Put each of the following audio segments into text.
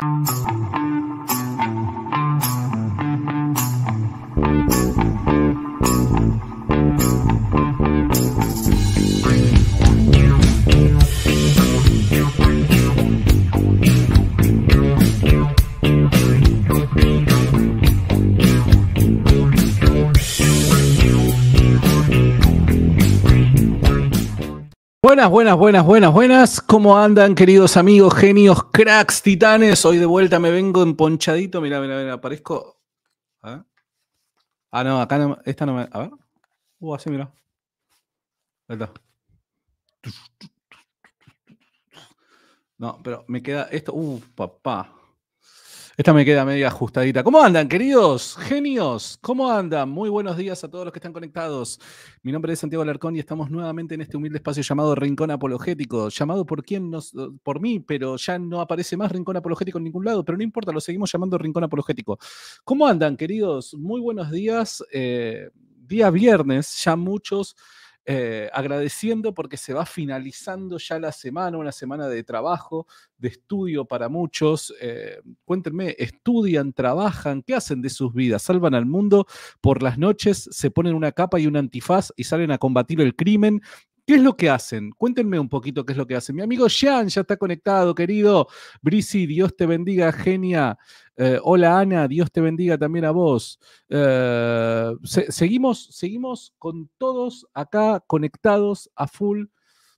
Thank you. Buenas, buenas, buenas, buenas, buenas. ¿Cómo andan, queridos amigos, genios, cracks, titanes? Hoy de vuelta me vengo emponchadito. Mirá, mirá, mira aparezco. A ver. Ah, no, acá no. Esta no me. A ver. Uh, así, mirá. Ahí está. No, pero me queda esto. Uh, papá. Esta me queda media ajustadita. ¿Cómo andan, queridos genios? ¿Cómo andan? Muy buenos días a todos los que están conectados. Mi nombre es Santiago Alarcón y estamos nuevamente en este humilde espacio llamado Rincón Apologético, llamado por quien nos, por mí, pero ya no aparece más Rincón Apologético en ningún lado, pero no importa, lo seguimos llamando Rincón Apologético. ¿Cómo andan, queridos? Muy buenos días. Eh, día viernes, ya muchos eh, agradeciendo porque se va finalizando ya la semana, una semana de trabajo, de estudio para muchos. Eh, cuéntenme, ¿estudian, trabajan? ¿Qué hacen de sus vidas? ¿Salvan al mundo por las noches? ¿Se ponen una capa y un antifaz y salen a combatir el crimen? ¿Qué es lo que hacen? Cuéntenme un poquito qué es lo que hacen. Mi amigo Jean ya está conectado, querido. Brisi, Dios te bendiga, genia. Eh, hola Ana, Dios te bendiga también a vos. Eh, seguimos, seguimos con todos acá conectados a full.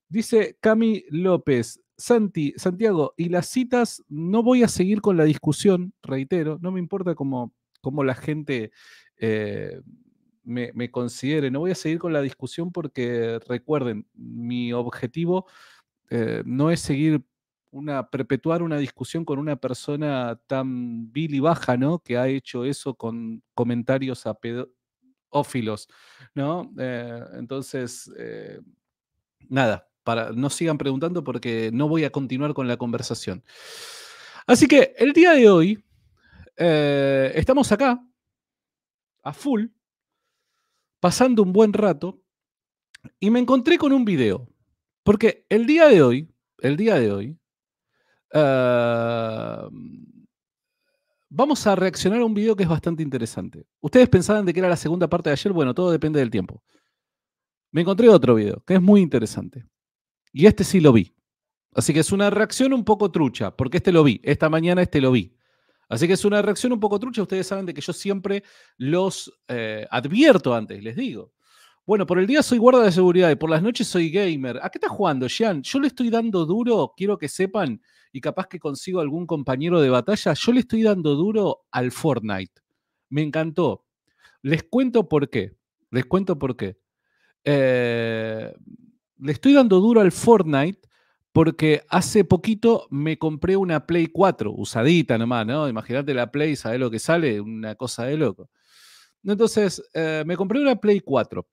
Dice Cami López, Santi, Santiago, y las citas, no voy a seguir con la discusión, reitero, no me importa cómo, la gente eh, me, considere. No voy a seguir con la discusión porque recuerden, mi objetivo eh, no es seguir una, perpetuar una discusión con una persona tan vil y baja, ¿no? Que ha hecho eso con comentarios a pedófilos, ¿no? Eh, entonces, eh, nada, para, no sigan preguntando porque no voy a continuar con la conversación. Así que el día de hoy estamos acá a full pasando un buen rato y me encontré con un video. Porque el día de hoy, el día de hoy, ah, vamos a reaccionar a un video que es bastante interesante. Ustedes pensaban de que era la segunda parte de ayer, bueno, todo depende del tiempo. Me encontré otro video que es muy interesante. Y este sí lo vi. Así que es una reacción un poco trucha, porque este lo vi. Esta mañana este lo vi. Así que es una reacción un poco trucha. Ustedes saben de que yo siempre los eh, advierto antes, les digo. Bueno, por el día soy guarda de seguridad y por las noches soy gamer. ¿A qué estás jugando, Jean? Yo le estoy dando duro, quiero que sepan, y capaz que consigo algún compañero de batalla, yo le estoy dando duro al Fortnite. Me encantó. Les cuento por qué. Les cuento por qué. Eh, le estoy dando duro al Fortnite porque hace poquito me compré una Play 4, usadita nomás, ¿no? Imagínate la Play, ¿sabes lo que sale? Una cosa de loco. Entonces, eh, me compré una Play 4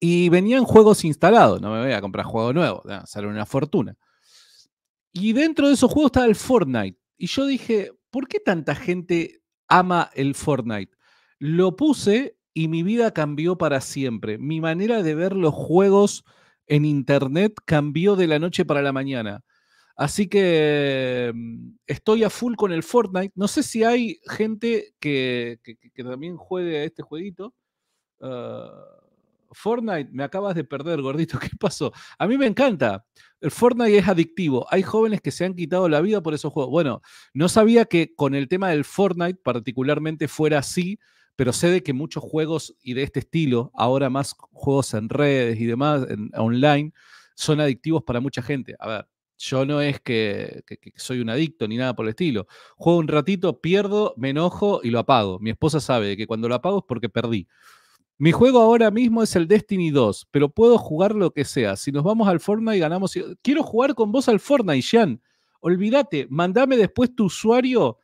y venían juegos instalados, no me voy a comprar juego nuevo, ah, sale una fortuna. Y dentro de esos juegos estaba el Fortnite. Y yo dije, ¿por qué tanta gente ama el Fortnite? Lo puse y mi vida cambió para siempre. Mi manera de ver los juegos en Internet cambió de la noche para la mañana. Así que mm, estoy a full con el Fortnite. No sé si hay gente que, que, también juegue a este jueguito. Ah, Fortnite, me acabas de perder, gordito. ¿Qué pasó? A mí me encanta. El Fortnite es adictivo. Hay jóvenes que se han quitado la vida por esos juegos. Bueno, no sabía que con el tema del Fortnite particularmente fuera así, pero sé de que muchos juegos y de este estilo, ahora más juegos en redes y demás, online, son adictivos para mucha gente. A ver, yo no es que, soy un adicto ni nada por el estilo. Juego un ratito, pierdo, me enojo y lo apago. Mi esposa sabe que cuando lo apago es porque perdí. Mi juego ahora mismo es el Destiny 2, pero puedo jugar lo que sea. Si nos vamos al Fortnite y ganamos. Quiero jugar con vos al Fortnite, Jean. Olvídate, mandame después tu usuario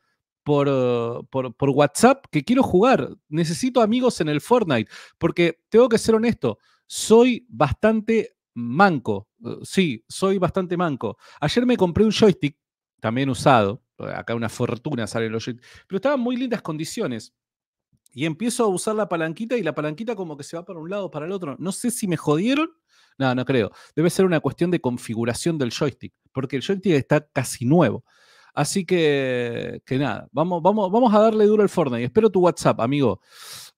eh, por, por, WhatsApp que quiero jugar. Necesito amigos en el Fortnite. Porque tengo que ser honesto, soy bastante manco. Eh, sí, soy bastante manco. Ayer me compré un joystick, también usado. Eh, acá una fortuna sale los joystick Pero estaban muy lindas condiciones. Y empiezo a usar la palanquita y la palanquita como que se va para un lado, o para el otro. No sé si me jodieron. No, no creo. Debe ser una cuestión de configuración del joystick. Porque el joystick está casi nuevo. Así que, que nada, vamos, vamos, vamos a darle duro al Fortnite. Espero tu WhatsApp, amigo.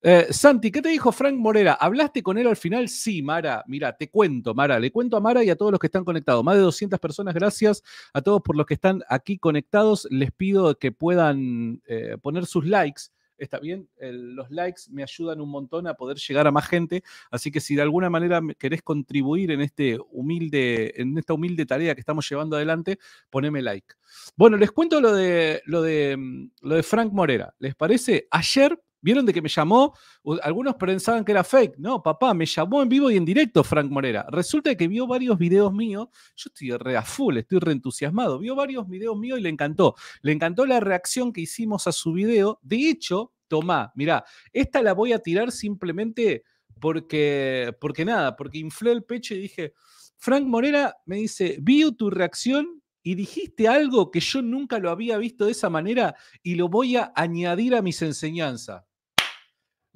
Eh, Santi, ¿qué te dijo Frank Morera? ¿Hablaste con él al final? Sí, Mara. Mira, te cuento, Mara. Le cuento a Mara y a todos los que están conectados. Más de 200 personas, gracias a todos por los que están aquí conectados. Les pido que puedan eh, poner sus likes está bien. los likes me ayudan un montón a poder llegar a más gente. Así que si de alguna manera querés contribuir en, este humilde, en esta humilde tarea que estamos llevando adelante, poneme like. Bueno, les cuento lo de, lo de, mm, lo de Frank Morera. ¿Les parece? Ayer Vieron de que me llamó, algunos pensaban que era fake. No, papá, me llamó en vivo y en directo Frank Morera. Resulta que vio varios videos míos. Yo estoy re a full, estoy reentusiasmado. Vio varios videos míos y le encantó. Le encantó la reacción que hicimos a su video. De hecho, tomá, mirá, esta la voy a tirar simplemente porque, porque nada, porque inflé el pecho y dije, Frank Morera me dice, vio tu reacción y dijiste algo que yo nunca lo había visto de esa manera y lo voy a añadir a mis enseñanzas.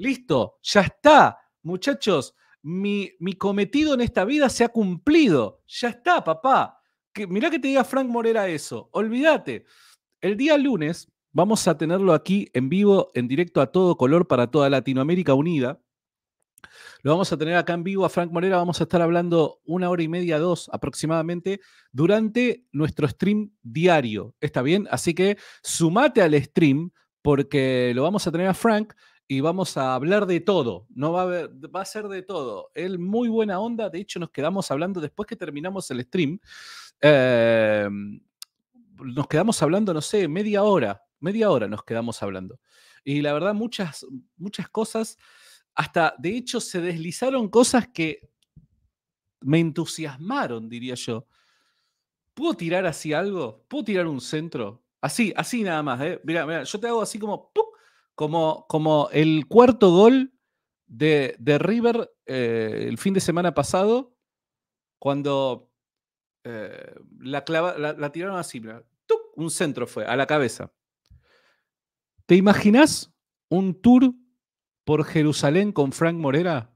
Listo, ya está. Muchachos, mi, mi cometido en esta vida se ha cumplido. Ya está, papá. Que, mirá que te diga Frank Morera eso. Olvídate. El día lunes vamos a tenerlo aquí en vivo, en directo a todo color para toda Latinoamérica Unida. Lo vamos a tener acá en vivo a Frank Morera. Vamos a estar hablando una hora y media, dos aproximadamente, durante nuestro stream diario. ¿Está bien? Así que sumate al stream porque lo vamos a tener a Frank y vamos a hablar de todo. No va a, ser de todo. Él muy buena onda. De hecho, nos quedamos hablando después que terminamos el stream. Eh, nos quedamos hablando, no sé, media hora. Media hora nos quedamos hablando. Y la verdad, muchas, muchas cosas. Hasta, de hecho, se deslizaron cosas que me entusiasmaron, diría yo. ¿Puedo tirar así algo? ¿Puedo tirar un centro? Así, así nada más, ¿eh? Mira, yo te hago así como como, el cuarto gol de, River eh, el fin de semana pasado, cuando eh, la, clava, la, tiraron a un centro fue, a la cabeza. ¿Te imaginas un tour por Jerusalén con Frank Morera?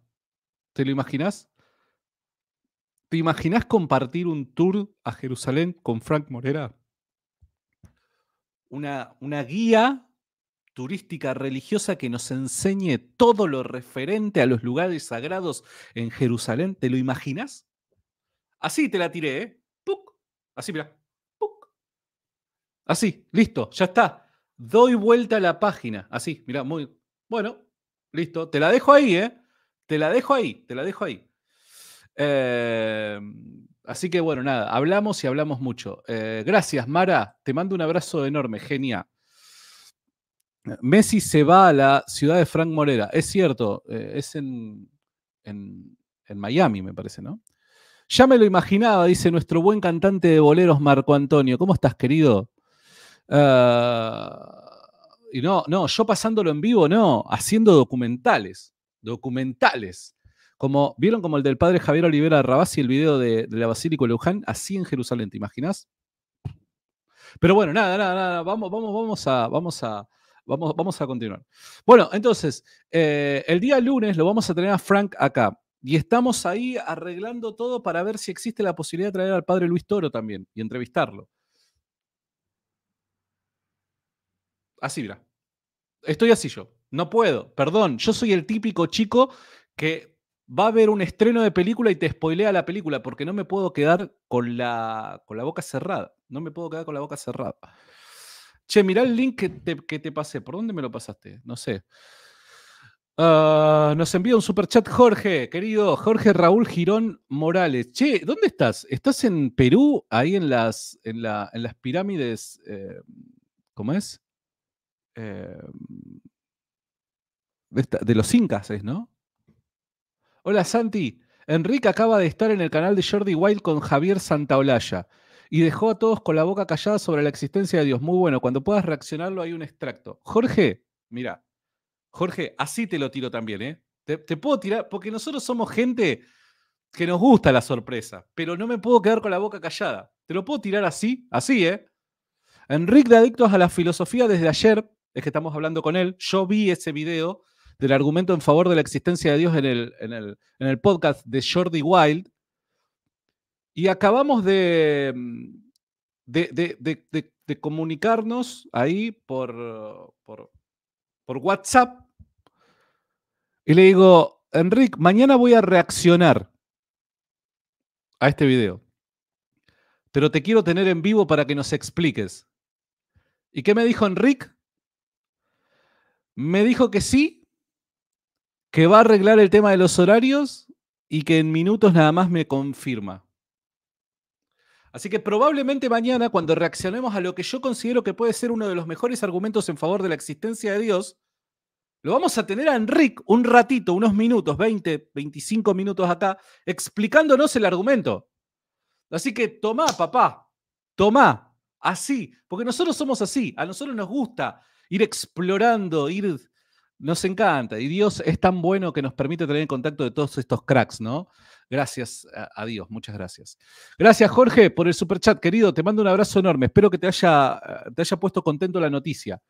¿Te lo imaginas? ¿Te imaginas compartir un tour a Jerusalén con Frank Morera? Una, una guía turística religiosa que nos enseñe todo lo referente a los lugares sagrados en Jerusalén. ¿Te lo imaginas? Así te la tiré, ¿eh? Así, mira. Así, listo, ya está. Doy vuelta a la página. Así, mira, muy. Bueno, listo. Te la dejo ahí, ¿eh? Te la dejo ahí, te la dejo ahí. Eh, así que bueno, nada, hablamos y hablamos mucho. Eh, gracias, Mara. Te mando un abrazo enorme, genia. Messi se va a la ciudad de Frank Morera. Es cierto, eh, es en, Miami, me parece, ¿no? Ya me lo imaginaba, dice nuestro buen cantante de boleros Marco Antonio. ¿Cómo estás, querido? Ah, y no, no, yo pasándolo en vivo, no, haciendo documentales, documentales. Como, ¿Vieron como el del padre Javier Olivera Rabasi, el video de, de la de Luján? Así en Jerusalén, ¿te imaginas? Pero bueno, nada, nada, nada, vamos, vamos, vamos a, vamos a, Vamos, a continuar. Bueno, entonces, eh, el día lunes lo vamos a tener a Frank acá. Y estamos ahí arreglando todo para ver si existe la posibilidad de traer al padre Luis Toro también y entrevistarlo. Así, mira. Estoy así yo. No puedo. Perdón, yo soy el típico chico que va a ver un estreno de película y te spoilea la película porque no me puedo quedar con con la boca cerrada. No me puedo quedar con la boca cerrada. Che, mirá el link que te, que pasé. ¿Por dónde me lo pasaste? No sé. Ah, nos envía un superchat Jorge, querido Jorge Raúl Girón Morales. Che, ¿dónde estás? ¿Estás en Perú? Ahí en las, en las pirámides. Eh, ¿Cómo es? Eh, de, los incas, ¿es, no? Hola Santi. Enrique acaba de estar en el canal de Jordi Wild con Javier Santaolalla y dejó a todos con la boca callada sobre la existencia de Dios. Muy bueno, cuando puedas reaccionarlo hay un extracto. Jorge, mira, Jorge, así te lo tiro también, ¿eh? Te, puedo tirar, porque nosotros somos gente que nos gusta la sorpresa, pero no me puedo quedar con la boca callada. Te lo puedo tirar así, así, ¿eh? Enrique de Adictos a la Filosofía desde ayer, es que estamos hablando con él, yo vi ese video del argumento en favor de la existencia de Dios en el, el, en el podcast de Jordi Wild, y acabamos de, mm, comunicarnos ahí por, por WhatsApp. Y le digo, Enric, mañana voy a reaccionar a este video. Pero te quiero tener en vivo para que nos expliques. ¿Y qué me dijo Enric? Me dijo que sí, que va a arreglar el tema de los horarios y que en minutos nada más me confirma. Así que probablemente mañana, cuando reaccionemos a lo que yo considero que puede ser uno de los mejores argumentos en favor de la existencia de Dios, lo vamos a tener a Enrique un ratito, unos minutos, 20, 25 minutos acá, explicándonos el argumento. Así que tomá, papá, tomá, así, porque nosotros somos así, a nosotros nos gusta ir explorando, ir, nos encanta, y Dios es tan bueno que nos permite tener en contacto de todos estos cracks, ¿no? Gracias a, Dios, muchas gracias. Gracias, Jorge, por el superchat, querido. Te mando un abrazo enorme. Espero que te haya, eh, te haya puesto contento la noticia.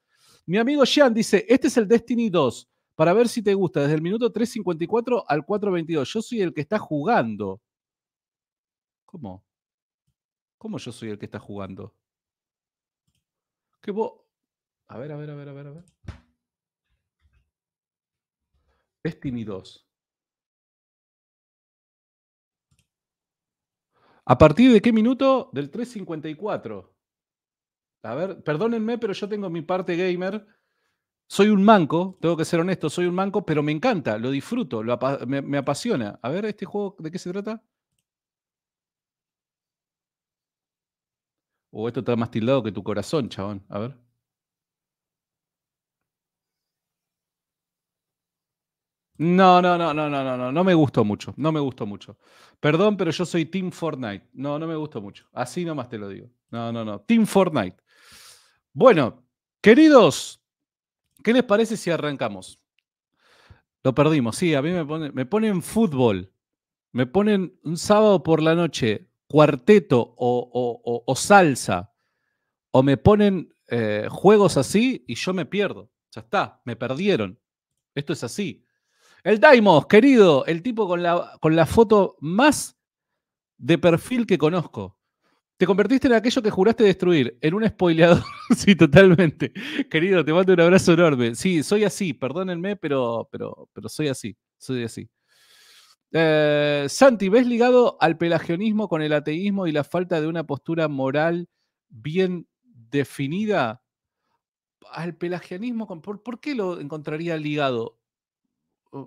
Mi amigo Jean dice: Este es el Destiny 2 para ver si te gusta, desde el minuto 3.54 al 4.22. Yo soy el que está jugando. ¿Cómo? ¿Cómo yo soy el que está jugando? ¿Qué vos... A ver, a ver, a ver, a ver, a ver. Destiny 2. ¿A partir de qué minuto? Del 3.54. A ver, perdónenme, pero yo tengo mi parte gamer. Soy un manco, tengo que ser honesto, soy un manco, pero me encanta, lo disfruto, me, apasiona. A ver, ¿este juego de qué se trata? O oh, esto está más tildado que tu corazón, chabón. A ver. No, no, no, no, no, no, no, no me gustó mucho, no me gustó mucho. Perdón, pero yo soy Team Fortnite. No, no me gustó mucho. Así nomás te lo digo. No, no, no. Team Fortnite. Bueno, queridos, ¿qué les parece si arrancamos? Lo perdimos, sí, a mí me ponen, fútbol. Me ponen un sábado por la noche, cuarteto o, salsa. O me ponen eh, juegos así y yo me pierdo. Ya está, me perdieron. Esto es así. El Daimos, querido, el tipo con la, con la foto más de perfil que conozco. Te convertiste en aquello que juraste destruir, en un spoileador. sí, totalmente. Querido, te mando un abrazo enorme. Sí, soy así, perdónenme, pero, pero, pero soy así, soy así. Eh, Santi, ¿ves ligado al pelagianismo con el ateísmo y la falta de una postura moral bien definida? Al pelagianismo, ¿por qué lo encontraría ligado?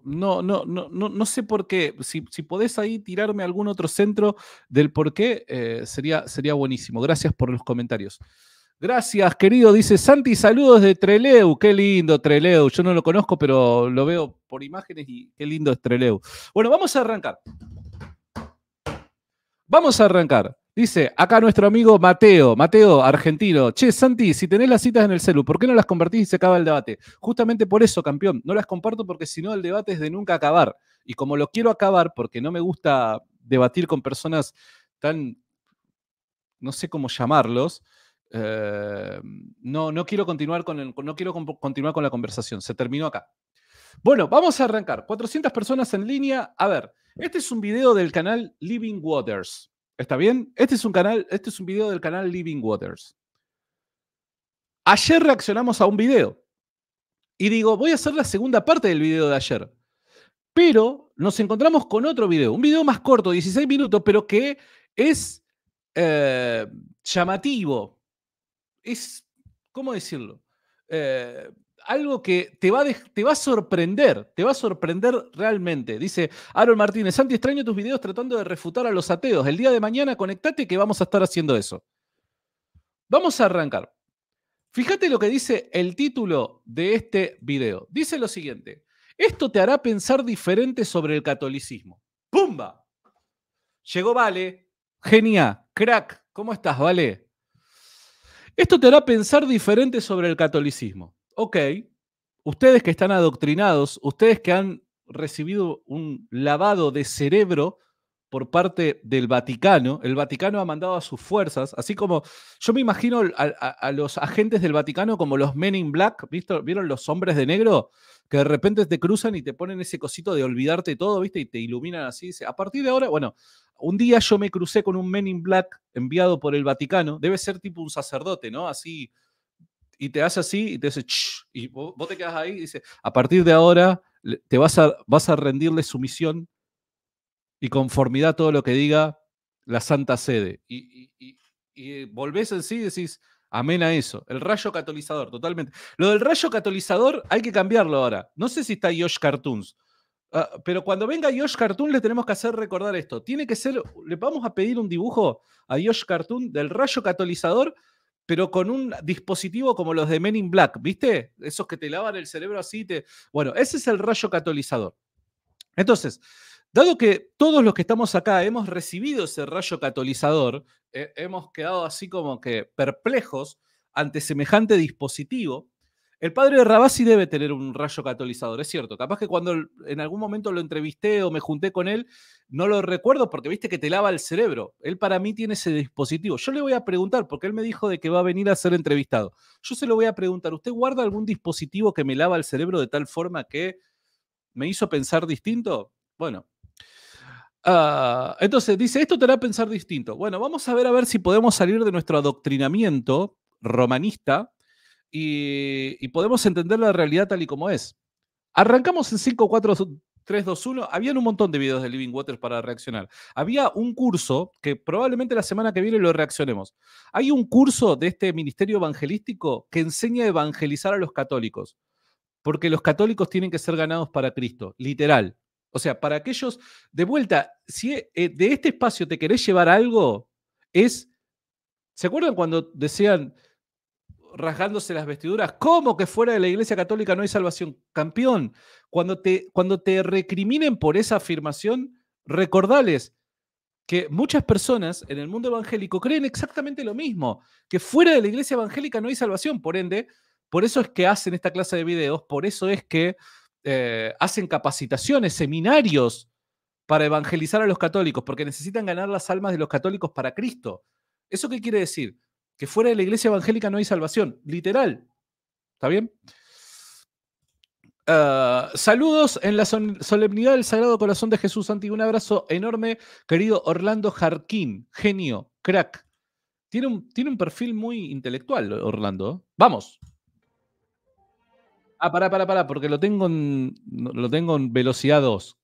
no, no, no, no, sé por qué. Si, podés ahí tirarme algún otro centro del por qué, eh, sería, sería buenísimo. Gracias por los comentarios. Gracias, querido. Dice Santi, saludos de Treleu. Qué lindo Treleu. Yo no lo conozco, pero lo veo por imágenes y qué lindo es Treleu. Bueno, vamos a arrancar. Vamos a arrancar. Dice, acá nuestro amigo Mateo, Mateo, argentino. Che, Santi, si tenés las citas en el celu, ¿por qué no las compartís y se acaba el debate? Justamente por eso, campeón, no las comparto porque si no el debate es de nunca acabar. Y como lo quiero acabar, porque no me gusta debatir con personas tan, no sé cómo llamarlos, eh, no, no quiero, continuar con no quiero continuar con la conversación. Se terminó acá. Bueno, vamos a arrancar. 400 personas en línea. A ver, este es un video del canal Living Waters. ¿Está bien? Este es un canal, este es un video del canal Living Waters. Ayer reaccionamos a un video y digo, voy a hacer la segunda parte del video de ayer. Pero nos encontramos con otro video, un video más corto, 16 minutos, pero que es eh, llamativo. Es, ¿cómo decirlo? Eh, algo que te va, te va a sorprender, te va a sorprender realmente. Dice Aaron Martínez, Santi, extraño tus videos tratando de refutar a los ateos. El día de mañana conectate que vamos a estar haciendo eso. Vamos a arrancar. Fíjate lo que dice el título de este video. Dice lo siguiente, esto te hará pensar diferente sobre el catolicismo. ¡Pumba! Llegó Vale, genia, crack, ¿cómo estás, Vale? Esto te hará pensar diferente sobre el catolicismo ok, ustedes que están adoctrinados, ustedes que han recibido un lavado de cerebro por parte del Vaticano, el Vaticano ha mandado a sus fuerzas, así como yo me imagino a, los agentes del Vaticano como los Men in Black, ¿visto? ¿vieron los hombres de negro? Que de repente te cruzan y te ponen ese cosito de olvidarte todo, ¿viste? Y te iluminan así. a partir de ahora, bueno, un día yo me crucé con un Men in Black enviado por el Vaticano, debe ser tipo un sacerdote, ¿no? Así y te hace así y te dice y vos, te quedas ahí y dice, a partir de ahora te vas a, vas a rendirle sumisión y conformidad a todo lo que diga la Santa Sede. Y, y, y volvés en sí y decís, amén a eso. El rayo catalizador, totalmente. Lo del rayo catalizador hay que cambiarlo ahora. No sé si está Yosh Cartoons. Ah, pero cuando venga Yosh Cartoon le tenemos que hacer recordar esto. Tiene que ser, le vamos a pedir un dibujo a Yosh Cartoon del rayo catalizador pero con un dispositivo como los de Men in Black, ¿viste? Esos que te lavan el cerebro así. Te... Bueno, ese es el rayo catalizador. Entonces, dado que todos los que estamos acá hemos recibido ese rayo catalizador, eh, hemos quedado así como que perplejos ante semejante dispositivo, el padre de Rabasi debe tener un rayo catalizador, es cierto. Capaz que cuando en algún momento lo entrevisté o me junté con él, no lo recuerdo porque viste que te lava el cerebro. Él para mí tiene ese dispositivo. Yo le voy a preguntar, porque él me dijo de que va a venir a ser entrevistado. Yo se lo voy a preguntar, ¿usted guarda algún dispositivo que me lava el cerebro de tal forma que me hizo pensar distinto? Bueno. Ah, entonces dice, esto te hará pensar distinto. Bueno, vamos a ver a ver si podemos salir de nuestro adoctrinamiento romanista y, podemos entender la realidad tal y como es. Arrancamos en 5, 4, 3, 2, 1. Habían un montón de videos de Living Waters para reaccionar. Había un curso que probablemente la semana que viene lo reaccionemos. Hay un curso de este ministerio evangelístico que enseña a evangelizar a los católicos. Porque los católicos tienen que ser ganados para Cristo, literal. O sea, para aquellos, de vuelta, si eh, eh, de este espacio te querés llevar algo, es. ¿Se acuerdan cuando decían rasgándose las vestiduras. ¿Cómo que fuera de la Iglesia Católica no hay salvación? Campeón, cuando te, cuando te recriminen por esa afirmación, recordales que muchas personas en el mundo evangélico creen exactamente lo mismo, que fuera de la Iglesia Evangélica no hay salvación, por ende, por eso es que hacen esta clase de videos, por eso es que eh, hacen capacitaciones, seminarios para evangelizar a los católicos, porque necesitan ganar las almas de los católicos para Cristo. ¿Eso qué quiere decir? que fuera de la iglesia evangélica no hay salvación, literal. ¿Está bien? Ah, saludos en la solemnidad del Sagrado Corazón de Jesús Santi. Un abrazo enorme, querido Orlando Jarquín, genio, crack. Tiene un, tiene un perfil muy intelectual, Orlando. ¿eh? Vamos. Ah, pará, pará, pará, porque lo tengo en, lo tengo en velocidad 2.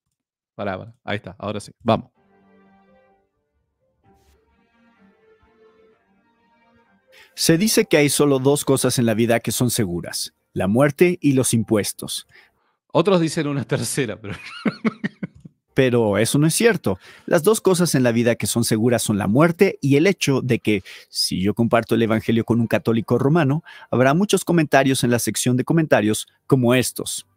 Ahí está, ahora sí. Vamos. Se dice que hay solo dos cosas en la vida que son seguras, la muerte y los impuestos. Otros dicen una tercera, pero... pero eso no es cierto. Las dos cosas en la vida que son seguras son la muerte y el hecho de que, si yo comparto el Evangelio con un católico romano, habrá muchos comentarios en la sección de comentarios como estos.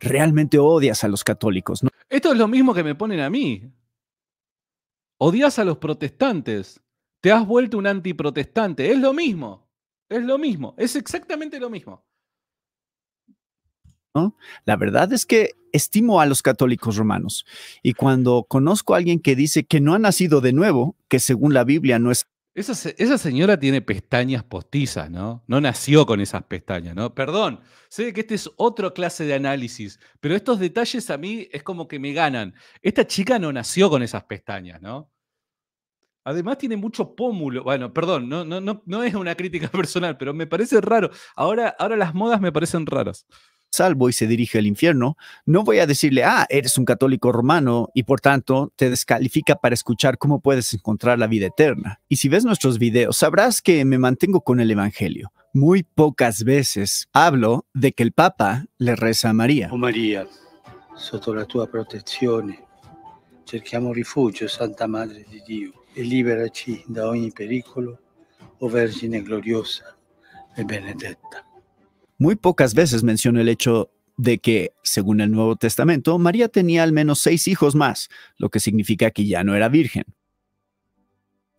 Realmente odias a los católicos, ¿no? Esto es lo mismo que me ponen a mí. Odias a los protestantes te has vuelto un antiprotestante. Es lo mismo, es lo mismo, es exactamente lo mismo. ¿No? La verdad es que estimo a los católicos romanos y cuando conozco a alguien que dice que no ha nacido de nuevo, que según la Biblia no es... Esa, esa señora tiene pestañas postizas, ¿no? No nació con esas pestañas, ¿no? Perdón, sé que este es otro clase de análisis, pero estos detalles a mí es como que me ganan. Esta chica no nació con esas pestañas, ¿no? Además tiene mucho pómulo. Bueno, perdón, no, no, no, es una crítica personal, pero me parece raro. Ahora, ahora las modas me parecen raras. Salvo y se dirige al infierno, no voy a decirle, ah, eres un católico romano y por tanto te descalifica para escuchar cómo puedes encontrar la vida eterna. Y si ves nuestros videos, sabrás que me mantengo con el Evangelio. Muy pocas veces hablo de que el Papa le reza a María. Oh María, sotto la tua protezione, cerchiamo rifugio, Santa Madre di Dio gloriosa benedetta. Muy pocas veces menciono el hecho de que, según el Nuevo Testamento, María tenía al menos seis hijos más, lo que significa que ya no era virgen.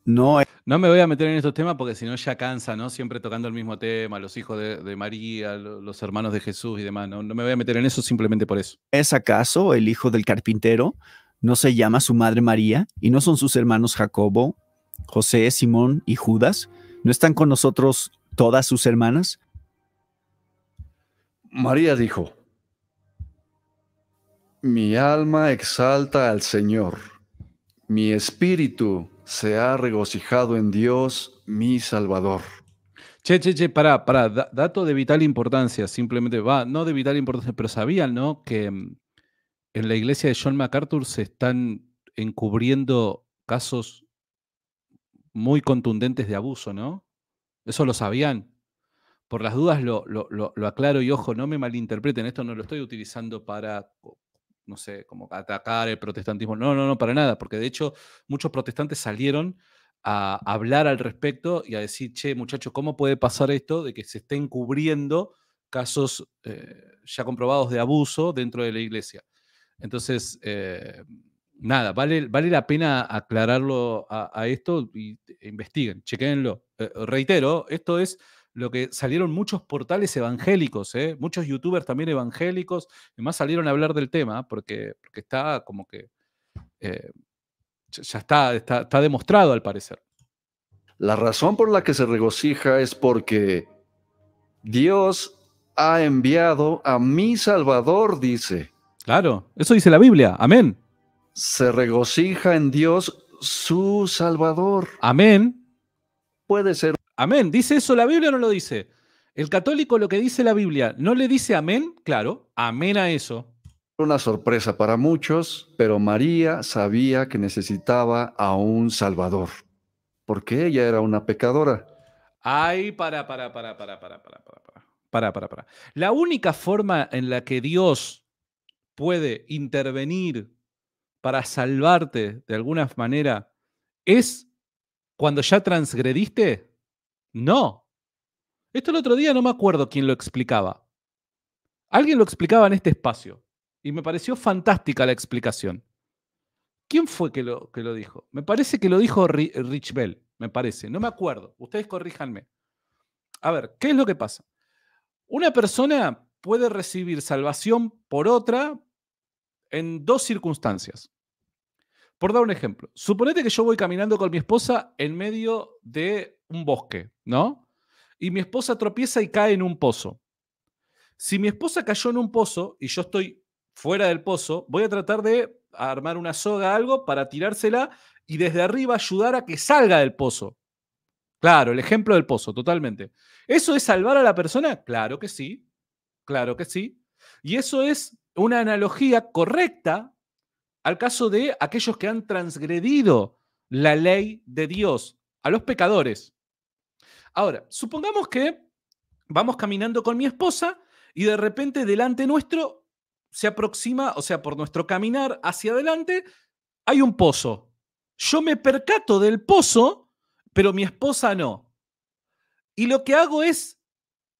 No, no me voy a meter en estos temas porque si no ya cansa, ¿no? Siempre tocando el mismo tema, los hijos de, María, los hermanos de Jesús y demás. ¿no? no me voy a meter en eso simplemente por eso. ¿Es acaso el hijo del carpintero? no se llama su madre María y no son sus hermanos Jacobo, José, Simón y Judas? ¿No están con nosotros todas sus hermanas? María dijo, mi alma exalta al Señor, mi espíritu se ha regocijado en Dios, mi Salvador. Che, che, che, para, para. dato de vital importancia, simplemente va, no de vital importancia, pero sabían, ¿no? Que mm, en la iglesia de John MacArthur se están encubriendo casos muy contundentes de abuso, ¿no? Eso lo sabían. Por las dudas lo, lo, lo, aclaro y ojo, no me malinterpreten, esto no lo estoy utilizando para, no sé, como atacar el protestantismo. No, no, no, para nada, porque de hecho muchos protestantes salieron a hablar al respecto y a decir, che, muchachos, ¿cómo puede pasar esto de que se estén cubriendo casos eh, ya comprobados de abuso dentro de la iglesia? Entonces, eh, nada, vale, vale la pena aclararlo a, esto e investiguen, chequenlo. Eh, reitero, esto es lo que salieron muchos portales evangélicos, eh, muchos youtubers también evangélicos, más salieron a hablar del tema porque, está como que ya está, está, está demostrado al parecer. La razón por la que se regocija es porque Dios ha enviado a mi Salvador, dice. Claro, eso dice la Biblia. Amén. Se regocija en Dios su Salvador. Amén. Puede ser. Amén. ¿Dice eso la Biblia o no lo dice? El católico lo que dice la Biblia, ¿no le dice amén? Claro, amén a eso. Una sorpresa para muchos, pero María sabía que necesitaba a un Salvador, porque ella era una pecadora. Ay, para, para, para, para, para, para, para, para, para, para. La única forma en la que Dios puede intervenir para salvarte de alguna manera es cuando ya transgrediste? No. Esto el otro día no me acuerdo quién lo explicaba. Alguien lo explicaba en este espacio y me pareció fantástica la explicación. ¿Quién fue que lo, que lo dijo? Me parece que lo dijo Rich Bell, me parece. No me acuerdo. Ustedes corríjanme. A ver, ¿qué es lo que pasa? Una persona puede recibir salvación por otra en dos circunstancias. Por dar un ejemplo, suponete que yo voy caminando con mi esposa en medio de un bosque, ¿no? Y mi esposa tropieza y cae en un pozo. Si mi esposa cayó en un pozo y yo estoy fuera del pozo, voy a tratar de armar una soga, algo, para tirársela y desde arriba ayudar a que salga del pozo. Claro, el ejemplo del pozo, totalmente. ¿Eso es salvar a la persona? Claro que sí, claro que sí. Y eso es una analogía correcta al caso de aquellos que han transgredido la ley de Dios, a los pecadores. Ahora, supongamos que vamos caminando con mi esposa y de repente delante nuestro se aproxima, o sea, por nuestro caminar hacia adelante, hay un pozo. Yo me percato del pozo, pero mi esposa no. Y lo que hago es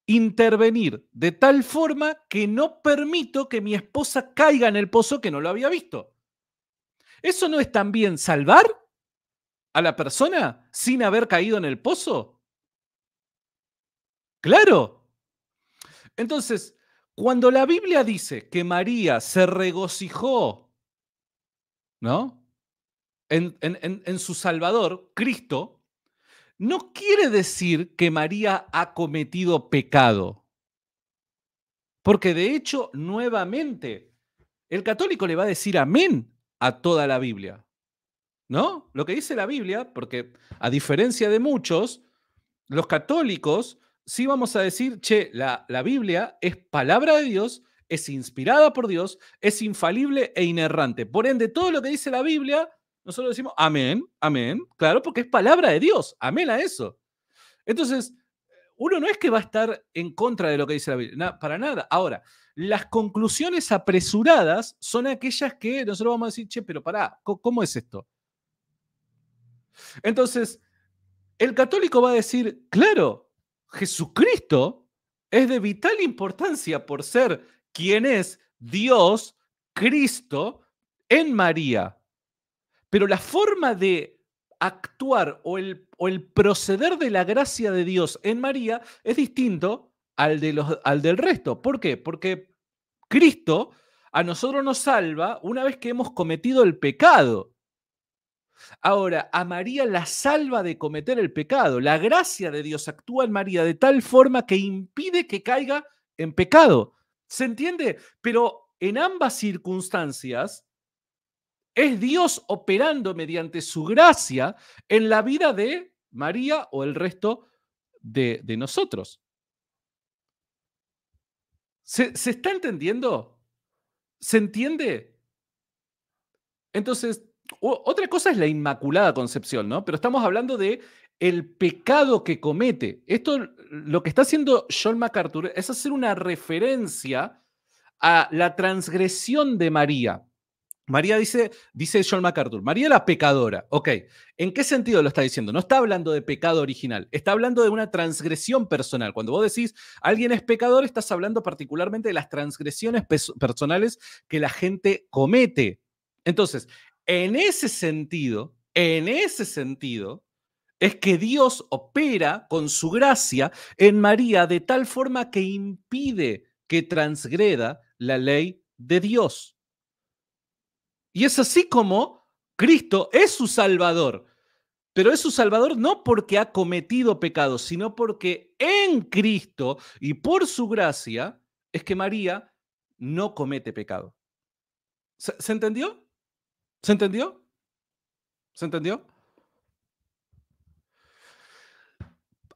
intervenir de tal forma que no permito que mi esposa caiga en el pozo que no lo había visto. ¿Eso no es también salvar a la persona sin haber caído en el pozo? Claro. Entonces, cuando la Biblia dice que María se regocijó, ¿no? En, en su Salvador, Cristo, no quiere decir que María ha cometido pecado. Porque de hecho, nuevamente, el católico le va a decir amén a toda la Biblia. ¿No? Lo que dice la Biblia, porque a diferencia de muchos, los católicos sí vamos a decir, che, la, la Biblia es palabra de Dios, es inspirada por Dios, es infalible e inerrante. Por ende, todo lo que dice la Biblia nosotros decimos amén, amén, claro, porque es palabra de Dios, amén a eso. Entonces, uno no es que va a estar en contra de lo que dice la Biblia, para nada. Ahora, las conclusiones apresuradas son aquellas que nosotros vamos a decir, che, pero pará, ¿cómo es esto? Entonces, el católico va a decir, claro, Jesucristo es de vital importancia por ser quien es Dios, Cristo, en María. Pero la forma de actuar o el, o el proceder de la gracia de Dios en María es distinto al, de los, al del resto. ¿Por qué? Porque Cristo a nosotros nos salva una vez que hemos cometido el pecado. Ahora, a María la salva de cometer el pecado. La gracia de Dios actúa en María de tal forma que impide que caiga en pecado. ¿Se entiende? Pero en ambas circunstancias, es Dios operando mediante su gracia en la vida de María o el resto de, nosotros. ¿Se, ¿Se está entendiendo? ¿Se entiende? Entonces, otra cosa es la Inmaculada Concepción, ¿no? Pero estamos hablando de el pecado que comete. Esto, lo que está haciendo John MacArthur es hacer una referencia a la transgresión de María. María dice, dice John MacArthur, María la pecadora. Ok, ¿en qué sentido lo está diciendo? No está hablando de pecado original, está hablando de una transgresión personal. Cuando vos decís alguien es pecador, estás hablando particularmente de las transgresiones personales que la gente comete. Entonces, en ese sentido, en ese sentido, es que Dios opera con su gracia en María de tal forma que impide que transgreda la ley de Dios. Y es así como Cristo es su Salvador. Pero es su Salvador no porque ha cometido pecado, sino porque en Cristo y por su gracia es que María no comete pecado. ¿Se, ¿se entendió? ¿Se entendió? ¿Se entendió?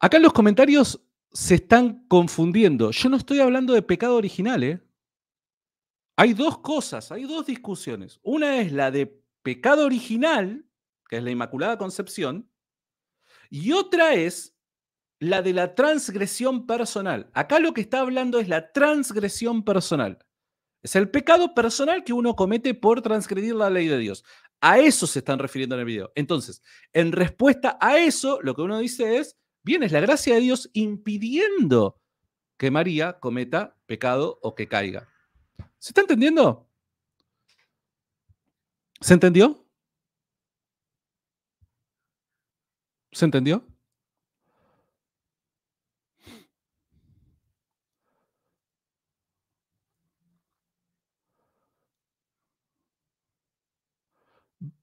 Acá en los comentarios se están confundiendo. Yo no estoy hablando de pecado original, ¿eh? hay dos cosas, hay dos discusiones. Una es la de pecado original, que es la Inmaculada Concepción, y otra es la de la transgresión personal. Acá lo que está hablando es la transgresión personal. Es el pecado personal que uno comete por transgredir la ley de Dios. A eso se están refiriendo en el video. Entonces, en respuesta a eso, lo que uno dice es, bien, es la gracia de Dios impidiendo que María cometa pecado o que caiga. ¿Se está entendiendo? ¿Se entendió? ¿Se entendió?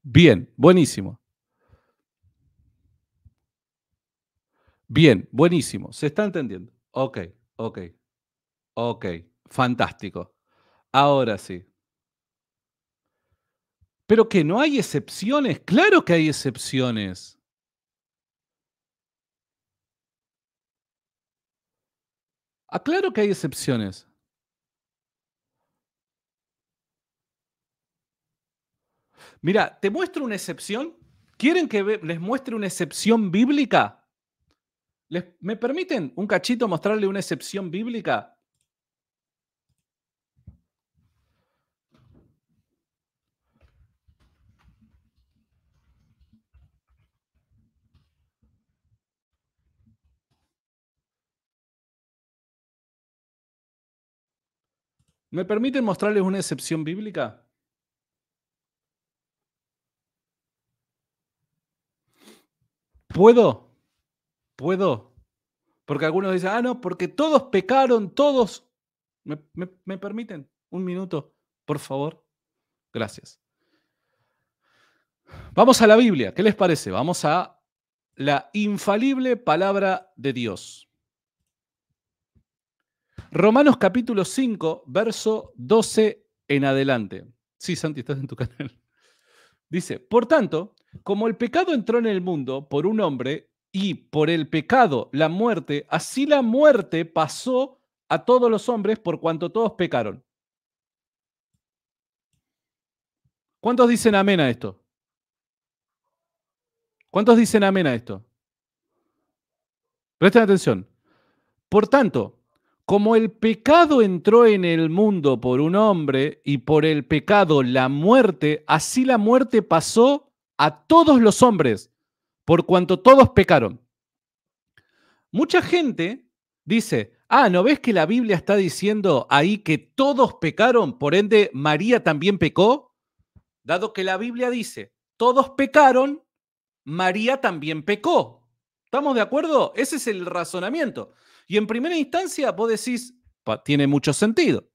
Bien, buenísimo. Bien, buenísimo. Se está entendiendo. Ok, ok, ok. Fantástico. Ahora sí. Pero que no hay excepciones. Claro que hay excepciones. Aclaro ah, que hay excepciones. Mira, te muestro una excepción. ¿Quieren que les muestre una excepción bíblica? ¿Les, ¿Me permiten un cachito mostrarle una excepción bíblica? ¿Me permiten mostrarles una excepción bíblica? ¿Puedo? ¿Puedo? Porque algunos dicen, ah, no, porque todos pecaron, todos. ¿Me, permiten? Un minuto, por favor. Gracias. Vamos a la Biblia. ¿Qué les parece? Vamos a la infalible palabra de Dios. Romanos capítulo 5, verso 12 en adelante. Sí, Santi, estás en tu canal. Dice, por tanto, como el pecado entró en el mundo por un hombre y por el pecado la muerte, así la muerte pasó a todos los hombres por cuanto todos pecaron. ¿Cuántos dicen amén a esto? ¿Cuántos dicen amén a esto? Presten atención. Por tanto, como el pecado entró en el mundo por un hombre y por el pecado la muerte, así la muerte pasó a todos los hombres, por cuanto todos pecaron. Mucha gente dice, ah, ¿no ves que la Biblia está diciendo ahí que todos pecaron? Por ende, María también pecó. Dado que la Biblia dice, todos pecaron, María también pecó. ¿Estamos de acuerdo? Ese es el razonamiento. Y en primera instancia vos decís, tiene mucho sentido.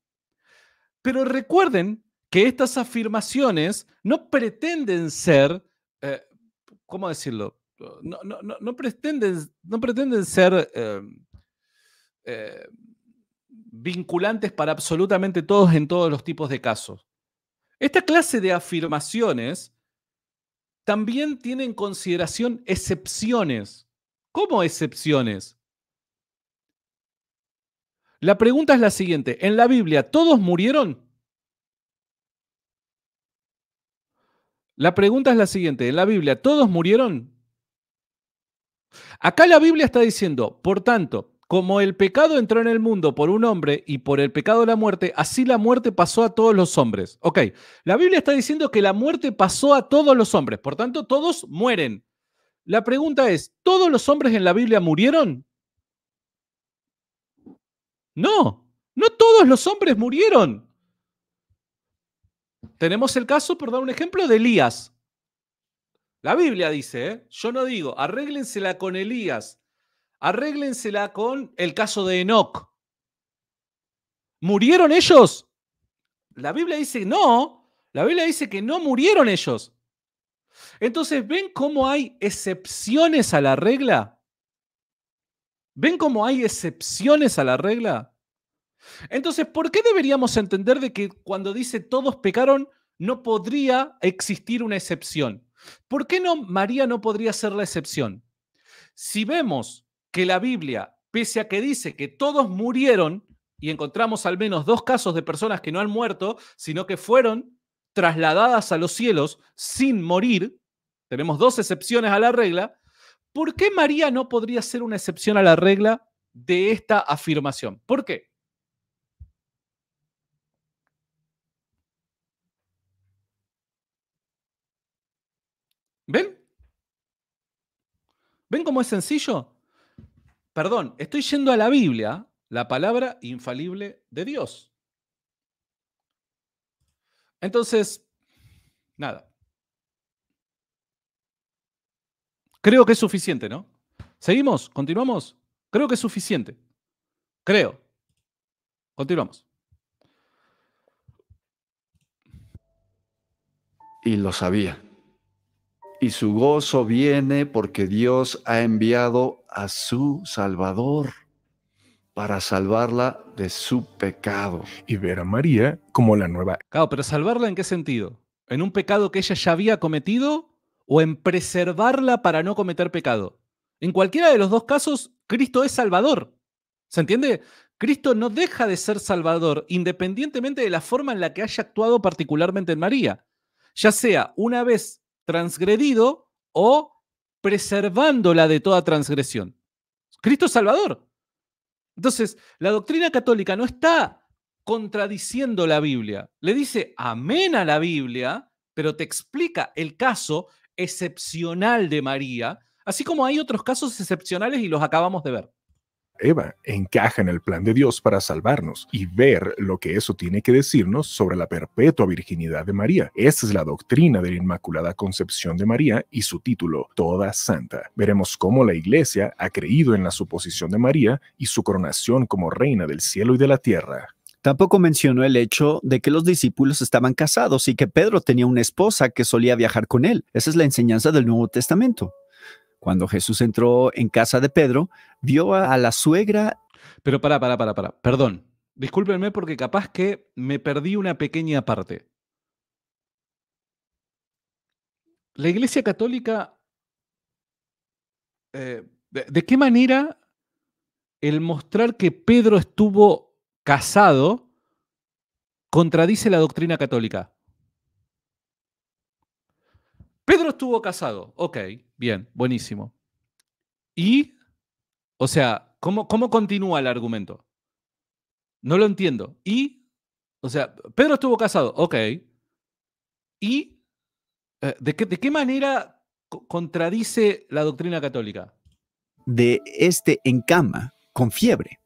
Pero recuerden que estas afirmaciones no pretenden ser, eh, ¿cómo decirlo? No, pretenden, no pretenden ser eh, eh, vinculantes para absolutamente todos en todos los tipos de casos. Esta clase de afirmaciones también tiene en consideración excepciones. ¿Cómo excepciones? La pregunta es la siguiente. ¿En la Biblia todos murieron? La pregunta es la siguiente. ¿En la Biblia todos murieron? Acá la Biblia está diciendo, por tanto, como el pecado entró en el mundo por un hombre y por el pecado la muerte, así la muerte pasó a todos los hombres. Ok, la Biblia está diciendo que la muerte pasó a todos los hombres, por tanto, todos mueren. La pregunta es, ¿todos los hombres en la Biblia murieron? No, no todos los hombres murieron. Tenemos el caso, por dar un ejemplo, de Elías. La Biblia dice, ¿eh? yo no digo, arréglensela con Elías, arréglensela con el caso de Enoch. ¿Murieron ellos? La Biblia dice no, la Biblia dice que no murieron ellos. Entonces, ¿ven cómo hay excepciones a la regla? ¿Ven cómo hay excepciones a la regla? Entonces, ¿por qué deberíamos entender de que cuando dice todos pecaron, no podría existir una excepción? ¿Por qué no María no podría ser la excepción? Si vemos que la Biblia, pese a que dice que todos murieron, y encontramos al menos dos casos de personas que no han muerto, sino que fueron trasladadas a los cielos sin morir, tenemos dos excepciones a la regla, ¿Por qué María no podría ser una excepción a la regla de esta afirmación? ¿Por qué? ¿Ven? ¿Ven cómo es sencillo? Perdón, estoy yendo a la Biblia, la palabra infalible de Dios. Entonces, nada, Creo que es suficiente, ¿no? ¿Seguimos? ¿Continuamos? Creo que es suficiente. Creo. Continuamos. Y lo sabía. Y su gozo viene porque Dios ha enviado a su Salvador para salvarla de su pecado. Y ver a María como la nueva. Claro, pero salvarla en qué sentido? ¿En un pecado que ella ya había cometido o en preservarla para no cometer pecado. En cualquiera de los dos casos, Cristo es Salvador. ¿Se entiende? Cristo no deja de ser Salvador independientemente de la forma en la que haya actuado particularmente en María, ya sea una vez transgredido o preservándola de toda transgresión. Cristo es Salvador. Entonces, la doctrina católica no está contradiciendo la Biblia, le dice amén a la Biblia, pero te explica el caso excepcional de María, así como hay otros casos excepcionales y los acabamos de ver. Eva encaja en el plan de Dios para salvarnos y ver lo que eso tiene que decirnos sobre la perpetua virginidad de María. Esa es la doctrina de la Inmaculada Concepción de María y su título, Toda Santa. Veremos cómo la Iglesia ha creído en la suposición de María y su coronación como reina del cielo y de la tierra. Tampoco mencionó el hecho de que los discípulos estaban casados y que Pedro tenía una esposa que solía viajar con él. Esa es la enseñanza del Nuevo Testamento. Cuando Jesús entró en casa de Pedro, vio a, la suegra. Pero para, para, para, para. Perdón. Discúlpenme porque capaz que me perdí una pequeña parte. La Iglesia Católica, eh, ¿de qué manera el mostrar que Pedro estuvo casado contradice la doctrina católica. Pedro estuvo casado. Ok, bien, buenísimo. Y, o sea, ¿cómo, cómo continúa el argumento? No lo entiendo. Y, o sea, Pedro estuvo casado. Ok. ¿Y eh, ¿de, qué, de qué manera contradice la doctrina católica? De este en cama, con fiebre.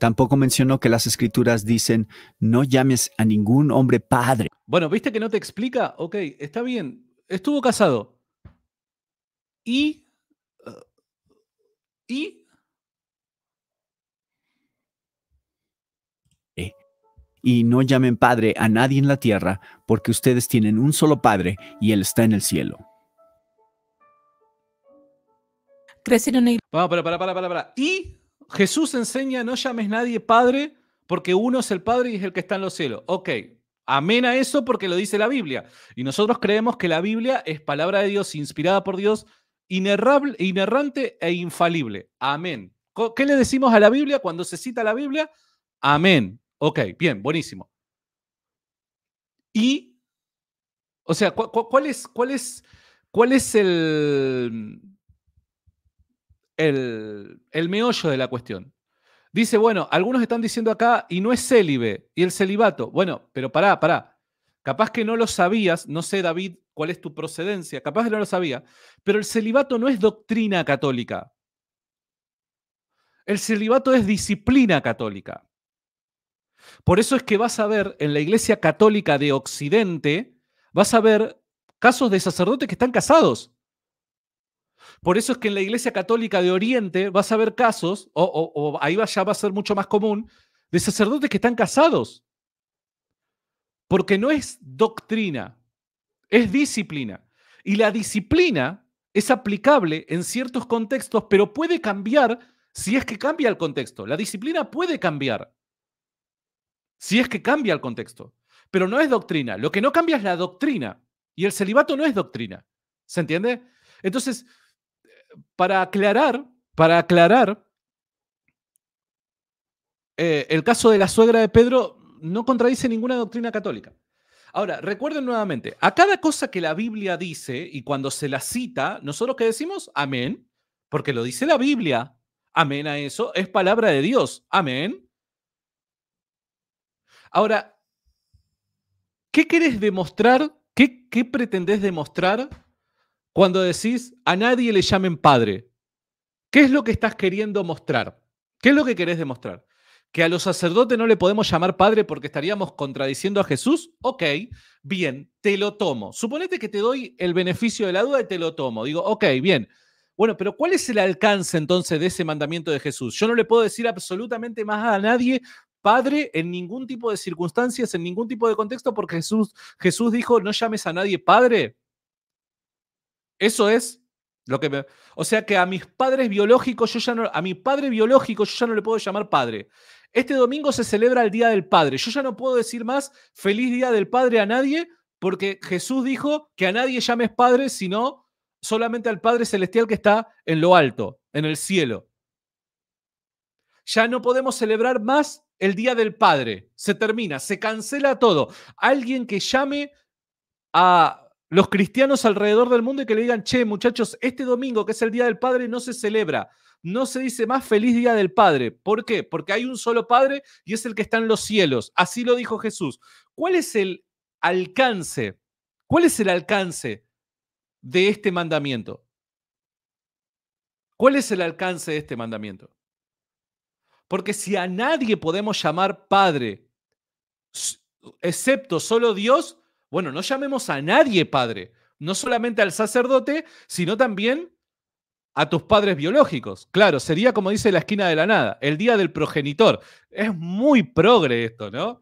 Tampoco mencionó que las escrituras dicen, no llames a ningún hombre padre. Bueno, ¿viste que no te explica? Ok, está bien, estuvo casado. Y... Uh, y... Eh, y no llamen padre a nadie en la tierra, porque ustedes tienen un solo padre y él está en el cielo. Crecer en una iglesia. para, para, para, para, para. ¿Y? Jesús enseña, no llames nadie padre, porque uno es el Padre y es el que está en los cielos. Ok, amén a eso porque lo dice la Biblia. Y nosotros creemos que la Biblia es palabra de Dios, inspirada por Dios, inerrable, inerrante e infalible. Amén. ¿Qué le decimos a la Biblia cuando se cita la Biblia? Amén. Ok, bien, buenísimo. Y, o sea, cuál es, cuál, es, cuál es el, el, meollo de la cuestión. Dice, bueno, algunos están diciendo acá, y no es célibe, y el celibato. Bueno, pero pará, pará. Capaz que no lo sabías, no sé, David, cuál es tu procedencia, capaz que no lo sabía, pero el celibato no es doctrina católica. El celibato es disciplina católica. Por eso es que vas a ver en la Iglesia Católica de Occidente, vas a ver casos de sacerdotes que están casados. Por eso es que en la Iglesia Católica de Oriente vas a ver casos, o, ahí ya va a ser mucho más común, de sacerdotes que están casados. Porque no es doctrina, es disciplina. Y la disciplina es aplicable en ciertos contextos, pero puede cambiar si es que cambia el contexto. La disciplina puede cambiar si es que cambia el contexto, pero no es doctrina. Lo que no cambia es la doctrina y el celibato no es doctrina. ¿Se entiende? Entonces, para aclarar, para aclarar, eh, el caso de la suegra de Pedro no contradice ninguna doctrina católica. Ahora, recuerden nuevamente, a cada cosa que la Biblia dice y cuando se la cita, nosotros que decimos amén, porque lo dice la Biblia. Amén a eso, es palabra de Dios. Amén. Ahora, ¿qué querés demostrar? ¿Qué, qué pretendés demostrar cuando decís a nadie le llamen padre? ¿Qué es lo que estás queriendo mostrar? ¿Qué es lo que querés demostrar? ¿Que a los sacerdotes no le podemos llamar padre porque estaríamos contradiciendo a Jesús? Ok, bien, te lo tomo. Suponete que te doy el beneficio de la duda y te lo tomo. Digo, ok, bien. Bueno, pero ¿cuál es el alcance entonces de ese mandamiento de Jesús? Yo no le puedo decir absolutamente más a nadie padre en ningún tipo de circunstancias, en ningún tipo de contexto, porque Jesús, Jesús dijo, no llames a nadie padre. Eso es lo que me... O sea que a mis padres biológicos, yo ya no, a mi padre biológico yo ya no le puedo llamar padre. Este domingo se celebra el Día del Padre. Yo ya no puedo decir más feliz Día del Padre a nadie porque Jesús dijo que a nadie llames padre sino solamente al Padre Celestial que está en lo alto, en el cielo. Ya no podemos celebrar más el Día del Padre. Se termina, se cancela todo. Alguien que llame a los cristianos alrededor del mundo y que le digan, che, muchachos, este domingo que es el Día del Padre no se celebra, no se dice más feliz Día del Padre. ¿Por qué? Porque hay un solo Padre y es el que está en los cielos. Así lo dijo Jesús. ¿Cuál es el alcance? ¿Cuál es el alcance de este mandamiento? ¿Cuál es el alcance de este mandamiento? Porque si a nadie podemos llamar Padre, excepto solo Dios, bueno, no llamemos a nadie padre, no solamente al sacerdote, sino también a tus padres biológicos. Claro, sería como dice la esquina de la nada, el día del progenitor. Es muy progre esto, ¿no?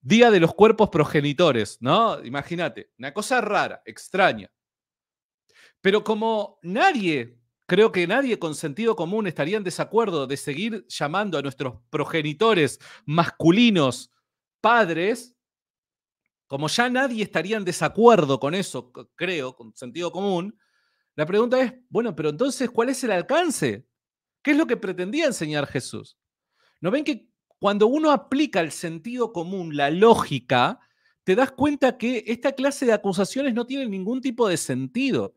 Día de los cuerpos progenitores, ¿no? Imagínate, una cosa rara, extraña. Pero como nadie, creo que nadie con sentido común estaría en desacuerdo de seguir llamando a nuestros progenitores masculinos padres, como ya nadie estaría en desacuerdo con eso, creo, con sentido común, la pregunta es, bueno, pero entonces, ¿cuál es el alcance? ¿Qué es lo que pretendía enseñar Jesús? ¿No ven que cuando uno aplica el sentido común, la lógica, te das cuenta que esta clase de acusaciones no tiene ningún tipo de sentido?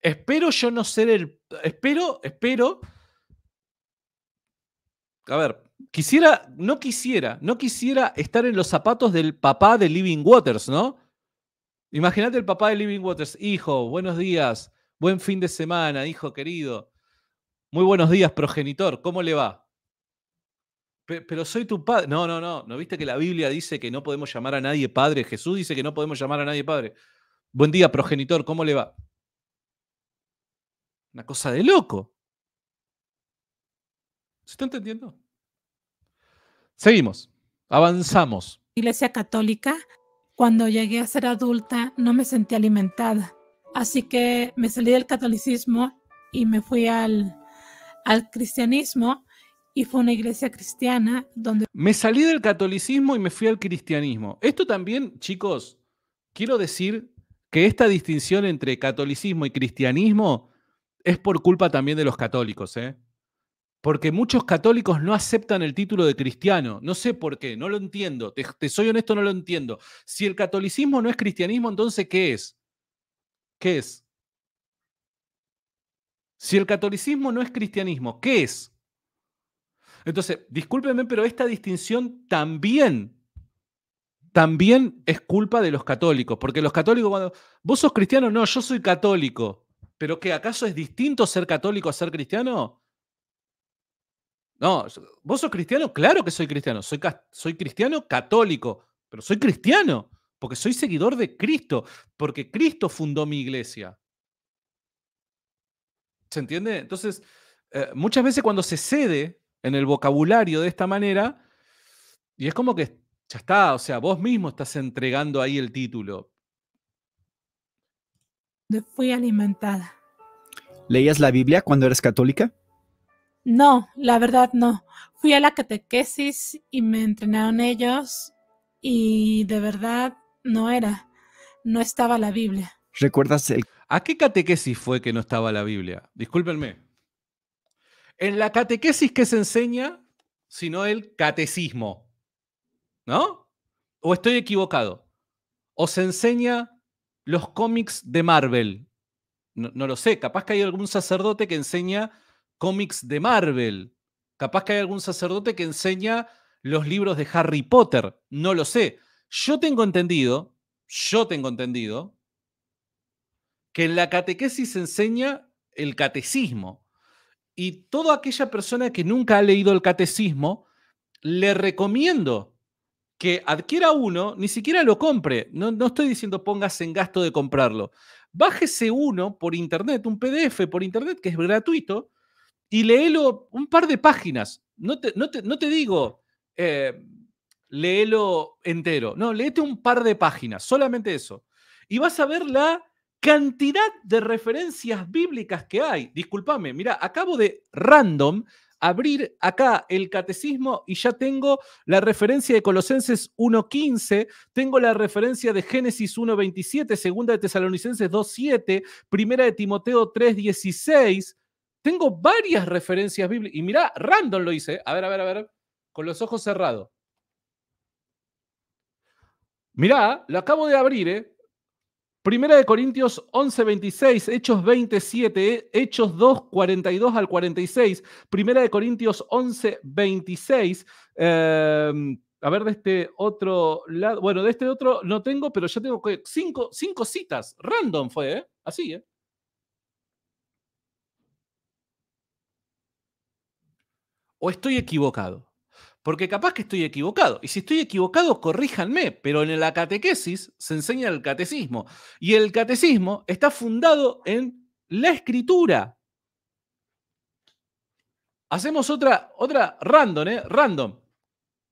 Espero yo no ser el... Espero, espero... A ver, Quisiera, no quisiera, no quisiera estar en los zapatos del papá de Living Waters, ¿no? Imagínate el papá de Living Waters, hijo, buenos días, buen fin de semana, hijo querido. Muy buenos días, progenitor, ¿cómo le va? Pero soy tu padre. No, no, no. ¿No viste que la Biblia dice que no podemos llamar a nadie padre? Jesús dice que no podemos llamar a nadie padre. Buen día, progenitor, ¿cómo le va? Una cosa de loco. ¿Se está entendiendo? Seguimos, avanzamos. Iglesia católica, cuando llegué a ser adulta no me sentí alimentada, así que me salí del catolicismo y me fui al, al cristianismo y fue una iglesia cristiana donde... Me salí del catolicismo y me fui al cristianismo. Esto también, chicos, quiero decir que esta distinción entre catolicismo y cristianismo es por culpa también de los católicos, ¿eh? porque muchos católicos no aceptan el título de cristiano. No sé por qué, no lo entiendo. Te, soy honesto, no lo entiendo. Si el catolicismo no es cristianismo, entonces ¿qué es? ¿Qué es? Si el catolicismo no es cristianismo, ¿qué es? Entonces, discúlpenme, pero esta distinción también, también es culpa de los católicos, porque los católicos cuando, vos sos cristiano, no, yo soy católico, pero ¿qué acaso es distinto ser católico a ser cristiano? No, vos sos cristiano, claro que soy cristiano. Soy, soy cristiano católico, pero soy cristiano porque soy seguidor de Cristo, porque Cristo fundó mi iglesia. ¿Se entiende? Entonces, eh, muchas veces cuando se cede en el vocabulario de esta manera, y es como que ya está, o sea, vos mismo estás entregando ahí el título. Fui alimentada. ¿Leías la Biblia cuando eres católica? No, la verdad no. Fui a la catequesis y me entrenaron ellos y de verdad no era, no estaba la Biblia. ¿Recuerdas el... ¿A qué catequesis fue que no estaba la Biblia? Discúlpenme. En la catequesis que se enseña, sino el catecismo, ¿no? ¿O estoy equivocado? ¿O se enseña los cómics de Marvel? no lo sé, capaz que hay algún sacerdote que enseña cómics de Marvel. Capaz que hay algún sacerdote que enseña los libros de Harry Potter. No lo sé. Yo tengo entendido, yo tengo entendido, que en la catequesis se enseña el catecismo. Y toda aquella persona que nunca ha leído el catecismo, le recomiendo que adquiera uno, ni siquiera lo compre. No, no estoy diciendo pongas en gasto de comprarlo. Bájese uno por internet, un PDF por internet que es gratuito, y léelo un par de páginas. No te, digo, eh, léelo entero. No, léete un par de páginas, solamente eso. Y vas a ver la cantidad de referencias bíblicas que hay. Discúlpame, mira, acabo de random abrir acá el catecismo y ya tengo la referencia de Colosenses 1.15, tengo la referencia de Génesis 1.27, segunda de Tesalonicenses 2.7, primera de Timoteo 3.16, tengo varias referencias bíblicas. Y mirá, random lo hice. A ver, a ver, a ver. Con los ojos cerrados. Mirá, lo acabo de abrir, ¿eh? Primera de Corintios 11, 26, Hechos 27, eh, Hechos 2, 42 al 46. Primera de Corintios 11, 26. Em, a ver, de este otro lado. Bueno, de este otro no tengo, pero ya tengo cinco, cinco citas. Random fue, ¿eh? Así, ¿eh? ¿O estoy equivocado? Porque capaz que estoy equivocado. Y si estoy equivocado, corríjanme. Pero en la catequesis se enseña el catecismo. Y el catecismo está fundado en la escritura. Hacemos otra, otra random, ¿eh? Random.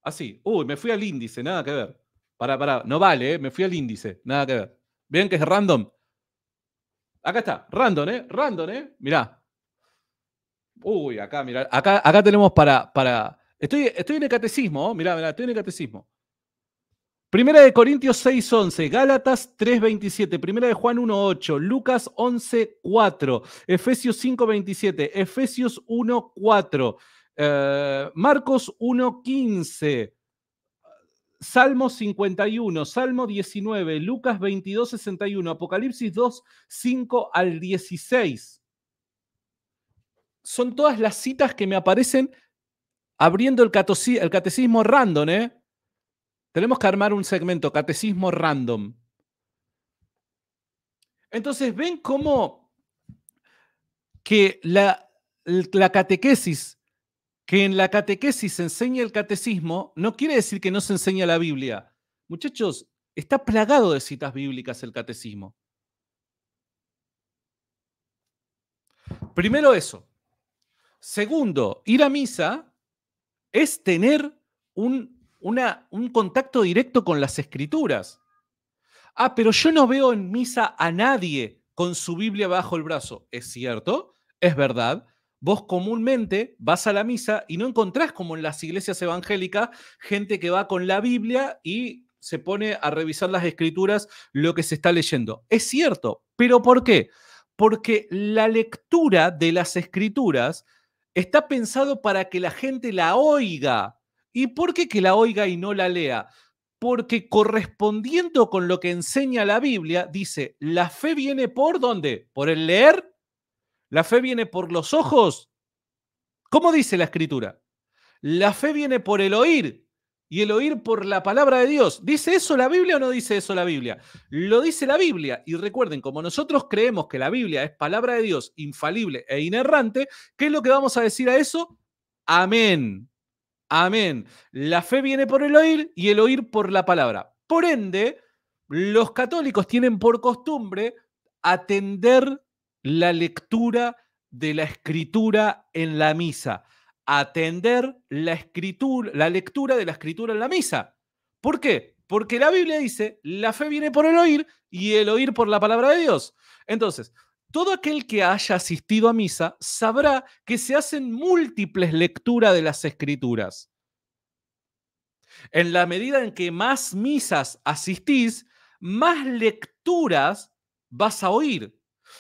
Así. Uy, me fui al índice, nada que ver. Para, para, No vale, ¿eh? Me fui al índice, nada que ver. ¿Ven que es random? Acá está, random, ¿eh? Random, ¿eh? Mirá. Uy, acá, mira acá, acá tenemos para, para. Estoy, estoy en el catecismo, oh, mirá, estoy en el catecismo. Primera de Corintios 6:11, Gálatas 3:27, Primera de Juan 1:8, Lucas 11:4, Efesios 5:27, Efesios 1:4, eh, Marcos 1:15, Salmo 51, Salmo 19, Lucas 22:61, Apocalipsis 2:5 al 16 son todas las citas que me aparecen abriendo el, el catecismo random, ¿eh? Tenemos que armar un segmento, catecismo random. Entonces, ven cómo que la, la catequesis, que en la catequesis se enseña el catecismo, no quiere decir que no se enseña la Biblia. Muchachos, está plagado de citas bíblicas el catecismo. Primero eso. Segundo, ir a misa es tener un, contacto directo con las escrituras. Ah, pero yo no veo en misa a nadie con su Biblia bajo el brazo. Es cierto, es verdad. Vos comúnmente vas a la misa y no encontrás, como en las iglesias evangélicas, gente que va con la Biblia y se pone a revisar las escrituras, lo que se está leyendo. Es cierto, pero ¿por qué? Porque la lectura de las escrituras Está pensado para que la gente la oiga. ¿Y por qué que la oiga y no la lea? Porque correspondiendo con lo que enseña la Biblia, dice, la fe viene por dónde? ¿Por el leer? ¿La fe viene por los ojos? ¿Cómo dice la escritura? La fe viene por el oír y el oír por la palabra de Dios. ¿Dice eso la Biblia o no dice eso la Biblia? Lo dice la Biblia. Y recuerden, como nosotros creemos que la Biblia es palabra de Dios infalible e inerrante, ¿qué es lo que vamos a decir a eso? Amén. Amén. La fe viene por el oír y el oír por la palabra. Por ende, los católicos tienen por costumbre atender la lectura de la escritura en la misa atender la, escritura, la lectura de la escritura en la misa. ¿Por qué? Porque la Biblia dice, la fe viene por el oír y el oír por la palabra de Dios. Entonces, todo aquel que haya asistido a misa sabrá que se hacen múltiples lecturas de las escrituras. En la medida en que más misas asistís, más lecturas vas a oír.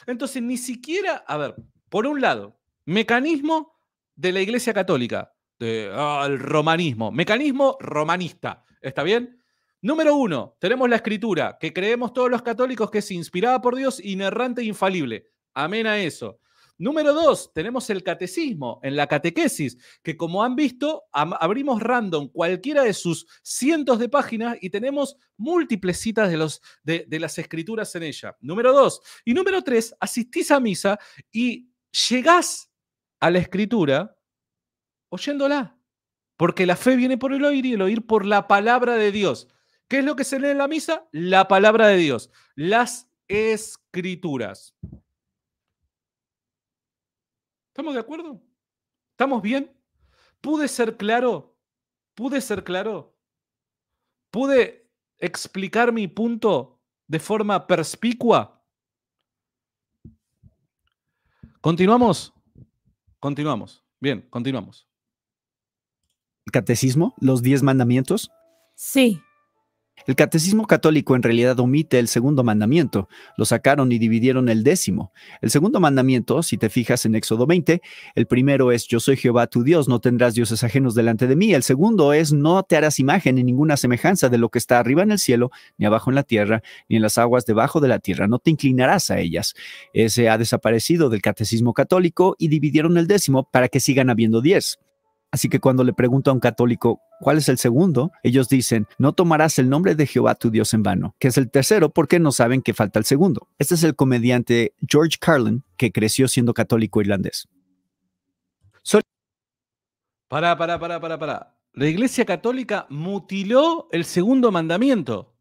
Entonces, ni siquiera, a ver, por un lado, mecanismo de la Iglesia Católica, de, ah, romanismo, mecanismo romanista, ¿está bien? Número uno, tenemos la escritura, que creemos todos los católicos que es inspirada por Dios, inerrante e infalible. Amén a eso. Número dos, tenemos el catecismo, en la catequesis, que como han visto, abrimos random cualquiera de sus cientos de páginas y tenemos múltiples citas de, los, de, de las escrituras en ella. Número dos. Y número tres, asistís a misa y llegás a la escritura oyéndola. Porque la fe viene por el oír y el oír por la palabra de Dios. ¿Qué es lo que se lee en la misa? La palabra de Dios, las escrituras. ¿Estamos de acuerdo? ¿Estamos bien? ¿Pude ser claro? ¿Pude ser claro? ¿Pude explicar mi punto de forma perspicua? Continuamos. Continuamos. Bien, continuamos. ¿El catecismo? ¿Los diez mandamientos? Sí. El catecismo católico en realidad omite el segundo mandamiento, lo sacaron y dividieron el décimo. El segundo mandamiento, si te fijas en Éxodo 20, el primero es yo soy Jehová tu Dios, no tendrás dioses ajenos delante de mí. El segundo es no te harás imagen ni ninguna semejanza de lo que está arriba en el cielo, ni abajo en la tierra, ni en las aguas debajo de la tierra, no te inclinarás a ellas. Ese ha desaparecido del catecismo católico y dividieron el décimo para que sigan habiendo diez. Así que cuando le pregunto a un católico cuál es el segundo, ellos dicen, no tomarás el nombre de Jehová tu Dios en vano, que es el tercero porque no saben que falta el segundo. Este es el comediante George Carlin, que creció siendo católico irlandés. Pará, pará, pará, pará, pará. La Iglesia Católica mutiló el segundo mandamiento.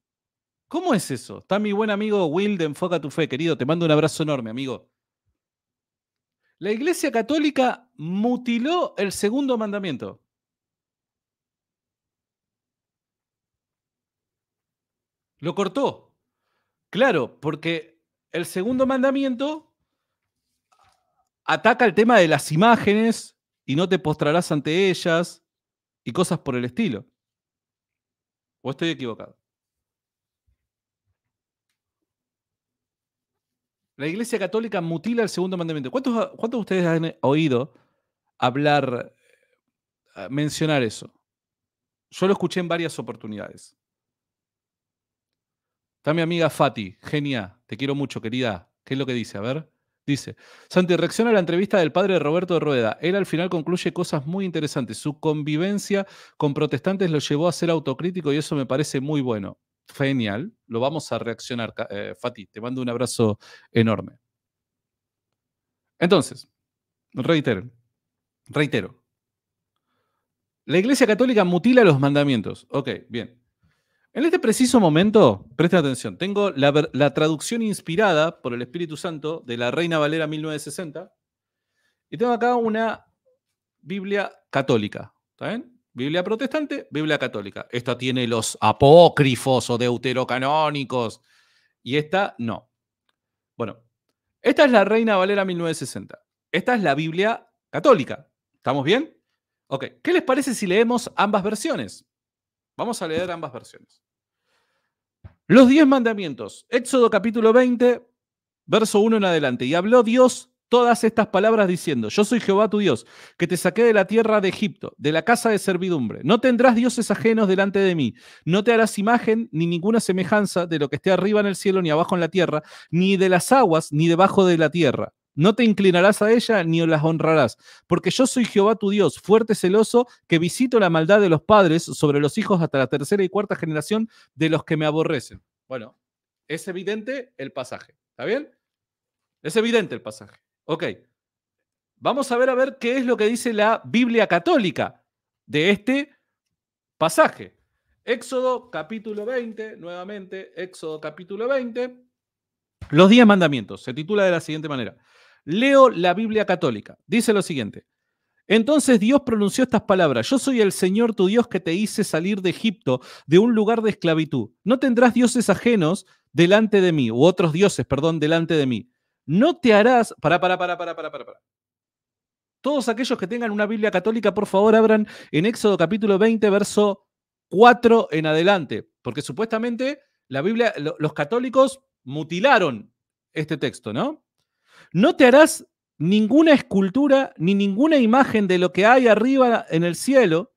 ¿Cómo es eso? Está mi buen amigo Will de Enfoca tu Fe, querido. Te mando un abrazo enorme, amigo. La Iglesia Católica mutiló el segundo mandamiento. Lo cortó. Claro, porque el segundo mandamiento ataca el tema de las imágenes y no te postrarás ante ellas y cosas por el estilo. ¿O estoy equivocado? La Iglesia Católica mutila el segundo mandamiento. ¿Cuántos, cuántos de ustedes han oído hablar, eh, mencionar eso? Yo lo escuché en varias oportunidades. Está mi amiga Fati, genia, te quiero mucho, querida. ¿Qué es lo que dice? A ver. Dice, Santi, reacciona a la entrevista del padre Roberto de Rueda. Él al final concluye cosas muy interesantes. Su convivencia con protestantes lo llevó a ser autocrítico y eso me parece muy bueno genial, lo vamos a reaccionar. Fatih, eh, Fati, te mando un abrazo enorme. Entonces, reitero, reitero. La Iglesia Católica mutila los mandamientos. Ok, bien. En este preciso momento, presten atención, tengo la, la traducción inspirada por el Espíritu Santo de la Reina Valera 1960 y tengo acá una Biblia católica, ¿está bien? Biblia protestante, Biblia católica. Esta tiene los apócrifos o deuterocanónicos y esta no. Bueno, esta es la Reina Valera 1960. Esta es la Biblia católica. ¿Estamos bien? Ok, ¿qué les parece si leemos ambas versiones? Vamos a leer ambas versiones. Los diez mandamientos, Éxodo capítulo 20, verso 1 en adelante. Y habló Dios todas estas palabras diciendo, yo soy Jehová tu Dios, que te saqué de la tierra de Egipto, de la casa de servidumbre. No tendrás dioses ajenos delante de mí, no te harás imagen ni ninguna semejanza de lo que esté arriba en el cielo ni abajo en la tierra, ni de las aguas ni debajo de la tierra. No te inclinarás a ella ni las honrarás, porque yo soy Jehová tu Dios, fuerte celoso, que visito la maldad de los padres sobre los hijos hasta la tercera y cuarta generación de los que me aborrecen. Bueno, es evidente el pasaje, ¿está bien? Es evidente el pasaje. Ok, vamos a ver a ver qué es lo que dice la Biblia católica de este pasaje. Éxodo capítulo 20, nuevamente, Éxodo capítulo 20, los diez mandamientos, se titula de la siguiente manera. Leo la Biblia católica, dice lo siguiente. Entonces Dios pronunció estas palabras, yo soy el Señor tu Dios que te hice salir de Egipto, de un lugar de esclavitud. No tendrás dioses ajenos delante de mí, u otros dioses, perdón, delante de mí. No te harás. para para para para pará, pará. Todos aquellos que tengan una Biblia católica, por favor, abran en Éxodo capítulo 20, verso 4 en adelante. Porque supuestamente la Biblia, los católicos mutilaron este texto, ¿no? No te harás ninguna escultura ni ninguna imagen de lo que hay arriba en el cielo,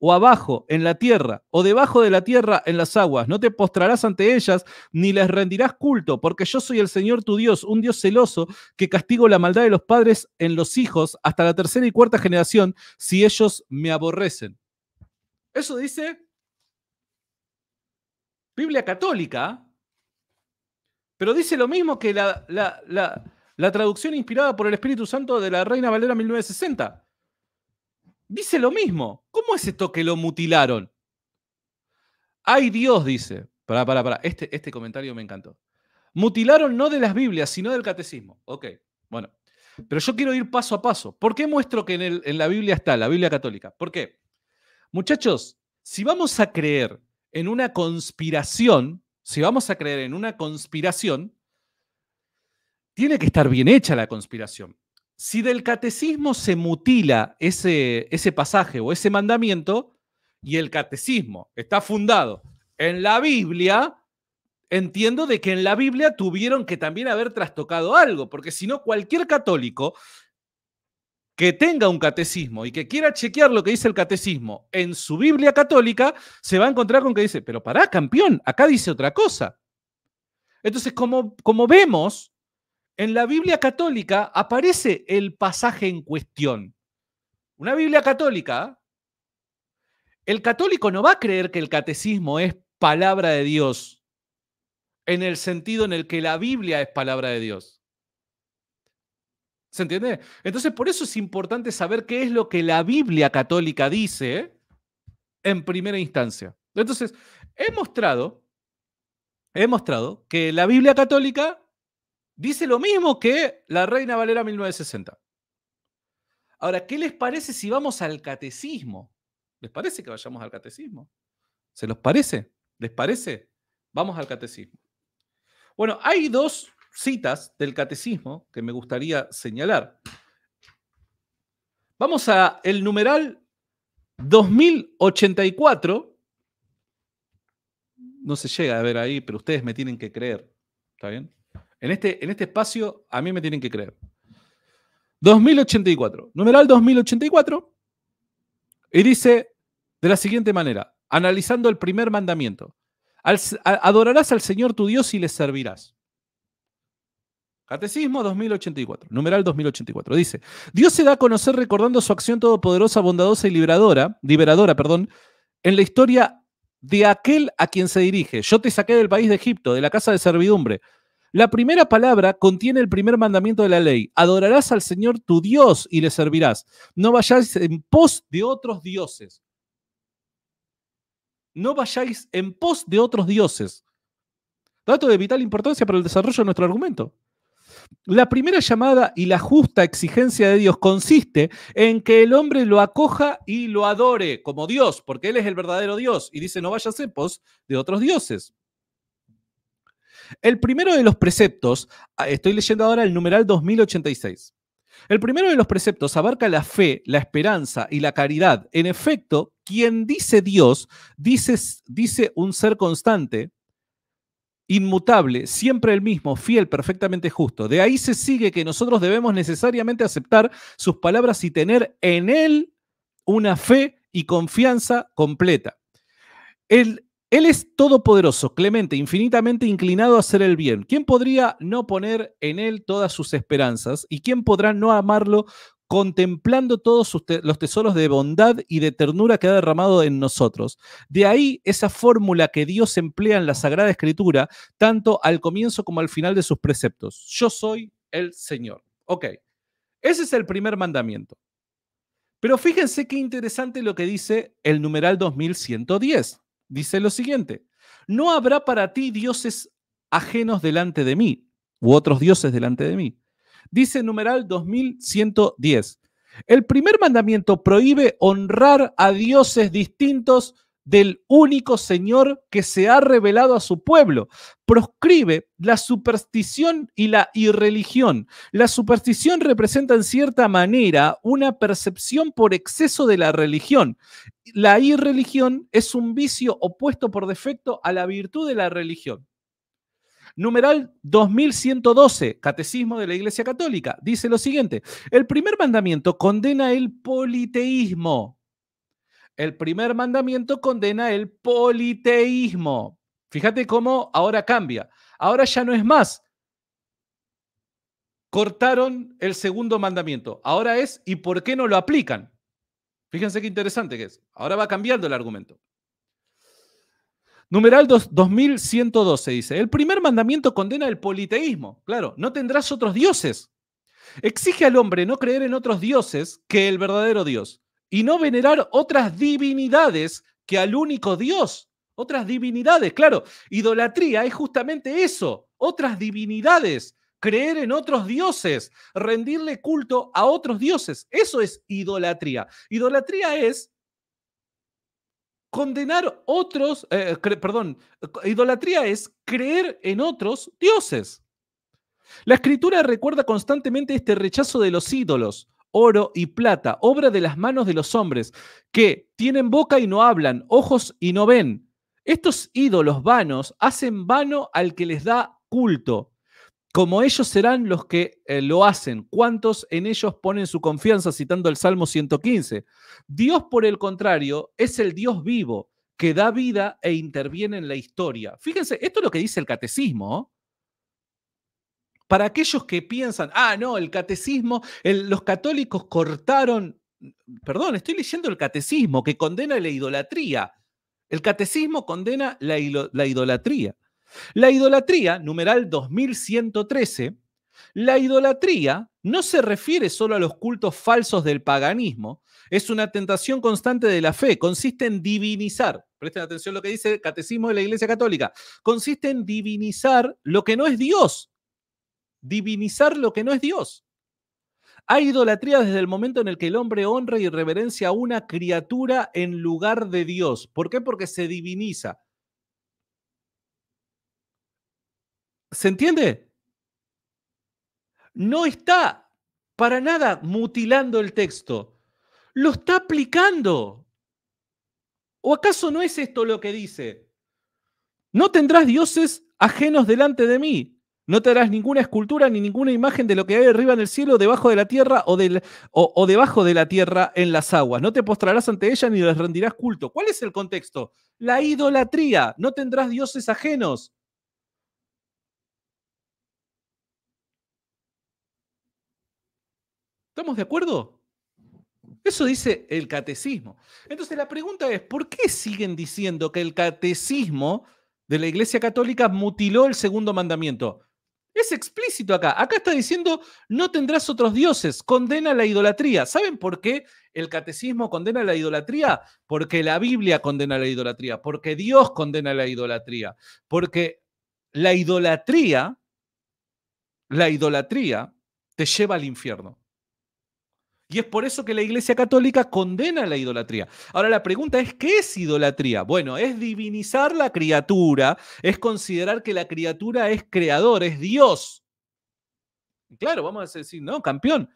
o abajo, en la tierra, o debajo de la tierra, en las aguas. No te postrarás ante ellas, ni les rendirás culto, porque yo soy el Señor tu Dios, un Dios celoso, que castigo la maldad de los padres en los hijos hasta la tercera y cuarta generación, si ellos me aborrecen. Eso dice Biblia católica, pero dice lo mismo que la, traducción inspirada por el Espíritu Santo de la Reina Valera 1960 dice lo mismo. ¿Cómo es esto que lo mutilaron? Ay Dios, dice. Para para pará. Este, este comentario me encantó. Mutilaron no de las Biblias, sino del catecismo. Ok, bueno. Pero yo quiero ir paso a paso. ¿Por qué muestro que en, en la Biblia está, la Biblia católica? ¿Por qué? Muchachos, si vamos a creer en una conspiración, si vamos a creer en una conspiración, tiene que estar bien hecha la conspiración si del catecismo se mutila ese, ese pasaje o ese mandamiento, y el catecismo está fundado en la Biblia, entiendo de que en la Biblia tuvieron que también haber trastocado algo, porque si no, cualquier católico que tenga un catecismo y que quiera chequear lo que dice el catecismo en su Biblia católica, se va a encontrar con que dice, pero pará, campeón, acá dice otra cosa. Entonces, como, como vemos en la Biblia católica aparece el pasaje en cuestión. Una Biblia católica, el católico no va a creer que el catecismo es palabra de Dios en el sentido en el que la Biblia es palabra de Dios. ¿Se entiende? Entonces, por eso es importante saber qué es lo que la Biblia católica dice en primera instancia. Entonces, he mostrado, he mostrado que la Biblia católica dice lo mismo que la Reina Valera 1960. Ahora, ¿qué les parece si vamos al catecismo? ¿Les parece que vayamos al catecismo? ¿Se los parece? ¿Les parece? Vamos al catecismo. Bueno, hay dos citas del catecismo que me gustaría señalar. Vamos a el numeral 2084. No se llega a ver ahí, pero ustedes me tienen que creer. ¿Está bien? En este, en este espacio a mí me tienen que creer. 2084, numeral 2084, y dice de la siguiente manera, analizando el primer mandamiento, adorarás al Señor tu Dios y le servirás. Catecismo 2084, numeral 2084. Dice, Dios se da a conocer recordando su acción todopoderosa, bondadosa y liberadora, liberadora, perdón, en la historia de aquel a quien se dirige. Yo te saqué del país de Egipto, de la casa de servidumbre, la primera palabra contiene el primer mandamiento de la ley. Adorarás al Señor tu Dios y le servirás. No vayáis en pos de otros dioses. No vayáis en pos de otros dioses. Dato de vital importancia para el desarrollo de nuestro argumento. La primera llamada y la justa exigencia de Dios consiste en que el hombre lo acoja y lo adore como Dios, porque Él es el verdadero Dios. Y dice, no vayas en pos de otros dioses. El primero de los preceptos, ah, estoy leyendo ahora el numeral 2086. El primero de los preceptos abarca la fe, la esperanza y la caridad. En efecto, quien dice Dios, dice, dice un ser constante, inmutable, siempre el mismo, fiel, perfectamente justo. De ahí se sigue que nosotros debemos necesariamente aceptar sus palabras y tener en Él una fe y confianza completa. El, él es todopoderoso, clemente, infinitamente inclinado a hacer el bien. ¿Quién podría no poner en él todas sus esperanzas? ¿Y quién podrá no amarlo contemplando todos los tesoros de bondad y de ternura que ha derramado en nosotros. De ahí esa fórmula que Dios emplea en la Sagrada Escritura, tanto al comienzo como al final de sus preceptos. Yo soy el Señor. Ok, ese es el primer mandamiento. Pero fíjense qué interesante lo que dice el numeral 2110 dice lo siguiente, no habrá para ti dioses ajenos delante de mí u otros dioses delante de mí. Dice numeral 2110, el primer mandamiento prohíbe honrar a dioses distintos del único Señor que se ha revelado a su pueblo. Proscribe la superstición y la irreligión. La superstición representa en cierta manera una percepción por exceso de la religión. La irreligión es un vicio opuesto por defecto a la virtud de la religión. Numeral 2112, Catecismo de la Iglesia Católica, dice lo siguiente, el primer mandamiento condena el politeísmo, el primer mandamiento condena el politeísmo. Fíjate cómo ahora cambia. Ahora ya no es más. Cortaron el segundo mandamiento. Ahora es, ¿y por qué no lo aplican? Fíjense qué interesante que es. Ahora va cambiando el argumento. Numeral 2112 dice, el primer mandamiento condena el politeísmo. Claro, no tendrás otros dioses. Exige al hombre no creer en otros dioses que el verdadero Dios y no venerar otras divinidades que al único Dios, otras divinidades, claro, idolatría es justamente eso, otras divinidades, creer en otros dioses, rendirle culto a otros dioses, eso es idolatría. Idolatría es condenar otros, eh, perdón, idolatría es creer en otros dioses. La escritura recuerda constantemente este rechazo de los ídolos, oro y plata, obra de las manos de los hombres, que tienen boca y no hablan, ojos y no ven. Estos ídolos vanos hacen vano al que les da culto. Como ellos serán los que eh, lo hacen, ¿Cuántos en ellos ponen su confianza, citando el Salmo 115. Dios, por el contrario, es el Dios vivo, que da vida e interviene en la historia. Fíjense, esto es lo que dice el catecismo. ¿oh? para aquellos que piensan, ah, no, el catecismo, los católicos cortaron, perdón, estoy leyendo el catecismo que condena la idolatría. El catecismo condena la, la idolatría. La idolatría, numeral 2113, la idolatría no se refiere solo a los cultos falsos del paganismo, es una tentación constante de la fe, consiste en divinizar, presten atención a lo que dice el Catecismo de la Iglesia Católica, consiste en divinizar lo que no es Dios divinizar lo que no es Dios. Hay idolatría desde el momento en el que el hombre honra y reverencia a una criatura en lugar de Dios. ¿Por qué? Porque se diviniza. ¿Se entiende? No está para nada mutilando el texto. Lo está aplicando. ¿O acaso no es esto lo que dice? No tendrás dioses ajenos delante de mí. No te harás ninguna escultura ni ninguna imagen de lo que hay arriba en el cielo, debajo de la tierra o, del, o, debajo de la tierra en las aguas. No te postrarás ante ella ni les rendirás culto. ¿Cuál es el contexto? La idolatría. No tendrás dioses ajenos. ¿Estamos de acuerdo? Eso dice el catecismo. Entonces la pregunta es, ¿por qué siguen diciendo que el catecismo de la Iglesia Católica mutiló el segundo mandamiento? Es explícito acá. Acá está diciendo, no tendrás otros dioses, condena la idolatría. ¿Saben por qué el catecismo condena la idolatría? Porque la Biblia condena la idolatría, porque Dios condena la idolatría, porque la idolatría, la idolatría te lleva al infierno. Y es por eso que la Iglesia Católica condena la idolatría. Ahora la pregunta es, ¿qué es idolatría? Bueno, es divinizar la criatura, es considerar que la criatura es creador, es Dios. claro, vamos a decir, no, campeón.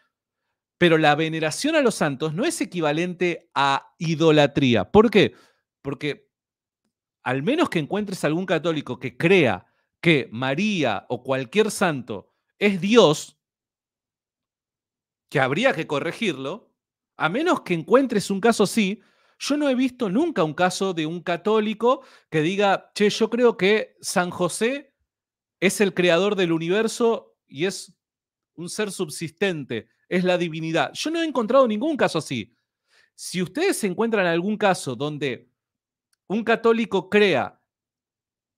Pero la veneración a los santos no es equivalente a idolatría. ¿Por qué? Porque al menos que encuentres algún católico que crea que María o cualquier santo es Dios, que habría que corregirlo, a menos que encuentres un caso así, yo no he visto nunca un caso de un católico que diga, che, yo creo que San José es el creador del universo y es un ser subsistente, es la divinidad. Yo no he encontrado ningún caso así. Si ustedes se encuentran algún caso donde un católico crea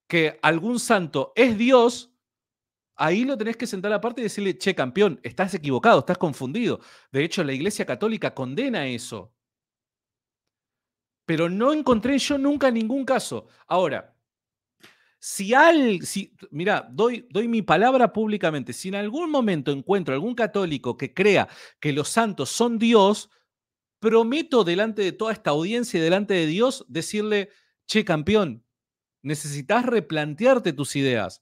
que algún santo es Dios, Ahí lo tenés que sentar aparte y decirle, che, campeón, estás equivocado, estás confundido. De hecho, la Iglesia Católica condena eso. Pero no encontré yo nunca ningún caso. Ahora, si al, si, mira, doy, doy mi palabra públicamente, si en algún momento encuentro algún católico que crea que los santos son Dios, prometo delante de toda esta audiencia y delante de Dios decirle, che, campeón, necesitas replantearte tus ideas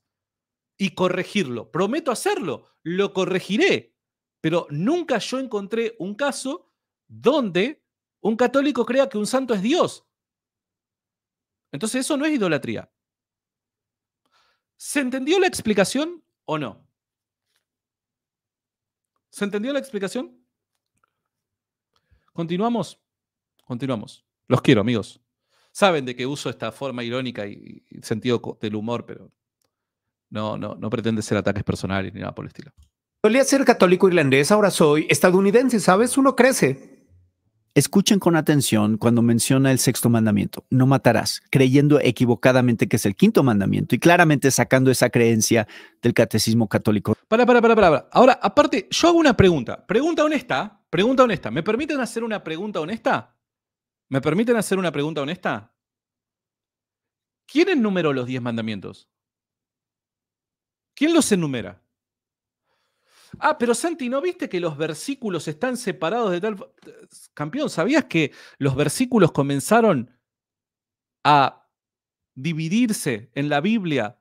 y corregirlo. Prometo hacerlo, lo corregiré, pero nunca yo encontré un caso donde un católico crea que un santo es Dios. Entonces eso no es idolatría. ¿Se entendió la explicación o no? ¿Se entendió la explicación? Continuamos. Continuamos. Los quiero, amigos. Saben de que uso esta forma irónica y sentido del humor, pero no, no, no pretende ser ataques personales ni nada por el estilo. Solía ser católico irlandés, ahora soy estadounidense, ¿sabes? Uno crece. Escuchen con atención cuando menciona el sexto mandamiento, no matarás, creyendo equivocadamente que es el quinto mandamiento y claramente sacando esa creencia del catecismo católico. Para, para, para, para. Ahora, aparte, yo hago una pregunta, pregunta honesta, pregunta honesta. ¿Me permiten hacer una pregunta honesta? ¿Me permiten hacer una pregunta honesta? ¿Quién enumeró los diez mandamientos? ¿Quién los enumera? Ah, pero Santi, ¿no viste que los versículos están separados de tal... Campeón, ¿sabías que los versículos comenzaron a dividirse en la Biblia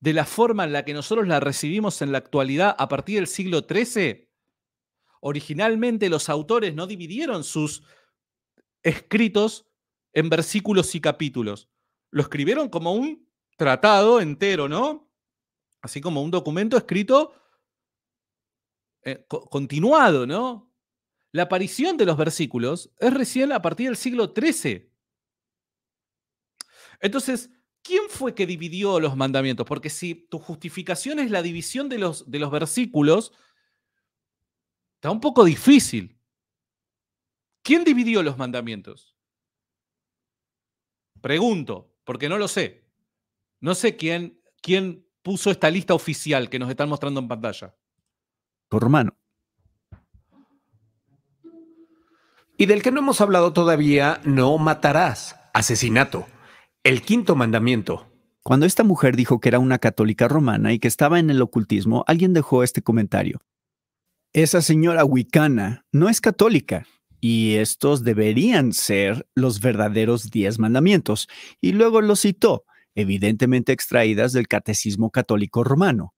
de la forma en la que nosotros la recibimos en la actualidad a partir del siglo XIII? Originalmente los autores no dividieron sus escritos en versículos y capítulos. Lo escribieron como un tratado entero, ¿no? así como un documento escrito eh, continuado, ¿no? La aparición de los versículos es recién a partir del siglo XIII. Entonces, ¿quién fue que dividió los mandamientos? Porque si tu justificación es la división de los, de los versículos, está un poco difícil. ¿Quién dividió los mandamientos? Pregunto, porque no lo sé. No sé quién, quién puso esta lista oficial que nos están mostrando en pantalla? Romano. Y del que no hemos hablado todavía, no matarás. Asesinato. El quinto mandamiento. Cuando esta mujer dijo que era una católica romana y que estaba en el ocultismo, alguien dejó este comentario. Esa señora wicana no es católica y estos deberían ser los verdaderos diez mandamientos. Y luego lo citó evidentemente extraídas del catecismo católico romano.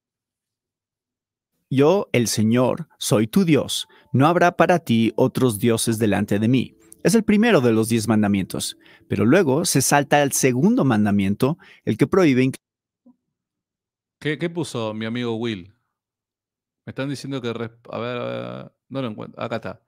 Yo, el Señor, soy tu Dios, no habrá para ti otros dioses delante de mí. Es el primero de los diez mandamientos, pero luego se salta el segundo mandamiento, el que prohíbe... ¿Qué, qué puso mi amigo Will? Me están diciendo que... A ver, a ver no lo encuentro. Acá está.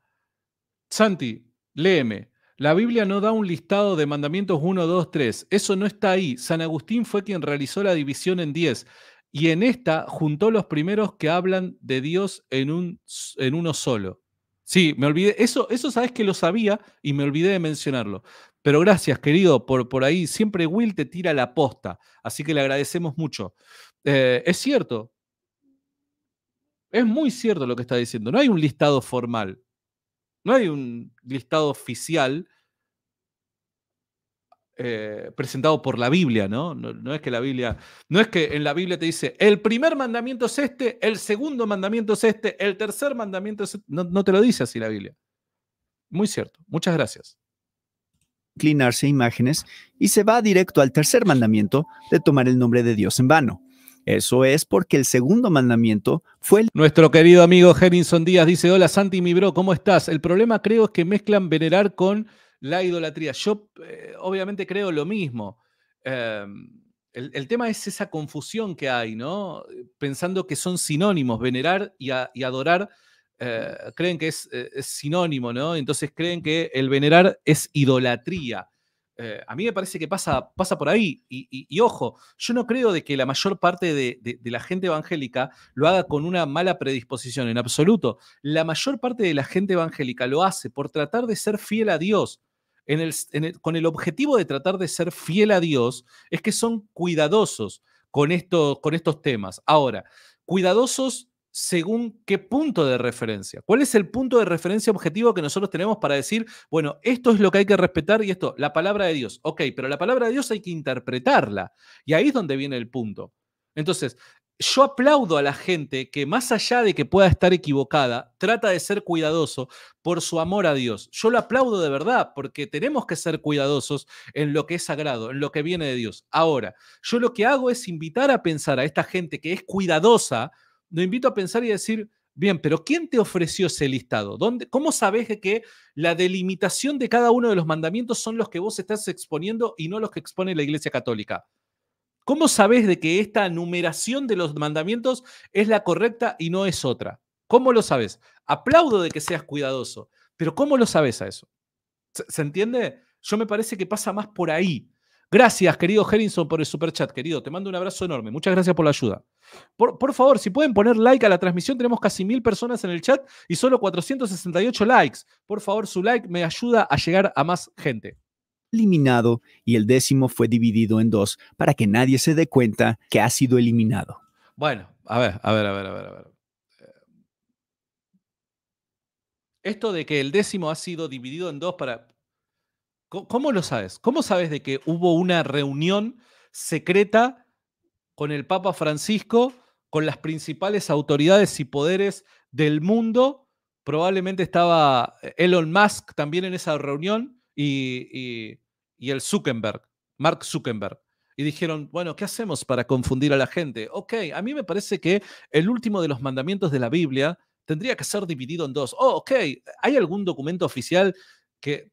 Santi, léeme. La Biblia no da un listado de mandamientos 1, 2, 3. Eso no está ahí. San Agustín fue quien realizó la división en 10. Y en esta juntó los primeros que hablan de Dios en, un, en uno solo. Sí, me olvidé. Eso, eso sabes que lo sabía y me olvidé de mencionarlo. Pero gracias, querido, por, por ahí. Siempre Will te tira la posta. Así que le agradecemos mucho. Eh, es cierto. Es muy cierto lo que está diciendo. No hay un listado formal. No hay un listado oficial eh, presentado por la Biblia, ¿no? ¿no? es que la Biblia, no es que en la Biblia te dice, el primer mandamiento es este, el segundo mandamiento es este, el tercer mandamiento es este. No, te lo dice así la Biblia. Muy cierto. Muchas gracias. Inclinarse imágenes y se va directo al tercer mandamiento de tomar el nombre de Dios en vano. Eso es porque el segundo mandamiento fue el... Nuestro querido amigo Henningson Díaz dice, hola Santi, mi bro, ¿cómo estás? El problema creo es que mezclan venerar con la idolatría. Yo eh, obviamente creo lo mismo. Em, el, tema es esa confusión que hay, ¿no? Pensando que son sinónimos, venerar y, adorar, eh, creen que eh, es, sinónimo, ¿no? Entonces creen que el venerar es idolatría. Eh, a mí me parece que pasa, pasa por ahí. Y, ojo, yo no creo de que la mayor parte de, la gente evangélica lo haga con una mala predisposición, en absoluto. La mayor parte de la gente evangélica lo hace por tratar de ser fiel a Dios. con el objetivo de tratar de ser fiel a Dios, es que son cuidadosos con, esto, con estos temas. Ahora, cuidadosos según qué punto de referencia. ¿Cuál es el punto de referencia objetivo que nosotros tenemos para decir, bueno, esto es lo que hay que respetar y esto, la palabra de Dios? Ok, pero la palabra de Dios hay que interpretarla. Y ahí es donde viene el punto. Entonces, yo aplaudo a la gente que más allá de que pueda estar equivocada, trata de ser cuidadoso por su amor a Dios. Yo lo aplaudo de verdad porque tenemos que ser cuidadosos en lo que es sagrado, en lo que viene de Dios. Ahora, yo lo que hago es invitar a pensar a esta gente que es cuidadosa, no invito a pensar y decir, bien, pero ¿quién te ofreció ese listado? ¿Dónde, ¿Cómo sabes que la delimitación de cada uno de los mandamientos son los que vos estás exponiendo y no los que expone la Iglesia Católica? ¿Cómo sabes de que esta numeración de los mandamientos es la correcta y no es otra? ¿Cómo lo sabes? Aplaudo de que seas cuidadoso, pero ¿cómo lo sabes a eso? ¿Se, entiende? Yo me parece que pasa más por ahí Gracias, querido Herinson, por el superchat, querido. Te mando un abrazo enorme. Muchas gracias por la ayuda. Por, por, favor, si pueden poner like a la transmisión, tenemos casi mil personas en el chat y solo 468 likes. Por favor, su like me ayuda a llegar a más gente. Eliminado y el décimo fue dividido en dos para que nadie se dé cuenta que ha sido eliminado. Bueno, a ver, a ver, a ver, a ver, a ver. Eh, esto de que el décimo ha sido dividido en dos para. ¿Cómo lo sabes? ¿Cómo sabes de que hubo una reunión secreta con el Papa Francisco, con las principales autoridades y poderes del mundo? Probablemente estaba eh, Elon Musk también en esa reunión y, el Zuckerberg, Mark Zuckerberg. Y dijeron, bueno, ¿qué hacemos para confundir a la gente? Ok, a mí me parece que el último de los mandamientos de la Biblia tendría que ser dividido en dos. Oh, ok, ¿hay algún documento oficial que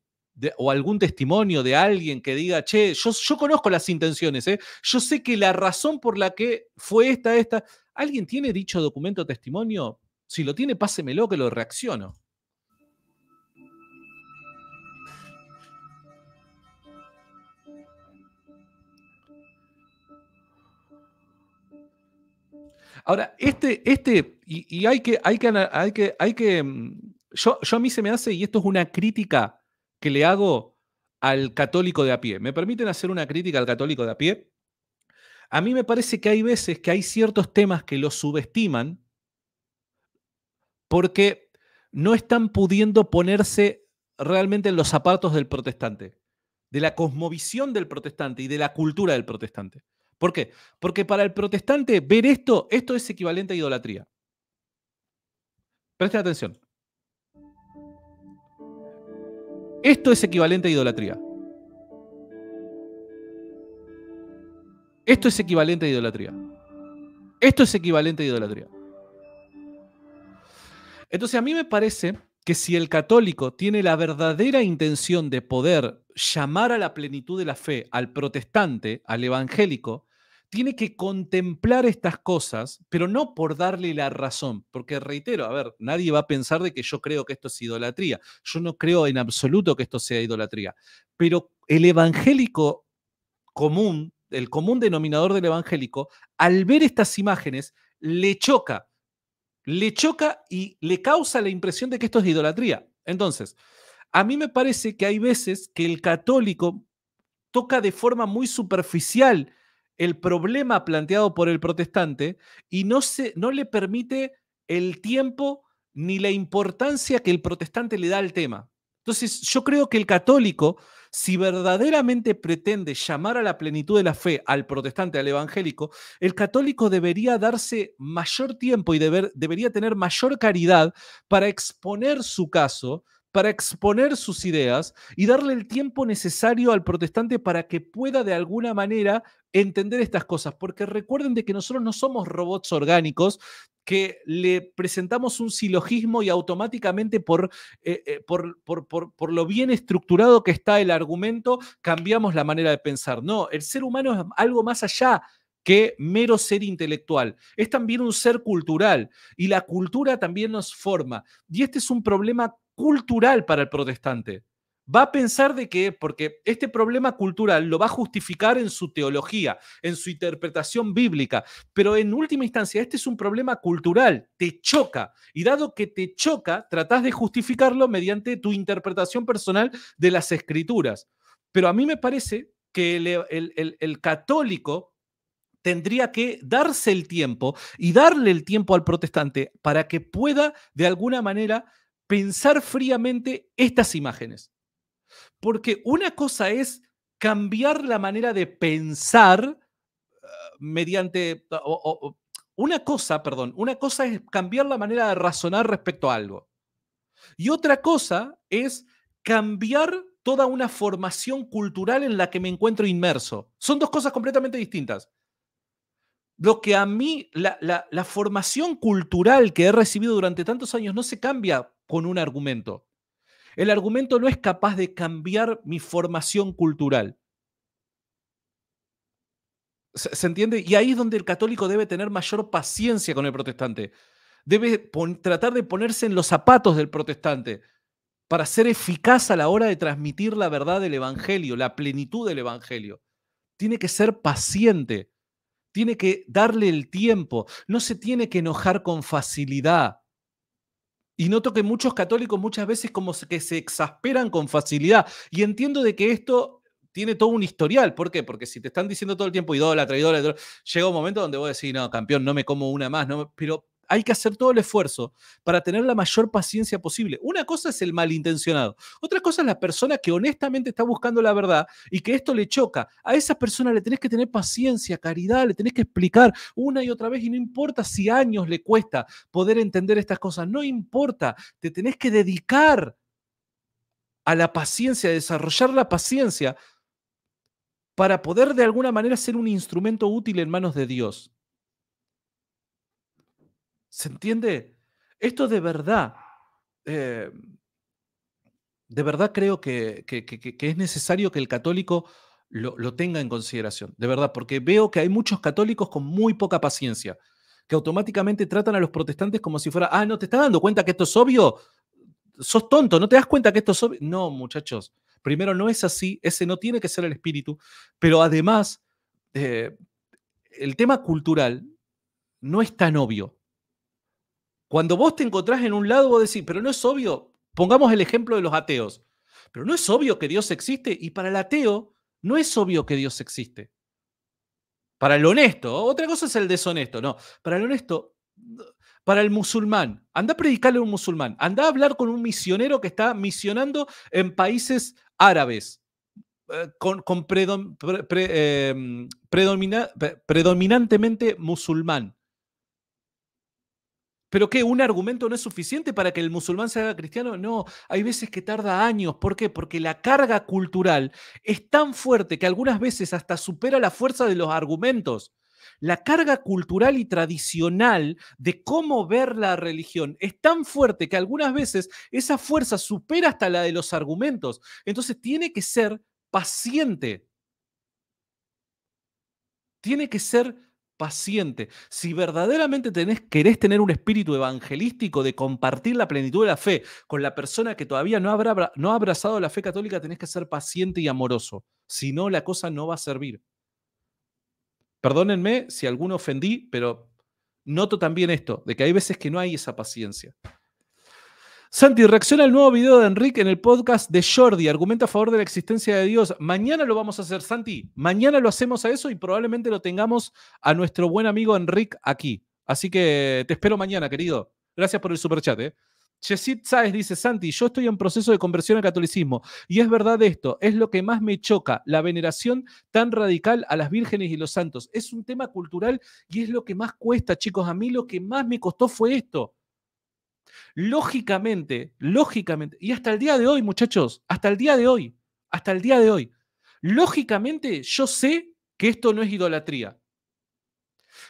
o algún testimonio de alguien que diga, che, yo, conozco las intenciones, ¿eh? yo sé que la razón por la que fue esta, esta. ¿Alguien tiene dicho documento o testimonio? Si lo tiene, pásemelo que lo reacciono. Ahora, este, este, y, hay que, hay que, hay que, hay que mm, yo, yo a mí se me hace, y esto es una crítica que le hago al católico de a pie. ¿Me permiten hacer una crítica al católico de a pie? A mí me parece que hay veces que hay ciertos temas que los subestiman porque no están pudiendo ponerse realmente en los zapatos del protestante, de la cosmovisión del protestante y de la cultura del protestante. ¿Por qué? Porque para el protestante ver esto, esto es equivalente a idolatría. Presten atención. Esto es equivalente a idolatría. Esto es equivalente a idolatría. Esto es equivalente a idolatría. Entonces a mí me parece que si el católico tiene la verdadera intención de poder llamar a la plenitud de la fe al protestante, al evangélico, tiene que contemplar estas cosas, pero no por darle la razón, porque reitero, a ver, nadie va a pensar de que yo creo que esto es idolatría, yo no creo en absoluto que esto sea idolatría, pero el evangélico común, el común denominador del evangélico, al ver estas imágenes, le choca, le choca y le causa la impresión de que esto es idolatría. Entonces, a mí me parece que hay veces que el católico toca de forma muy superficial el problema planteado por el protestante y no, se, no le permite el tiempo ni la importancia que el protestante le da al tema. Entonces, yo creo que el católico, si verdaderamente pretende llamar a la plenitud de la fe al protestante, al evangélico, el católico debería darse mayor tiempo y debería tener mayor caridad para exponer su caso, para exponer sus ideas y darle el tiempo necesario al protestante para que pueda de alguna manera entender estas cosas, porque recuerden de que nosotros no somos robots orgánicos que le presentamos un silogismo y automáticamente eh, eh, por, por, por, lo bien estructurado que está el argumento cambiamos la manera de pensar. No, el ser humano es algo más allá que mero ser intelectual. Es también un ser cultural y la cultura también nos forma. Y este es un problema cultural para el protestante. Va a pensar de que, porque este problema cultural lo va a justificar en su teología, en su interpretación bíblica, pero en última instancia este es un problema cultural, te choca, y dado que te choca, tratás de justificarlo mediante tu interpretación personal de las escrituras. Pero a mí me parece que el, el católico tendría que darse el tiempo y darle el tiempo al protestante para que pueda de alguna manera pensar fríamente estas imágenes. Porque una cosa es cambiar la manera de pensar eh, mediante, una cosa, perdón, una cosa es cambiar la manera de razonar respecto a algo. Y otra cosa es cambiar toda una formación cultural en la que me encuentro inmerso. Son dos cosas completamente distintas. Lo que a mí, la formación cultural que he recibido durante tantos años no se cambia con un argumento. El argumento no es capaz de cambiar mi formación cultural. ¿Se, entiende? Y ahí es donde el católico debe tener mayor paciencia con el protestante. Debe tratar de ponerse en los zapatos del protestante para ser eficaz a la hora de transmitir la verdad del Evangelio, la plenitud del Evangelio. Tiene que ser paciente, tiene que darle el tiempo, no se tiene que enojar con facilidad. Y noto que muchos católicos muchas veces como que se exasperan con facilidad. Y entiendo de que esto tiene todo un historial. ¿Por qué? Porque si te están diciendo todo el tiempo idólatra, idólatra, llega un momento donde vos decís, no, campeón, no me como una más, no pero hay que hacer todo el esfuerzo para tener la mayor paciencia posible. Una cosa es el malintencionado, otra cosa es la persona que honestamente está buscando la verdad y que esto le choca. A esa persona le tenés que tener paciencia, caridad, le tenés que explicar una y otra vez y no importa si años le cuesta poder entender estas cosas, no importa, te tenés que dedicar a la paciencia, a desarrollar la paciencia para poder de alguna manera ser un instrumento útil en manos de Dios. ¿Se entiende? Esto de verdad, eh, de verdad creo que, es necesario que el católico lo, tenga en consideración, de verdad, porque veo que hay muchos católicos con muy poca paciencia, que automáticamente tratan a los protestantes como si fuera, ah, no, ¿te estás dando cuenta que esto es obvio? Sos tonto, ¿no te das cuenta que esto es obvio? No, muchachos, primero no es así, ese no tiene que ser el espíritu, pero además, eh, el tema cultural no es tan obvio. Cuando vos te encontrás en un lado, vos decís, pero no es obvio, pongamos el ejemplo de los ateos, pero no es obvio que Dios existe y para el ateo no es obvio que Dios existe. Para el honesto, otra cosa es el deshonesto, no, para el honesto, para el musulmán, anda a predicarle a un musulmán, anda a hablar con un misionero que está misionando en países árabes, eh, con, em, predomina, predominantemente musulmán. ¿Pero qué? ¿Un argumento no es suficiente para que el musulmán se haga cristiano? No, hay veces que tarda años. ¿Por qué? Porque la carga cultural es tan fuerte que algunas veces hasta supera la fuerza de los argumentos. La carga cultural y tradicional de cómo ver la religión es tan fuerte que algunas veces esa fuerza supera hasta la de los argumentos. Entonces tiene que ser paciente. Tiene que ser paciente. Si verdaderamente querés tener un espíritu evangelístico de compartir la plenitud de la fe con la persona que todavía no, no ha abrazado la fe católica, tenés que ser paciente y amoroso. Si no, la cosa no va a servir. Perdónenme si alguno ofendí, pero noto también esto, de que hay veces que no hay esa paciencia. Santi, reacciona al nuevo video de Enrique en el podcast de Jordi, argumenta a favor de la existencia de Dios. Mañana lo vamos a hacer, Santi. Mañana lo hacemos a eso y probablemente lo tengamos a nuestro buen amigo Enrique aquí. Así que te espero mañana, querido. Gracias por el superchat, ¿eh? Chesit Saez dice, Santi, yo estoy en proceso de conversión al catolicismo y es verdad esto, es lo que más me choca, la veneración tan radical a las vírgenes y los santos. Es un tema cultural y es lo que más cuesta, chicos. A mí lo que más me costó fue esto. Lógicamente, lógicamente, y hasta el día de hoy, muchachos, hasta el día de hoy, hasta el día de hoy, lógicamente yo sé que esto no es idolatría.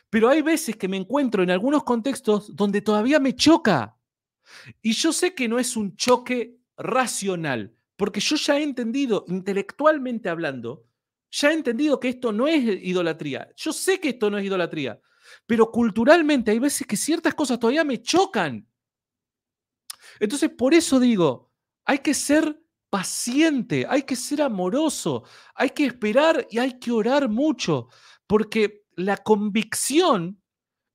Pero hay veces que me encuentro en algunos contextos donde todavía me choca. Y yo sé que no es un choque racional, porque yo ya he entendido, intelectualmente hablando, ya he entendido que esto no es idolatría. Yo sé que esto no es idolatría, pero culturalmente hay veces que ciertas cosas todavía me chocan. Entonces, por eso digo, hay que ser paciente, hay que ser amoroso, hay que esperar y hay que orar mucho, porque la convicción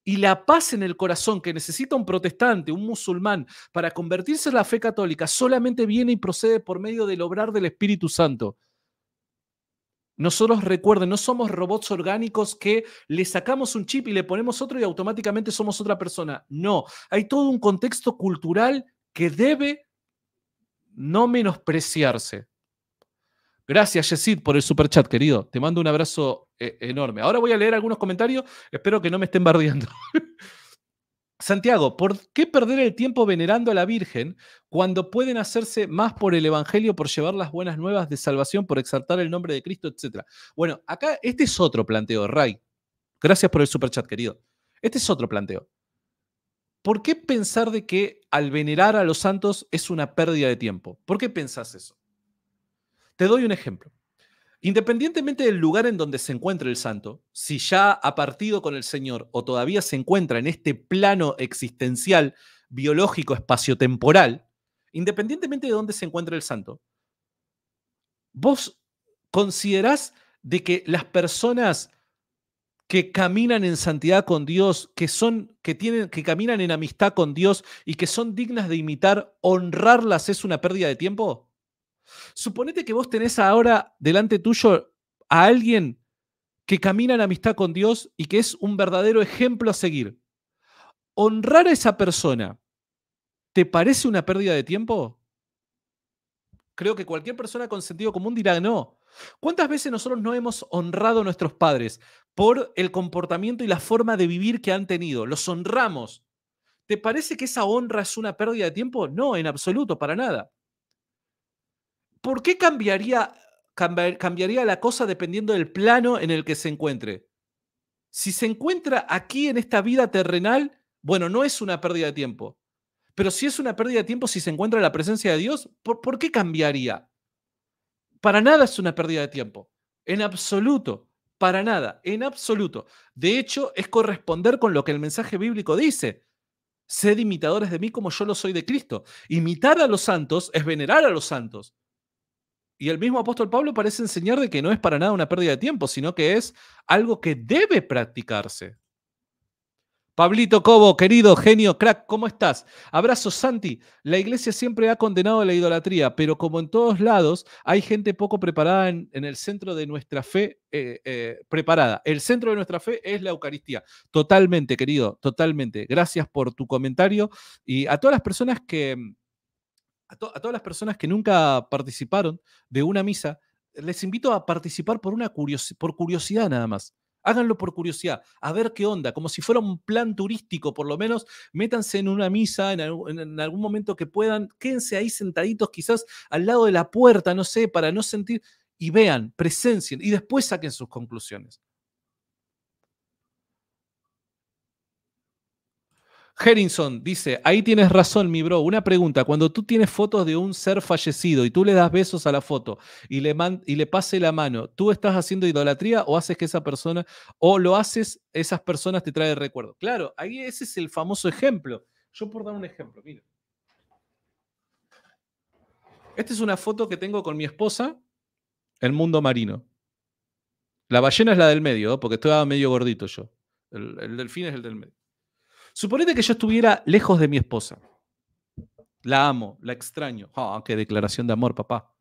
y la paz en el corazón que necesita un protestante, un musulmán, para convertirse en la fe católica, solamente viene y procede por medio del obrar del Espíritu Santo. Nosotros recuerden, no somos robots orgánicos que le sacamos un chip y le ponemos otro y automáticamente somos otra persona. No, hay todo un contexto cultural que debe no menospreciarse. Gracias, Yesid, por el superchat, querido. Te mando un abrazo eh, enorme. Ahora voy a leer algunos comentarios. Espero que no me estén bardeando. Santiago, ¿por qué perder el tiempo venerando a la Virgen cuando pueden hacerse más por el Evangelio, por llevar las buenas nuevas de salvación, por exaltar el nombre de Cristo, etcétera? Bueno, acá este es otro planteo, Ray. Gracias por el superchat, querido. Este es otro planteo. ¿por qué pensar de que al venerar a los santos es una pérdida de tiempo? ¿Por qué pensás eso? Te doy un ejemplo. Independientemente del lugar en donde se encuentre el santo, si ya ha partido con el Señor o todavía se encuentra en este plano existencial, biológico, espaciotemporal, independientemente de dónde se encuentre el santo, vos considerás de que las personas que caminan en santidad con Dios, que son, que tienen, que caminan en amistad con Dios y que son dignas de imitar, honrarlas es una pérdida de tiempo? Suponete que vos tenés ahora delante tuyo a alguien que camina en amistad con Dios y que es un verdadero ejemplo a seguir. ¿Honrar a esa persona te parece una pérdida de tiempo? Creo que cualquier persona con sentido común dirá no. ¿Cuántas veces nosotros no hemos honrado a nuestros padres? por el comportamiento y la forma de vivir que han tenido. Los honramos. ¿Te parece que esa honra es una pérdida de tiempo? No, en absoluto, para nada. ¿Por qué cambiaría, cambiaría la cosa dependiendo del plano en el que se encuentre? Si se encuentra aquí en esta vida terrenal, bueno, no es una pérdida de tiempo. Pero si es una pérdida de tiempo, si se encuentra en la presencia de Dios, ¿por qué cambiaría? Para nada es una pérdida de tiempo. En absoluto. Para nada, en absoluto. De hecho, es corresponder con lo que el mensaje bíblico dice. Sed imitadores de mí como yo lo soy de Cristo. Imitar a los santos es venerar a los santos. Y el mismo apóstol Pablo parece enseñar de que no es para nada una pérdida de tiempo, sino que es algo que debe practicarse. Pablito Cobo, querido genio, crack, ¿cómo estás? Abrazo Santi. La iglesia siempre ha condenado la idolatría, pero como en todos lados, hay gente poco preparada en, el centro de nuestra fe, eh, eh, preparada. El centro de nuestra fe es la Eucaristía. Totalmente, querido, totalmente. Gracias por tu comentario y a todas las personas que, a, todas las personas que nunca participaron de una misa, les invito a participar por, una por curiosidad nada más. Háganlo por curiosidad, a ver qué onda, como si fuera un plan turístico, por lo menos métanse en una misa en, algún momento que puedan, quédense ahí sentaditos quizás al lado de la puerta, no sé, para no sentir y vean, presencien y después saquen sus conclusiones. Herinson dice, ahí tienes razón, mi bro. Una pregunta, cuando tú tienes fotos de un ser fallecido y tú le das besos a la foto y le, y le pase la mano, ¿tú estás haciendo idolatría o haces que esa persona, o lo haces, esas personas te traen recuerdo? Claro, ahí ese es el famoso ejemplo. Yo por dar un ejemplo, mira. Esta es una foto que tengo con mi esposa el mundo marino. La ballena es la del medio, porque estaba medio gordito yo. El, el delfín es el del medio. Suponete que yo estuviera lejos de mi esposa. La amo, la extraño. Ah, qué declaración de amor, papá.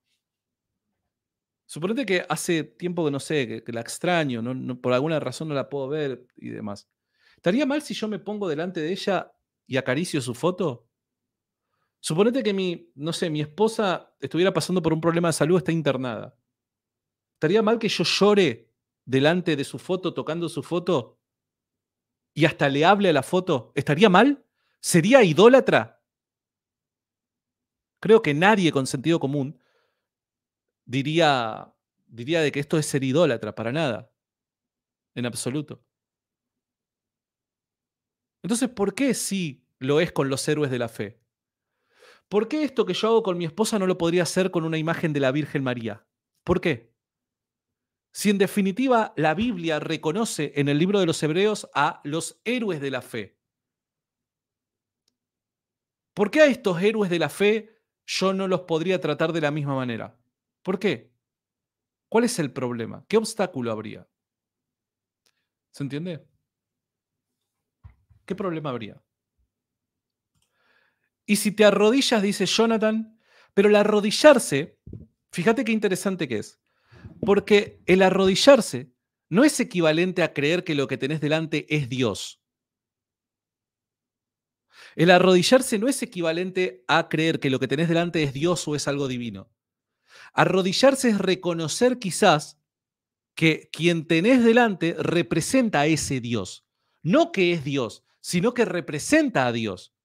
Suponete que hace tiempo que no sé, que, la extraño, por alguna razón no la puedo ver y demás. ¿Estaría mal si yo me pongo delante de ella y acaricio su foto? Suponete que mi, no sé, mi esposa estuviera pasando por un problema de salud, está internada. ¿Estaría mal que yo llore delante de su foto, tocando su foto? y hasta le hable a la foto, ¿estaría mal? ¿Sería idólatra? Creo que nadie con sentido común diría, diría de que esto es ser idólatra, para nada, en absoluto. Entonces, ¿por qué sí lo es con los héroes de la fe? ¿Por qué esto que yo hago con mi esposa no lo podría hacer con una imagen de la Virgen María? ¿Por qué? Si en definitiva la Biblia reconoce en el libro de los Hebreos a los héroes de la fe. ¿Por qué a estos héroes de la fe yo no los podría tratar de la misma manera? ¿Por qué? ¿Cuál es el problema? ¿Qué obstáculo habría? ¿Se entiende? ¿Qué problema habría? Y si te arrodillas, dice Jonathan, pero el arrodillarse, fíjate qué interesante que es. Porque el arrodillarse no es equivalente a creer que lo que tenés delante es Dios. El arrodillarse no es equivalente a creer que lo que tenés delante es Dios o es algo divino. Arrodillarse es reconocer quizás que quien tenés delante representa a ese Dios. No que es Dios, sino que representa a Dios.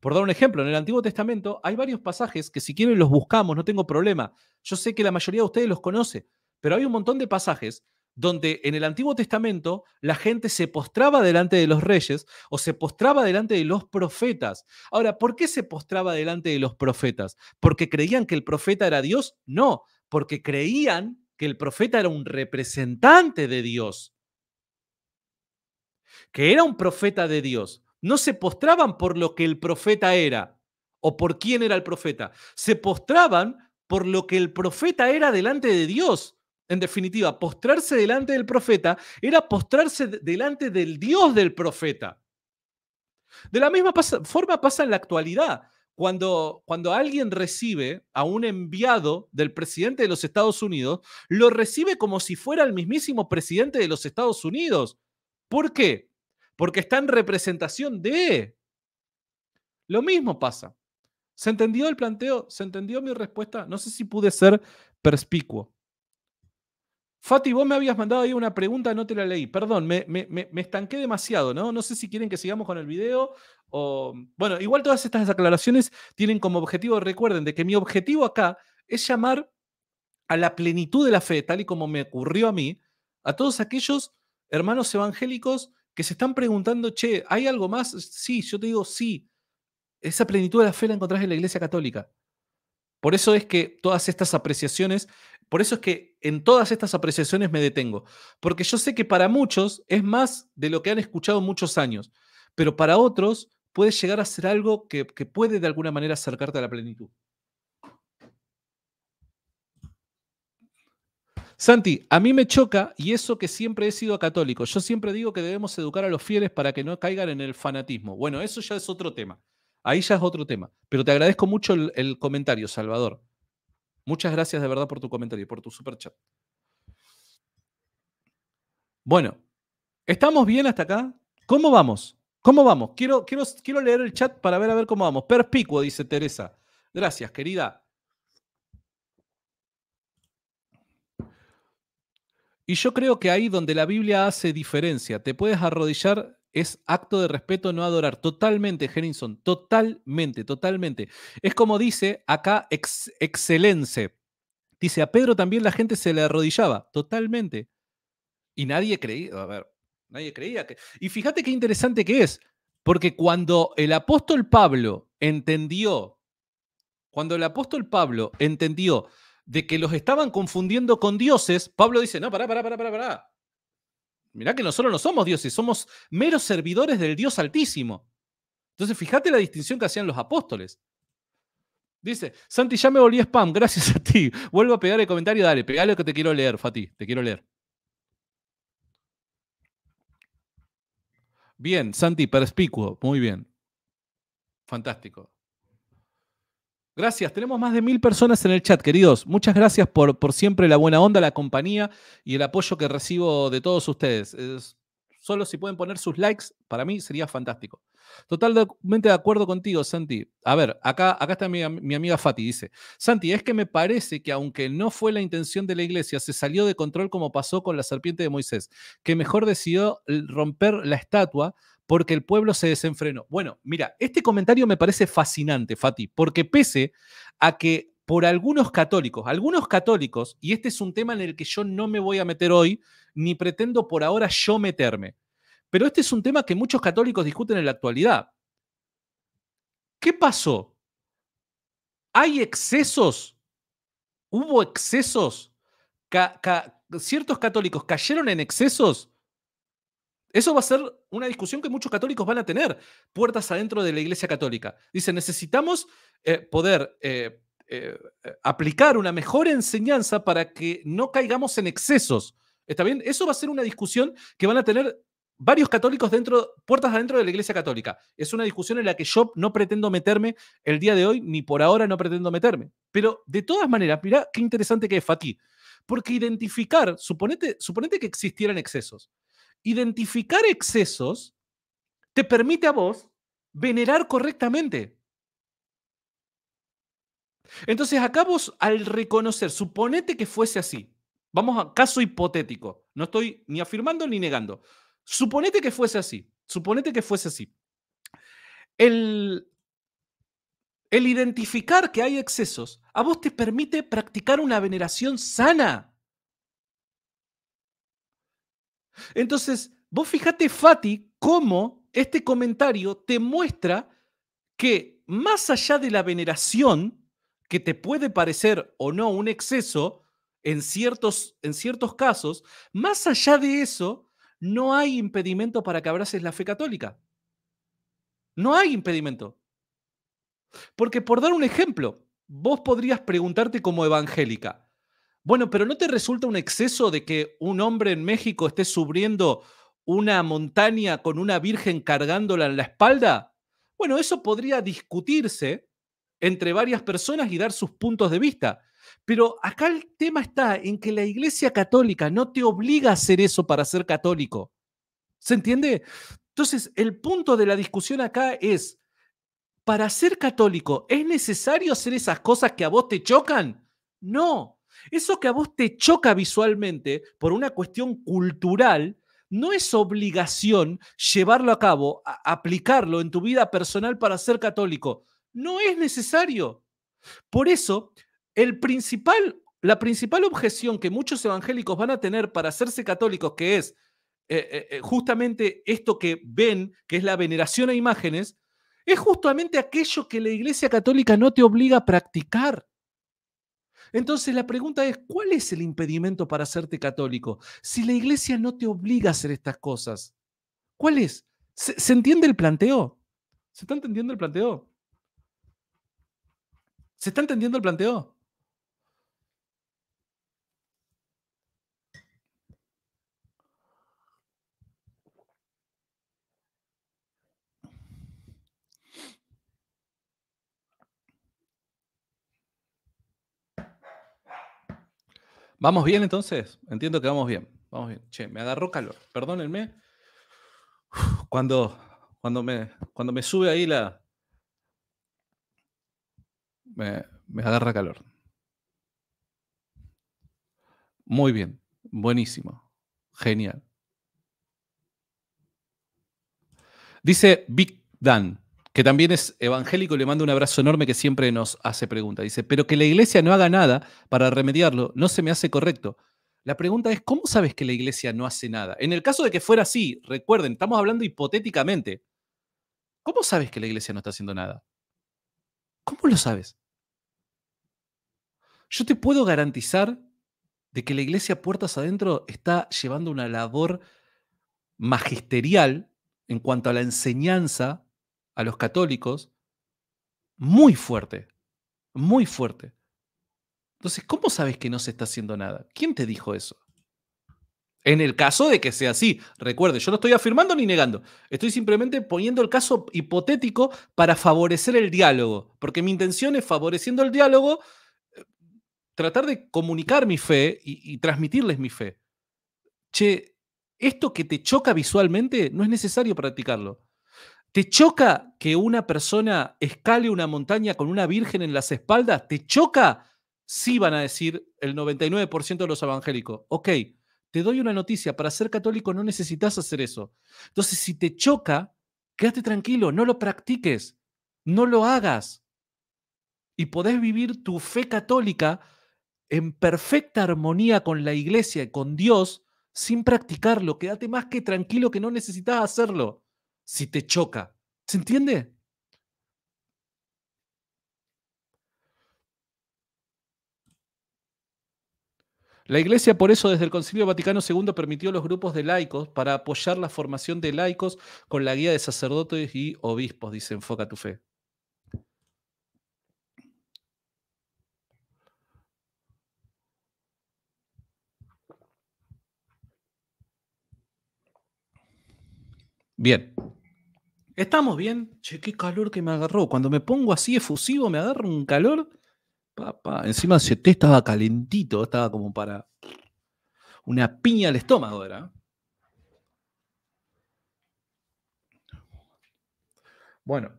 Por dar un ejemplo, en el Antiguo Testamento hay varios pasajes que si quieren los buscamos, no tengo problema. Yo sé que la mayoría de ustedes los conoce, pero hay un montón de pasajes donde en el Antiguo Testamento la gente se postraba delante de los reyes o se postraba delante de los profetas. Ahora, ¿por qué se postraba delante de los profetas? ¿Porque creían que el profeta era Dios? No, porque creían que el profeta era un representante de Dios, que era un profeta de Dios. No se postraban por lo que el profeta era o por quién era el profeta, se postraban por lo que el profeta era delante de Dios. En definitiva, postrarse delante del profeta era postrarse delante del Dios del profeta. De la misma forma pasa en la actualidad. Cuando, cuando alguien recibe a un enviado del presidente de los Estados Unidos, lo recibe como si fuera el mismísimo presidente de los Estados Unidos. ¿Por qué? Porque está en representación de... Lo mismo pasa. ¿Se entendió el planteo? ¿Se entendió mi respuesta? No sé si pude ser perspicuo. Fati, vos me habías mandado ahí una pregunta, no te la leí. Perdón, me, estanqué demasiado, ¿no? No sé si quieren que sigamos con el video o... Bueno, igual todas estas aclaraciones tienen como objetivo, recuerden, de que mi objetivo acá es llamar a la plenitud de la fe, tal y como me ocurrió a mí, a todos aquellos hermanos evangélicos que se están preguntando, che, ¿hay algo más? Sí, yo te digo sí. Esa plenitud de la fe la encontrás en la Iglesia Católica. Por eso es que todas estas apreciaciones por eso es que en todas estas apreciaciones me detengo, porque yo sé que para muchos es más de lo que han escuchado muchos años, pero para otros puede llegar a ser algo que, puede de alguna manera acercarte a la plenitud. Santi, a mí me choca, y eso que siempre he sido católico, yo siempre digo que debemos educar a los fieles para que no caigan en el fanatismo. Bueno, eso ya es otro tema. Ahí ya es otro tema. Pero te agradezco mucho el comentario, Salvador. Muchas gracias de verdad por tu comentario y por tu super chat. Bueno, ¿estamos bien hasta acá? ¿Cómo vamos? ¿Cómo vamos? Quiero, quiero, quiero leer el chat para ver a ver cómo vamos. Perspicuo, dice Teresa. Gracias, querida. Y yo creo que ahí donde la Biblia hace diferencia, te puedes arrodillar es acto de respeto no adorar. Totalmente, Henningson. Totalmente, totalmente. Es como dice acá Excelense. Dice, a Pedro también la gente se le arrodillaba. Totalmente. Y nadie creía, a ver, nadie creía que... Y fíjate qué interesante que es, porque cuando el apóstol Pablo entendió, cuando el apóstol Pablo entendió de que los estaban confundiendo con dioses, Pablo dice, no, pará, pará, pará, pará, pará mirá que nosotros no somos dioses, somos meros servidores del Dios Altísimo. Entonces, fíjate la distinción que hacían los apóstoles. Dice, Santi, ya me volví spam, gracias a ti. Vuelvo a pegar el comentario, dale, lo que te quiero leer, Fati, te quiero leer. Bien, Santi, perspicuo, muy bien. Fantástico. Gracias, tenemos más de mil personas en el chat, queridos. Muchas gracias por, por siempre la buena onda, la compañía y el apoyo que recibo de todos ustedes. Es, solo si pueden poner sus likes, para mí sería fantástico. Totalmente de acuerdo contigo, Santi. A ver, acá, acá está mi, mi, amiga Fati, dice, Santi, es que me parece que aunque no fue la intención de la iglesia, se salió de control como pasó con la serpiente de Moisés, que mejor decidió romper la estatua porque el pueblo se desenfrenó. Bueno, mira, este comentario me parece fascinante, Fati, porque pese a que por algunos católicos, algunos católicos, y este es un tema en el que yo no me voy a meter hoy, ni pretendo por ahora yo meterme, pero este es un tema que muchos católicos discuten en la actualidad. ¿Qué pasó? ¿Hay excesos? ¿Hubo excesos? ¿Ciertos católicos cayeron en excesos eso va a ser una discusión que muchos católicos van a tener puertas adentro de la Iglesia Católica. Dice, necesitamos eh, poder eh, eh, aplicar una mejor enseñanza para que no caigamos en excesos. ¿Está bien? Eso va a ser una discusión que van a tener varios católicos dentro, puertas adentro de la Iglesia Católica. Es una discusión en la que yo no pretendo meterme el día de hoy, ni por ahora no pretendo meterme. Pero de todas maneras, mirá qué interesante que es Fatih. Porque identificar, suponete, suponete que existieran excesos identificar excesos te permite a vos venerar correctamente. Entonces, acá vos, al reconocer, suponete que fuese así, vamos a caso hipotético, no estoy ni afirmando ni negando, suponete que fuese así, suponete que fuese así. El, el identificar que hay excesos a vos te permite practicar una veneración sana. Entonces, vos fijate, Fati, cómo este comentario te muestra que más allá de la veneración, que te puede parecer o no un exceso en ciertos, en ciertos casos, más allá de eso, no hay impedimento para que abraces la fe católica. No hay impedimento. Porque por dar un ejemplo, vos podrías preguntarte como evangélica, bueno, pero ¿no te resulta un exceso de que un hombre en México esté subiendo una montaña con una virgen cargándola en la espalda? Bueno, eso podría discutirse entre varias personas y dar sus puntos de vista. Pero acá el tema está en que la Iglesia Católica no te obliga a hacer eso para ser católico. ¿Se entiende? Entonces, el punto de la discusión acá es, para ser católico, ¿es necesario hacer esas cosas que a vos te chocan? No, eso que a vos te choca visualmente por una cuestión cultural, no es obligación llevarlo a cabo, aplicarlo en tu vida personal para ser católico. No es necesario. Por eso, el principal, la principal objeción que muchos evangélicos van a tener para hacerse católicos, que es eh, eh, eh, justamente esto que ven, que es la veneración a imágenes, es justamente aquello que la Iglesia Católica no te obliga a practicar. Entonces la pregunta es, ¿cuál es el impedimento para hacerte católico? Si la iglesia no te obliga a hacer estas cosas, ¿cuál es? ¿Se, entiende el planteo? ¿Se está entendiendo el planteo? ¿Se está entendiendo el planteo? ¿Vamos bien entonces? Entiendo que vamos bien. Vamos bien. Che, me agarró calor. Perdónenme. cuando, cuando, me, cuando me sube ahí la. Me, me agarra calor. Muy bien. Buenísimo. Genial. Dice Big Dan que también es evangélico, le mando un abrazo enorme que siempre nos hace pregunta. Dice, pero que la iglesia no haga nada para remediarlo, no se me hace correcto. La pregunta es, ¿cómo sabes que la iglesia no hace nada? En el caso de que fuera así, recuerden, estamos hablando hipotéticamente. ¿Cómo sabes que la iglesia no está haciendo nada? ¿Cómo lo sabes? Yo te puedo garantizar de que la iglesia puertas adentro está llevando una labor magisterial en cuanto a la enseñanza a los católicos muy fuerte, muy fuerte. Entonces, ¿cómo sabes que no se está haciendo nada? ¿Quién te dijo eso? En el caso de que sea así, recuerde, yo no estoy afirmando ni negando, estoy simplemente poniendo el caso hipotético para favorecer el diálogo, porque mi intención es favoreciendo el diálogo, eh, tratar de comunicar mi fe y, y transmitirles mi fe. Che, esto que te choca visualmente no es necesario practicarlo. ¿Te choca que una persona escale una montaña con una virgen en las espaldas? ¿Te choca? Sí van a decir el 99% de los evangélicos. Ok, te doy una noticia, para ser católico no necesitas hacer eso. Entonces, si te choca, quédate tranquilo, no lo practiques, no lo hagas. Y podés vivir tu fe católica en perfecta armonía con la iglesia y con Dios sin practicarlo. Quédate más que tranquilo que no necesitas hacerlo si te choca. ¿Se entiende? La Iglesia, por eso, desde el Concilio Vaticano II permitió los grupos de laicos para apoyar la formación de laicos con la guía de sacerdotes y obispos, dice Enfoca tu Fe. Bien. ¿Estamos bien? Che, qué calor que me agarró. Cuando me pongo así efusivo, me agarra un calor. Papá, encima si té estaba calentito, estaba como para una piña al estómago, era. Bueno.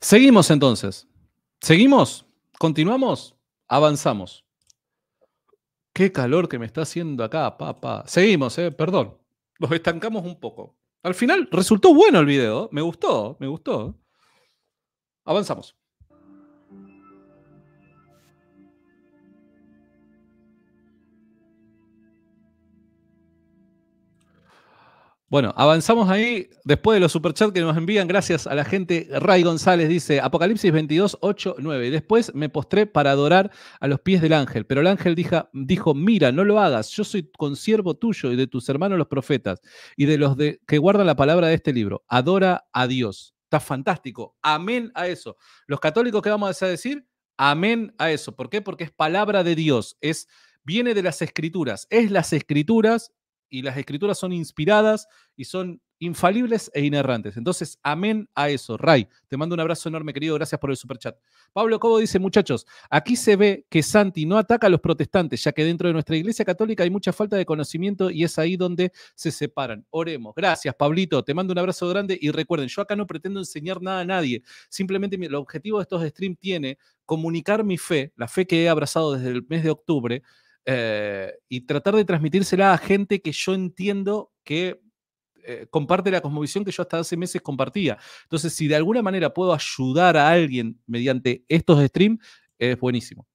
Seguimos entonces. ¿Seguimos? ¿Continuamos? Avanzamos. Qué calor que me está haciendo acá, papá. Seguimos, eh, perdón. Los estancamos un poco. Al final resultó bueno el video. Me gustó, me gustó. Avanzamos. Bueno, avanzamos ahí después de los superchats que nos envían. Gracias a la gente. Ray González dice: Apocalipsis 22, 8, 9. Después me postré para adorar a los pies del ángel. Pero el ángel dijo, dijo Mira, no lo hagas. Yo soy consiervo tuyo y de tus hermanos los profetas y de los de, que guardan la palabra de este libro. Adora a Dios. Está fantástico. Amén a eso. Los católicos, ¿qué vamos a decir? Amén a eso. ¿Por qué? Porque es palabra de Dios. Es viene de las escrituras. Es las escrituras y las escrituras son inspiradas y son infalibles e inerrantes. Entonces, amén a eso. Ray, te mando un abrazo enorme, querido. Gracias por el superchat. Pablo Cobo dice, muchachos, aquí se ve que Santi no ataca a los protestantes, ya que dentro de nuestra iglesia católica hay mucha falta de conocimiento y es ahí donde se separan. Oremos. Gracias, Pablito. Te mando un abrazo grande y recuerden, yo acá no pretendo enseñar nada a nadie. Simplemente el objetivo de estos streams tiene comunicar mi fe, la fe que he abrazado desde el mes de octubre, eh, y tratar de transmitírsela a gente que yo entiendo que eh, comparte la cosmovisión que yo hasta hace meses compartía. Entonces, si de alguna manera puedo ayudar a alguien mediante estos streams, es buenísimo.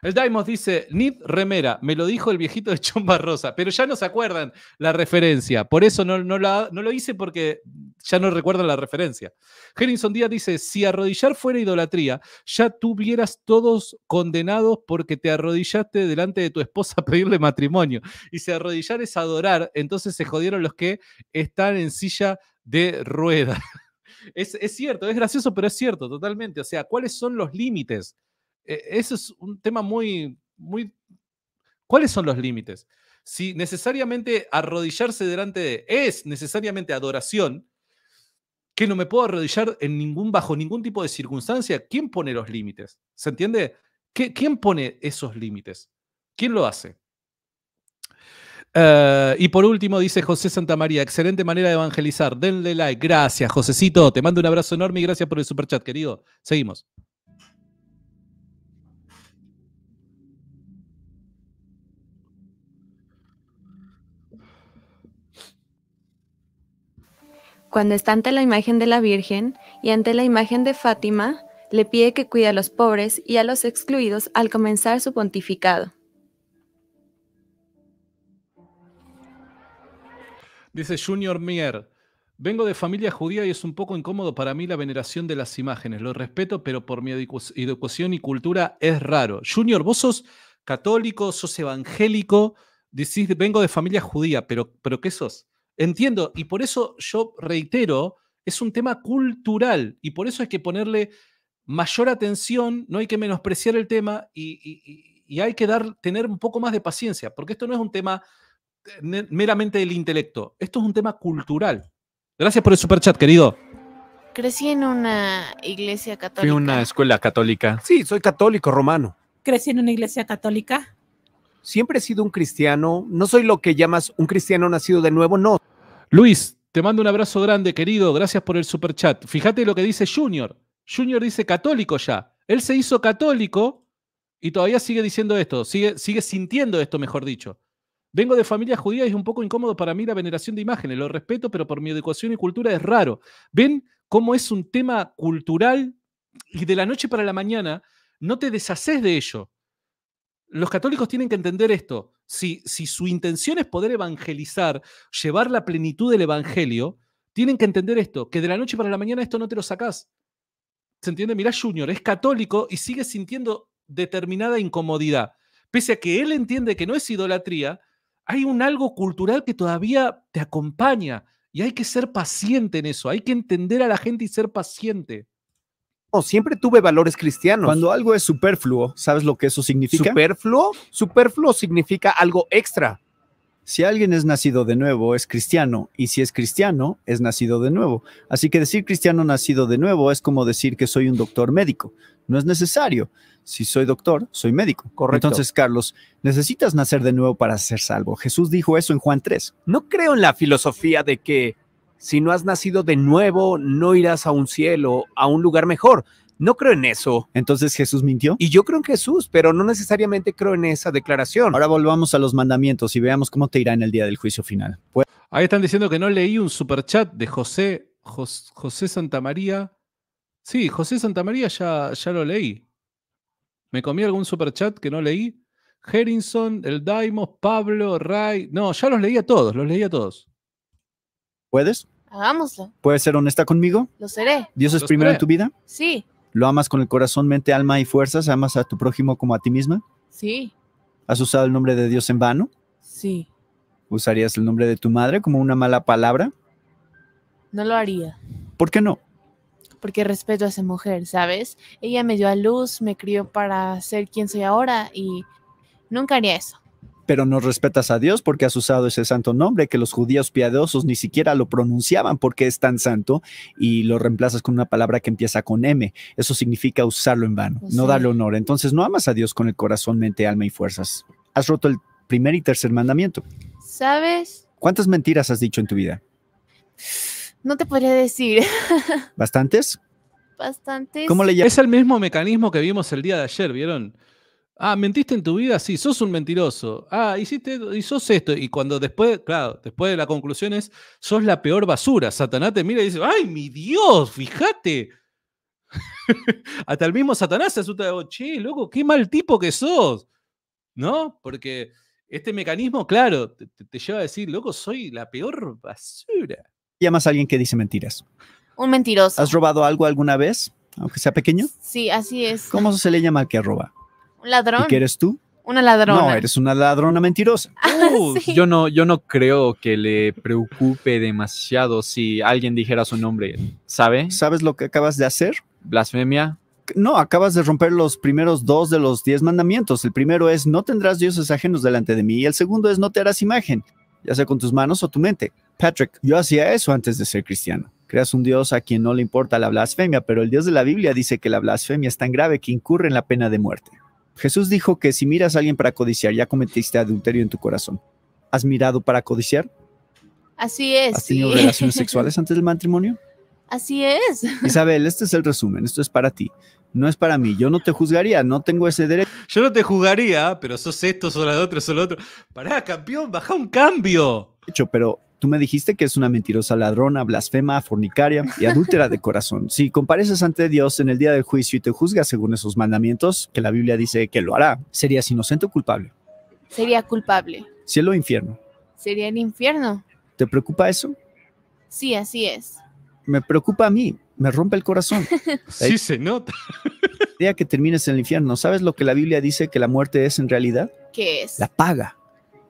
El Daimos dice, Nid Remera, me lo dijo el viejito de Chomba Rosa, pero ya no se acuerdan la referencia, por eso no, la, no lo hice porque ya no recuerdan la referencia. Gerinson Díaz dice, si arrodillar fuera idolatría, ya tuvieras todos condenados porque te arrodillaste delante de tu esposa a pedirle matrimonio. Y si arrodillar es adorar, entonces se jodieron los que están en silla de rueda. es, es cierto, es gracioso, pero es cierto, totalmente. O sea, ¿cuáles son los límites? E-, eso es un tema muy, muy... ¿Cuáles son los límites? Si necesariamente arrodillarse delante de es necesariamente adoración, que no me puedo arrodillar en ningún, bajo ningún tipo de circunstancia, ¿quién pone los límites? ¿Se entiende? ¿Quién pone esos límites? ¿Quién lo hace? Eh, y por último, dice José Santa María, excelente manera de evangelizar. Denle like. Gracias, Josecito. Te mando un abrazo enorme y gracias por el superchat, querido. Seguimos. Cuando está ante la imagen de la Virgen y ante la imagen de Fátima, le pide que cuide a los pobres y a los excluidos al comenzar su pontificado. Dice Junior Mier, vengo de familia judía y es un poco incómodo para mí la veneración de las imágenes. Lo respeto, pero por mi educación y cultura es raro. Junior, vos sos católico, sos evangélico, decís, vengo de familia judía, pero, pero ¿qué sos? Entiendo, y por eso yo reitero, es un tema cultural y por eso hay que ponerle mayor atención, no hay que menospreciar el tema y, hay que dar, tener un poco más de paciencia, porque esto no es un tema eh, meramente del intelecto, esto es un tema cultural. Gracias por el superchat, querido. Crecí en una iglesia católica. Fui una escuela católica. Sí, soy católico romano. Crecí en una iglesia católica siempre he sido un cristiano, no soy lo que llamas un cristiano nacido de nuevo, no. Luis, te mando un abrazo grande, querido, gracias por el super chat. Fíjate lo que dice Junior. Junior dice católico ya. Él se hizo católico y todavía sigue diciendo esto, sigue, sigue sintiendo esto, mejor dicho. Vengo de familia judía y es un poco incómodo para mí la veneración de imágenes. Lo respeto, pero por mi educación y cultura es raro. ¿Ven cómo es un tema cultural y de la noche para la mañana no te deshaces de ello? los católicos tienen que entender esto. Si, si su intención es poder evangelizar, llevar la plenitud del evangelio, tienen que entender esto, que de la noche para la mañana esto no te lo sacás. ¿Se entiende? Mirá, Junior es católico y sigue sintiendo determinada incomodidad. Pese a que él entiende que no es idolatría, hay un algo cultural que todavía te acompaña y hay que ser paciente en eso, hay que entender a la gente y ser paciente siempre tuve valores cristianos. Cuando algo es superfluo, ¿sabes lo que eso significa? Superfluo, superfluo significa algo extra. Si alguien es nacido de nuevo, es cristiano, y si es cristiano, es nacido de nuevo. Así que decir cristiano nacido de nuevo es como decir que soy un doctor médico. No es necesario. Si soy doctor, soy médico. Correcto. Entonces, Carlos, necesitas nacer de nuevo para ser salvo. Jesús dijo eso en Juan 3. No creo en la filosofía de que si no has nacido de nuevo, no irás a un cielo, a un lugar mejor. No creo en eso. Entonces Jesús mintió. Y yo creo en Jesús, pero no necesariamente creo en esa declaración. Ahora volvamos a los mandamientos y veamos cómo te irá en el día del juicio final. Pues, Ahí están diciendo que no leí un superchat de José, José Santa Santamaría. Sí, José Santamaría ya, ya lo leí. Me comí algún superchat que no leí. Herinson, el Daimos, Pablo, Ray. No, ya los leí a todos, los leí a todos. ¿Puedes? Hagámoslo. ¿Puedes ser honesta conmigo? Lo seré. ¿Dios es primero en tu vida? Sí. ¿Lo amas con el corazón, mente, alma y fuerzas? ¿Amas a tu prójimo como a ti misma? Sí. ¿Has usado el nombre de Dios en vano? Sí. ¿Usarías el nombre de tu madre como una mala palabra? No lo haría. ¿Por qué no? Porque respeto a esa mujer, ¿sabes? Ella me dio a luz, me crió para ser quien soy ahora y nunca haría eso pero no respetas a Dios porque has usado ese santo nombre que los judíos piadosos ni siquiera lo pronunciaban porque es tan santo y lo reemplazas con una palabra que empieza con M. Eso significa usarlo en vano, no darle honor. Entonces no amas a Dios con el corazón, mente, alma y fuerzas. Has roto el primer y tercer mandamiento. ¿Sabes? ¿Cuántas mentiras has dicho en tu vida? No te podría decir. ¿Bastantes? Bastantes. ¿Cómo le llamas? Es el mismo mecanismo que vimos el día de ayer, ¿vieron? Ah, mentiste en tu vida, sí, sos un mentiroso. Ah, hiciste y sos esto. Y cuando después, claro, después de la conclusión es, sos la peor basura. Satanás te mira y dice, ay, mi Dios, fíjate. Hasta el mismo Satanás se asusta, vos, che, loco, qué mal tipo que sos. ¿No? Porque este mecanismo, claro, te, lleva a decir, loco, soy la peor basura. ¿Llamas a alguien que dice mentiras? Un mentiroso. ¿Has robado algo alguna vez? Aunque sea pequeño. Sí, así es. ¿Cómo se le llama al que roba? Un ladrón. qué eres tú? Una ladrona. No, eres una ladrona mentirosa. Ah, yo no, yo no creo que le preocupe demasiado si alguien dijera su nombre. ¿Sabe? ¿Sabes lo que acabas de hacer? Blasfemia. No, acabas de romper los primeros dos de los diez mandamientos. El primero es no tendrás dioses ajenos delante de mí y el segundo es no te harás imagen, ya sea con tus manos o tu mente. Patrick, yo hacía eso antes de ser cristiano. Creas un Dios a quien no le importa la blasfemia, pero el Dios de la Biblia dice que la blasfemia es tan grave que incurre en la pena de muerte. Jesús dijo que si miras a alguien para codiciar, ya cometiste adulterio en tu corazón. ¿Has mirado para codiciar? Así es. ¿Has tenido relaciones sexuales antes del matrimonio? Así es. Isabel, este es el resumen. Esto es para ti. No es para mí. Yo no te juzgaría. No tengo ese derecho. Yo no te juzgaría, pero sos esto, sos la otra, sos lo otro. Pará, campeón, baja un cambio. De hecho, Pero Tú me dijiste que es una mentirosa ladrona, blasfema, fornicaria y adúltera de corazón. Si compareces ante Dios en el día del juicio y te juzgas según esos mandamientos, que la Biblia dice que lo hará, ¿serías inocente o culpable? Sería culpable. ¿Cielo o infierno? Sería el infierno. ¿Te preocupa eso? Sí, así es. Me preocupa a mí, me rompe el corazón. sí, se nota. El que termines en el infierno, ¿sabes lo que la Biblia dice que la muerte es en realidad? ¿Qué es? La paga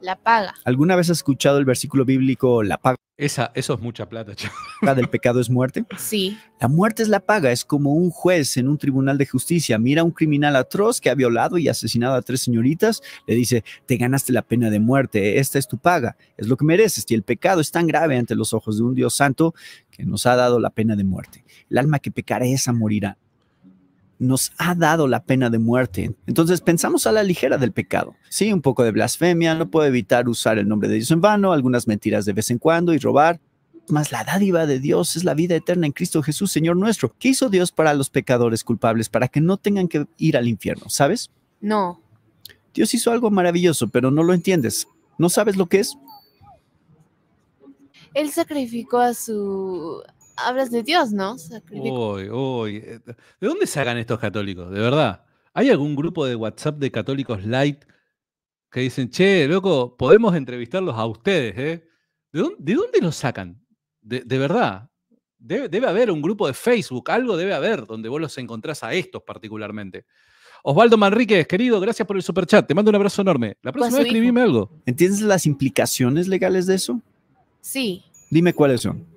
la paga. ¿Alguna vez has escuchado el versículo bíblico la paga? Esa, eso es mucha plata, ¿La del pecado es muerte? Sí. La muerte es la paga, es como un juez en un tribunal de justicia. Mira a un criminal atroz que ha violado y asesinado a tres señoritas, le dice, te ganaste la pena de muerte, esta es tu paga, es lo que mereces. Y el pecado es tan grave ante los ojos de un Dios santo que nos ha dado la pena de muerte. El alma que pecare esa morirá nos ha dado la pena de muerte. Entonces pensamos a la ligera del pecado. Sí, un poco de blasfemia, no puedo evitar usar el nombre de Dios en vano, algunas mentiras de vez en cuando y robar. Más la dádiva de Dios es la vida eterna en Cristo Jesús, Señor nuestro. ¿Qué hizo Dios para los pecadores culpables para que no tengan que ir al infierno? ¿Sabes? No. Dios hizo algo maravilloso, pero no lo entiendes. ¿No sabes lo que es? Él sacrificó a su hablas de Dios, ¿no? Uy, uy. Eh, ¿De dónde sacan estos católicos? De verdad. ¿Hay algún grupo de WhatsApp de católicos light que dicen, che, loco, podemos entrevistarlos a ustedes, ¿eh? ¿De dónde, los sacan? De, verdad. Debe, haber un grupo de Facebook, algo debe haber donde vos los encontrás a estos particularmente. Osvaldo Manríquez, querido, gracias por el superchat. Te mando un abrazo enorme. La próxima vez escribime algo. ¿Entiendes las implicaciones legales de eso? Sí. Dime cuáles son.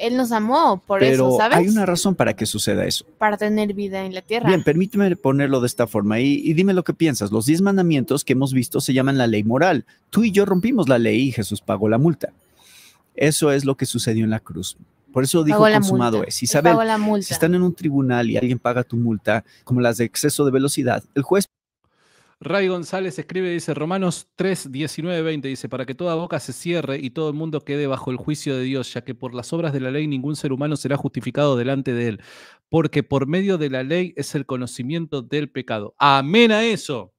Él nos amó por eso, ¿sabes? Hay una razón para que suceda eso. Para tener vida en la tierra. Bien, permíteme ponerlo de esta forma y, dime lo que piensas. Los diez mandamientos que hemos visto se llaman la ley moral. Tú y yo rompimos la ley y Jesús pagó la multa. Eso es lo que sucedió en la cruz. Por eso dijo consumado es. Isabel, si están en un tribunal y alguien paga tu multa, como las de exceso de velocidad, el juez Ray González escribe, dice Romanos 3, 19, 20, dice, para que toda boca se cierre y todo el mundo quede bajo el juicio de Dios, ya que por las obras de la ley ningún ser humano será justificado delante de él, porque por medio de la ley es el conocimiento del pecado. Amén a eso.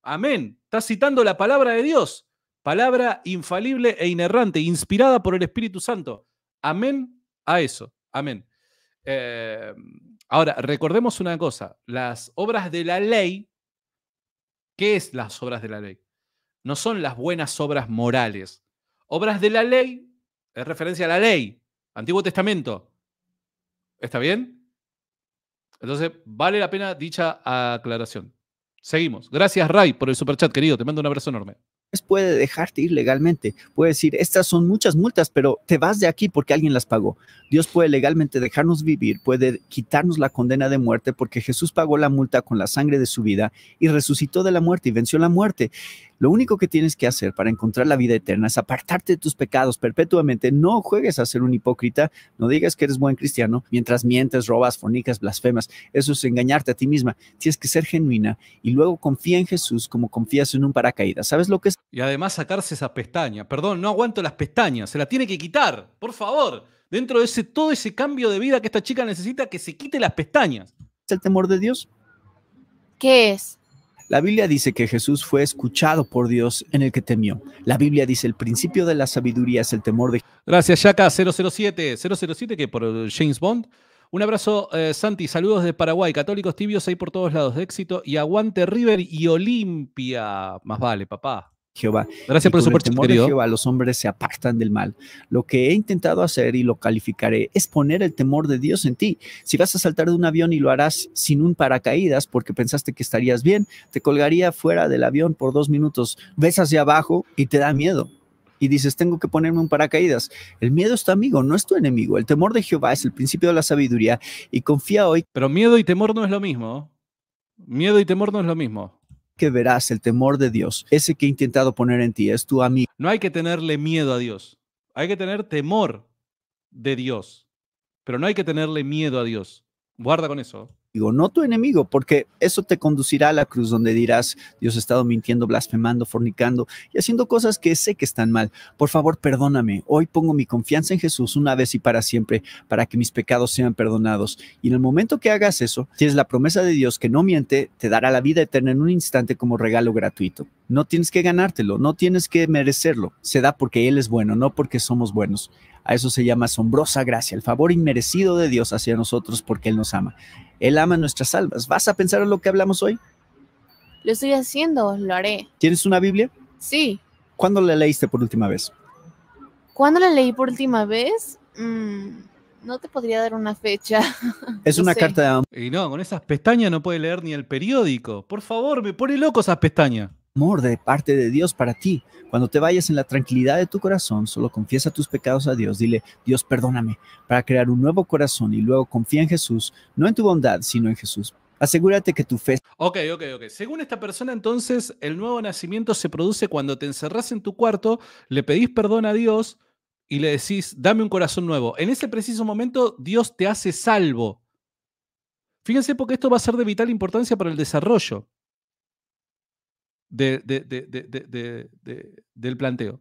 Amén. Está citando la palabra de Dios, palabra infalible e inerrante, inspirada por el Espíritu Santo. Amén a eso. Amén. Eh, ahora, recordemos una cosa, las obras de la ley ¿Qué es las obras de la ley? No son las buenas obras morales. Obras de la ley es referencia a la ley, Antiguo Testamento. ¿Está bien? Entonces, vale la pena dicha aclaración. Seguimos. Gracias, Ray, por el superchat, querido. Te mando un abrazo enorme. Pues, puede dejarte ir legalmente. Puede decir, estas son muchas multas, pero te vas de aquí porque alguien las pagó. Dios puede legalmente dejarnos vivir, puede quitarnos la condena de muerte porque Jesús pagó la multa con la sangre de su vida y resucitó de la muerte y venció la muerte. Lo único que tienes que hacer para encontrar la vida eterna es apartarte de tus pecados perpetuamente. No juegues a ser un hipócrita, no digas que eres buen cristiano mientras mientes, robas, fornicas, blasfemas. Eso es engañarte a ti misma. Tienes que ser genuina y luego confía en Jesús como confías en un paracaídas. ¿Sabes lo que es? Y además sacarse esa pestaña. Perdón, no aguanto las pestañas. Se la tiene que quitar, por favor. Dentro de ese, todo ese cambio de vida que esta chica necesita, que se quite las pestañas. ¿Es el temor de Dios? ¿Qué es? La Biblia dice que Jesús fue escuchado por Dios en el que temió. La Biblia dice el principio de la sabiduría es el temor de... Gracias, Yaka 007. 007 que por James Bond. Un abrazo, eh, Santi. Saludos de Paraguay. Católicos tibios hay por todos lados. De éxito y aguante River y Olimpia. Más vale, papá. Jehová. Gracias por el De Jehová, los hombres se apartan del mal. Lo que he intentado hacer y lo calificaré es poner el temor de Dios en ti. Si vas a saltar de un avión y lo harás sin un paracaídas porque pensaste que estarías bien, te colgaría fuera del avión por dos minutos. Ves hacia abajo y te da miedo y dices, tengo que ponerme un paracaídas. El miedo es tu amigo, no es tu enemigo. El temor de Jehová es el principio de la sabiduría y confía hoy. Pero miedo y temor no es lo mismo. Miedo y temor no es lo mismo que verás el temor de Dios, ese que he intentado poner en ti, es tu amigo. No hay que tenerle miedo a Dios, hay que tener temor de Dios, pero no hay que tenerle miedo a Dios. Guarda con eso no tu enemigo, porque eso te conducirá a la cruz donde dirás, Dios ha estado mintiendo, blasfemando, fornicando y haciendo cosas que sé que están mal. Por favor, perdóname. Hoy pongo mi confianza en Jesús una vez y para siempre, para que mis pecados sean perdonados. Y en el momento que hagas eso, tienes la promesa de Dios que no miente, te dará la vida eterna en un instante como regalo gratuito. No tienes que ganártelo, no tienes que merecerlo. Se da porque Él es bueno, no porque somos buenos. A eso se llama asombrosa gracia, el favor inmerecido de Dios hacia nosotros porque Él nos ama. Él ama nuestras almas. ¿Vas a pensar en lo que hablamos hoy? Lo estoy haciendo, lo haré. ¿Tienes una Biblia? Sí. ¿Cuándo la leíste por última vez? ¿Cuándo la leí por última vez? Mm, no te podría dar una fecha. Es una carta de amor. Y no, con esas pestañas no puede leer ni el periódico. Por favor, me pone loco esas pestañas amor de parte de Dios para ti. Cuando te vayas en la tranquilidad de tu corazón, solo confiesa tus pecados a Dios. Dile, Dios, perdóname, para crear un nuevo corazón y luego confía en Jesús, no en tu bondad, sino en Jesús. Asegúrate que tu fe. Ok, ok, ok. Según esta persona, entonces, el nuevo nacimiento se produce cuando te encerras en tu cuarto, le pedís perdón a Dios y le decís, dame un corazón nuevo. En ese preciso momento, Dios te hace salvo. Fíjense porque esto va a ser de vital importancia para el desarrollo del planteo.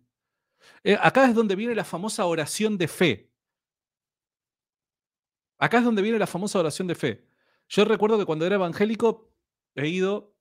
Eh, acá es donde viene la famosa oración de fe. Acá es donde viene la famosa oración de fe. Yo recuerdo que cuando era evangélico he ido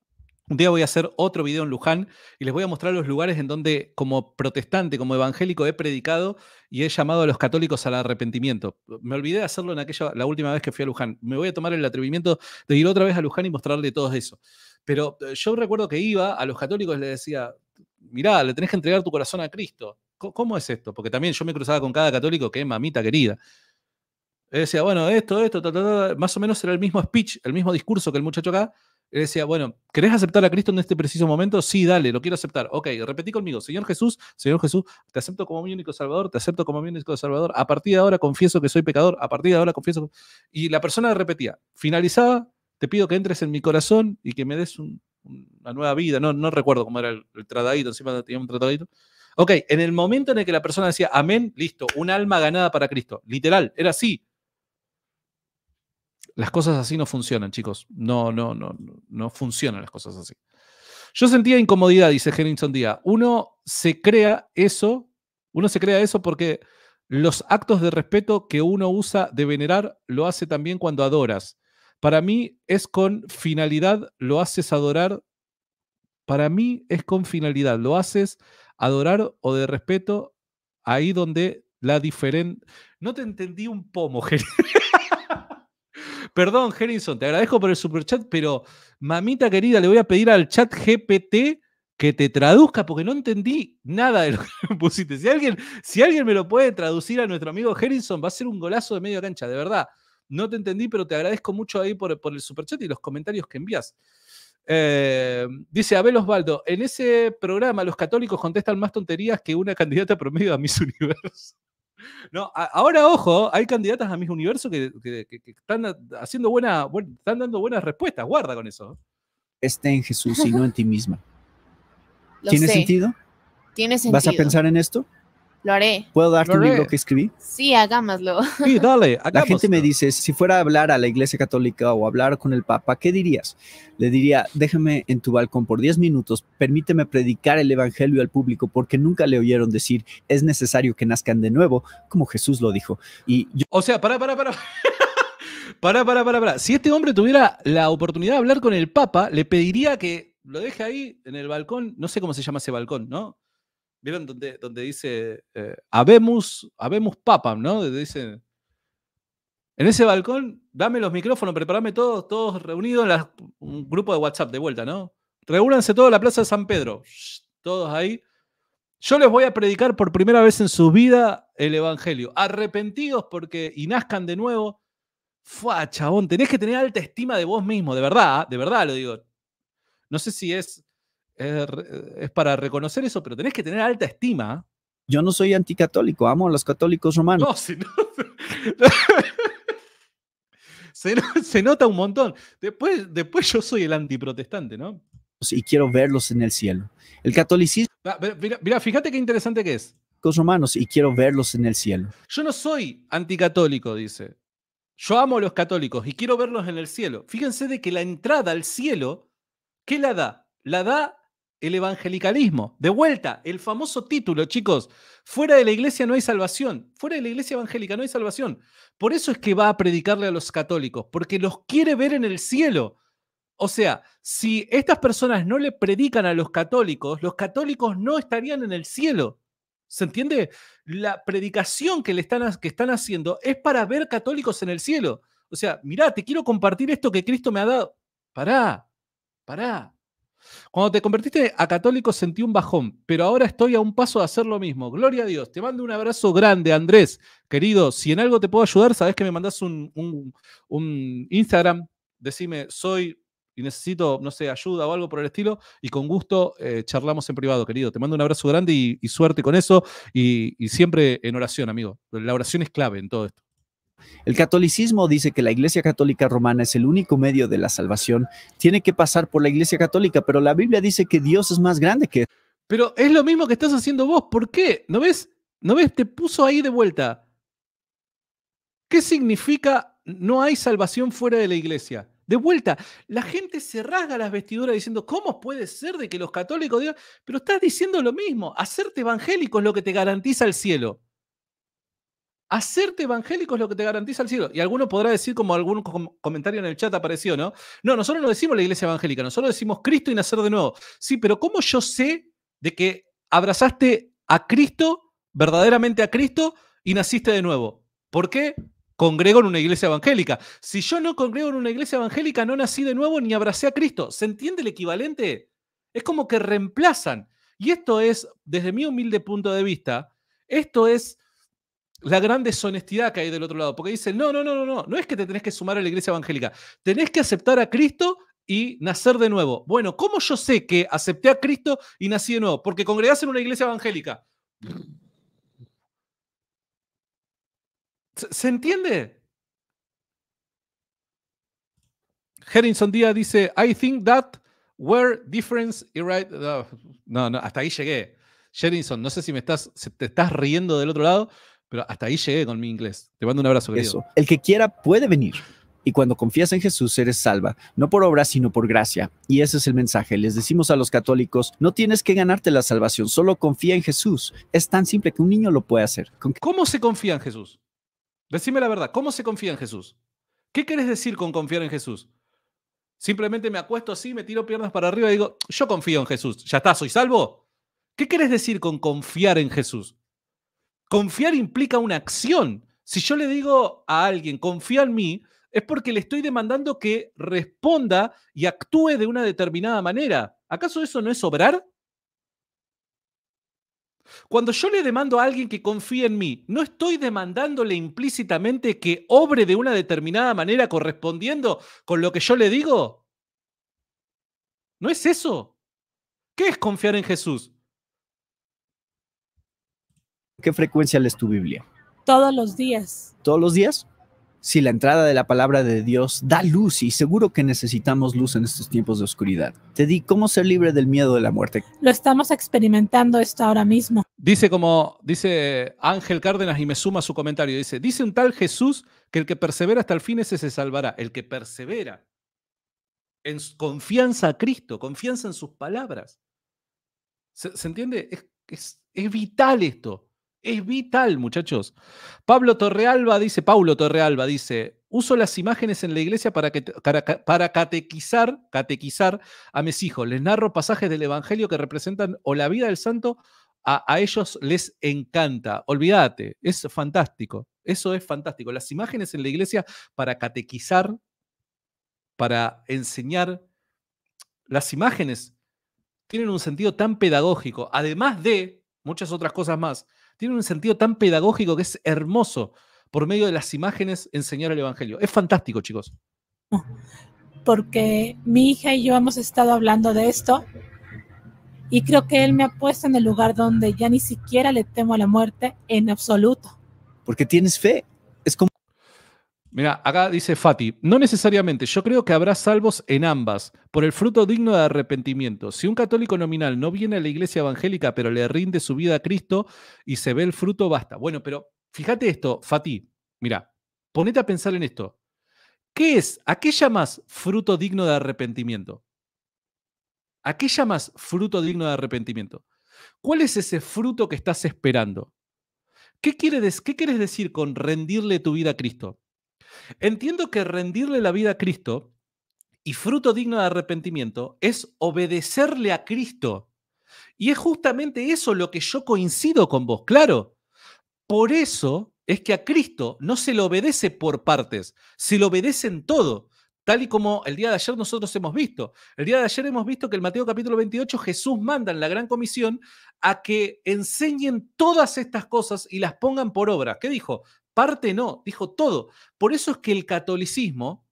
un día voy a hacer otro video en Luján y les voy a mostrar los lugares en donde como protestante, como evangélico he predicado y he llamado a los católicos al arrepentimiento. Me olvidé de hacerlo en aquella la última vez que fui a Luján. Me voy a tomar el atrevimiento de ir otra vez a Luján y mostrarle todo eso. Pero eh, yo recuerdo que iba a los católicos y les decía, mirá, le tenés que entregar tu corazón a Cristo. ¿Cómo es esto? Porque también yo me cruzaba con cada católico que es mamita querida. Y decía, bueno, esto, esto, más o menos era el mismo speech, el mismo discurso que el muchacho acá, él decía, bueno, ¿querés aceptar a Cristo en este preciso momento? Sí, dale, lo quiero aceptar. Ok, repetí conmigo, Señor Jesús, Señor Jesús, te acepto como mi único Salvador, te acepto como mi único Salvador. A partir de ahora confieso que soy pecador, a partir de ahora confieso. Y la persona repetía, finalizada te pido que entres en mi corazón y que me des una nueva vida. No, no recuerdo cómo era el, el tratadito, encima tenía un tratadito. Ok, en el momento en el que la persona decía amén, listo, un alma ganada para Cristo. Literal, era así. Las cosas así no funcionan, chicos. No, no, no, no, funcionan las cosas así. Yo sentía incomodidad, dice Henningson Díaz. Uno se crea eso, uno se crea eso porque los actos de respeto que uno usa de venerar lo hace también cuando adoras. Para mí es con finalidad, lo haces adorar. Para mí es con finalidad, lo haces adorar o de respeto ahí donde la diferente. No te entendí un pomo, Henry. Perdón, Henningson, te agradezco por el superchat, pero mamita querida, le voy a pedir al chat GPT que te traduzca, porque no entendí nada de lo que pusiste. Si alguien, si alguien me lo puede traducir a nuestro amigo Henningson, va a ser un golazo de medio cancha, de verdad. No te entendí, pero te agradezco mucho ahí por, por el superchat y los comentarios que envías. Eh, dice Abel Osvaldo, en ese programa los católicos contestan más tonterías que una candidata promedio a Miss Universo. No, ahora, ojo, hay candidatas a mis Universo que, están haciendo buena, están dando buenas respuestas. Guarda con eso. esté en Jesús y no en ti misma. ¿Tiene sentido? Tiene sentido. ¿Vas a pensar en esto? Lo haré. ¿Puedo darte un libro que escribí? Sí, hagámoslo. Sí, dale, La gente me dice, si fuera a hablar a la iglesia católica o hablar con el Papa, ¿qué dirías? Le diría, déjame en tu balcón por 10 minutos, permíteme predicar el Evangelio al público porque nunca le oyeron decir, es necesario que nazcan de nuevo, como Jesús lo dijo. Y O sea, para, para, para. para, para, para, para. Si este hombre tuviera la oportunidad de hablar con el Papa, le pediría que lo deje ahí en el balcón, no sé cómo se llama ese balcón, ¿no? ¿Vieron donde, donde dice eh, habemos, papam, ¿no? dice, en ese balcón, dame los micrófonos, preparame todos, todos reunidos en un grupo de WhatsApp de vuelta, ¿no? Reúnanse todos en la Plaza de San Pedro, todos ahí. Yo les voy a predicar por primera vez en su vida el Evangelio. Arrepentidos porque y nazcan de nuevo. Fua, chabón, tenés que tener alta estima de vos mismo, de verdad, ¿ah? de verdad lo digo. No sé si es eh, eh, es, para reconocer eso, pero tenés que tener alta estima. Yo no soy anticatólico, amo a los católicos romanos. se, nota un montón. Después, después yo soy el antiprotestante, ¿no? Y quiero verlos en el cielo. El catolicismo. Ah, mira, fíjate qué interesante que es. Los romanos y quiero verlos en el cielo. Yo no soy anticatólico, dice. Yo amo a los católicos y quiero verlos en el cielo. Fíjense de que la entrada al cielo, ¿qué la da? La da el evangelicalismo. De vuelta, el famoso título, chicos, fuera de la iglesia no hay salvación, fuera de la iglesia evangélica no hay salvación. Por eso es que va a predicarle a los católicos, porque los quiere ver en el cielo. O sea, si estas personas no le predican a los católicos, los católicos no estarían en el cielo. ¿Se entiende? La predicación que le están, que están haciendo es para ver católicos en el cielo. O sea, mirá, te quiero compartir esto que Cristo me ha dado. Pará, pará, cuando te convertiste a católico sentí un bajón, pero ahora estoy a un paso de hacer lo mismo. Gloria a Dios. Te mando un abrazo grande, Andrés. Querido, si en algo te puedo ayudar, sabes que me mandas un, Instagram. Decime, soy y necesito, no sé, ayuda o algo por el estilo, y con gusto eh, charlamos en privado, querido. Te mando un abrazo grande y, suerte con eso, y siempre en oración, amigo. La oración es clave en todo esto. El catolicismo dice que la Iglesia Católica Romana es el único medio de la salvación. Tiene que pasar por la Iglesia Católica, pero la Biblia dice que Dios es más grande que... Pero es lo mismo que estás haciendo vos. ¿Por qué? ¿No ves? ¿No ves? Te puso ahí de vuelta. ¿Qué significa no hay salvación fuera de la iglesia? De vuelta, la gente se rasga las vestiduras diciendo, ¿cómo puede ser de que los católicos digan? Pero estás diciendo lo mismo, hacerte evangélico es lo que te garantiza el cielo. Hacerte evangélico es lo que te garantiza el cielo. Y alguno podrá decir, como algún comentario en el chat apareció, ¿no? No, nosotros no decimos la iglesia evangélica, nosotros decimos Cristo y nacer de nuevo. Sí, pero ¿cómo yo sé de que abrazaste a Cristo, verdaderamente a Cristo, y naciste de nuevo? ¿Por qué? Congrego en una iglesia evangélica. Si yo no congrego en una iglesia evangélica, no nací de nuevo ni abracé a Cristo. ¿Se entiende el equivalente? Es como que reemplazan. Y esto es, desde mi humilde punto de vista, esto es la gran deshonestidad que hay del otro lado, porque dicen, no, no, no, no, no, no es que te tenés que sumar a la iglesia evangélica, tenés que aceptar a Cristo y nacer de nuevo. Bueno, ¿cómo yo sé que acepté a Cristo y nací de nuevo? Porque congregás en una iglesia evangélica. ¿Se, entiende? Herrington Díaz dice, I think that where difference right. No, no, hasta ahí llegué. Jerinson, no sé si me estás, te estás riendo del otro lado, pero hasta ahí llegué con mi inglés. Te mando un abrazo, querido. Eso. El que quiera puede venir. Y cuando confías en Jesús, eres salva, no por obra, sino por gracia. Y ese es el mensaje. Les decimos a los católicos, no tienes que ganarte la salvación, solo confía en Jesús. Es tan simple que un niño lo puede hacer. ¿Cómo se confía en Jesús? Decime la verdad, ¿cómo se confía en Jesús? ¿Qué quieres decir con confiar en Jesús? Simplemente me acuesto así, me tiro piernas para arriba y digo, yo confío en Jesús, ya está, soy salvo. ¿Qué quieres decir con confiar en Jesús? Confiar implica una acción. Si yo le digo a alguien, confía en mí, es porque le estoy demandando que responda y actúe de una determinada manera. ¿Acaso eso no es obrar? Cuando yo le demando a alguien que confíe en mí, no estoy demandándole implícitamente que obre de una determinada manera correspondiendo con lo que yo le digo. ¿No es eso? ¿Qué es confiar en Jesús? qué frecuencia lees tu Biblia? Todos los días. ¿Todos los días? Si la entrada de la palabra de Dios da luz y seguro que necesitamos luz en estos tiempos de oscuridad. Te di cómo ser libre del miedo de la muerte. Lo estamos experimentando esto ahora mismo. Dice como dice Ángel Cárdenas y me suma su comentario. Dice, dice un tal Jesús que el que persevera hasta el fin ese se salvará. El que persevera en confianza a Cristo, confianza en sus palabras. ¿Se, entiende? es vital esto. Es vital, muchachos. Pablo Torrealba dice, Paulo Torrealba dice, uso las imágenes en la iglesia para, que, para, catequizar, catequizar a mis hijos. Les narro pasajes del Evangelio que representan o la vida del santo, a, a ellos les encanta. Olvídate, es fantástico. Eso es fantástico. Las imágenes en la iglesia para catequizar, para enseñar. Las imágenes tienen un sentido tan pedagógico, además de muchas otras cosas más tiene un sentido tan pedagógico que es hermoso por medio de las imágenes enseñar el Evangelio. Es fantástico, chicos. Porque mi hija y yo hemos estado hablando de esto y creo que Él me ha puesto en el lugar donde ya ni siquiera le temo a la muerte en absoluto. Porque tienes fe. Mira, acá dice Fati, no necesariamente, yo creo que habrá salvos en ambas, por el fruto digno de arrepentimiento. Si un católico nominal no viene a la iglesia evangélica, pero le rinde su vida a Cristo y se ve el fruto, basta. Bueno, pero fíjate esto, Fati, mira, ponete a pensar en esto. ¿Qué es? ¿A qué llamas fruto digno de arrepentimiento? ¿A qué llamas fruto digno de arrepentimiento? ¿Cuál es ese fruto que estás esperando? ¿Qué, quieres, qué quieres decir con rendirle tu vida a Cristo? Entiendo que rendirle la vida a Cristo y fruto digno de arrepentimiento es obedecerle a Cristo. Y es justamente eso lo que yo coincido con vos, claro. Por eso es que a Cristo no se le obedece por partes, se le obedece en todo, tal y como el día de ayer nosotros hemos visto. El día de ayer hemos visto que en Mateo capítulo 28 Jesús manda en la gran comisión a que enseñen todas estas cosas y las pongan por obra. ¿Qué dijo? Parte no, dijo todo. Por eso es que el catolicismo,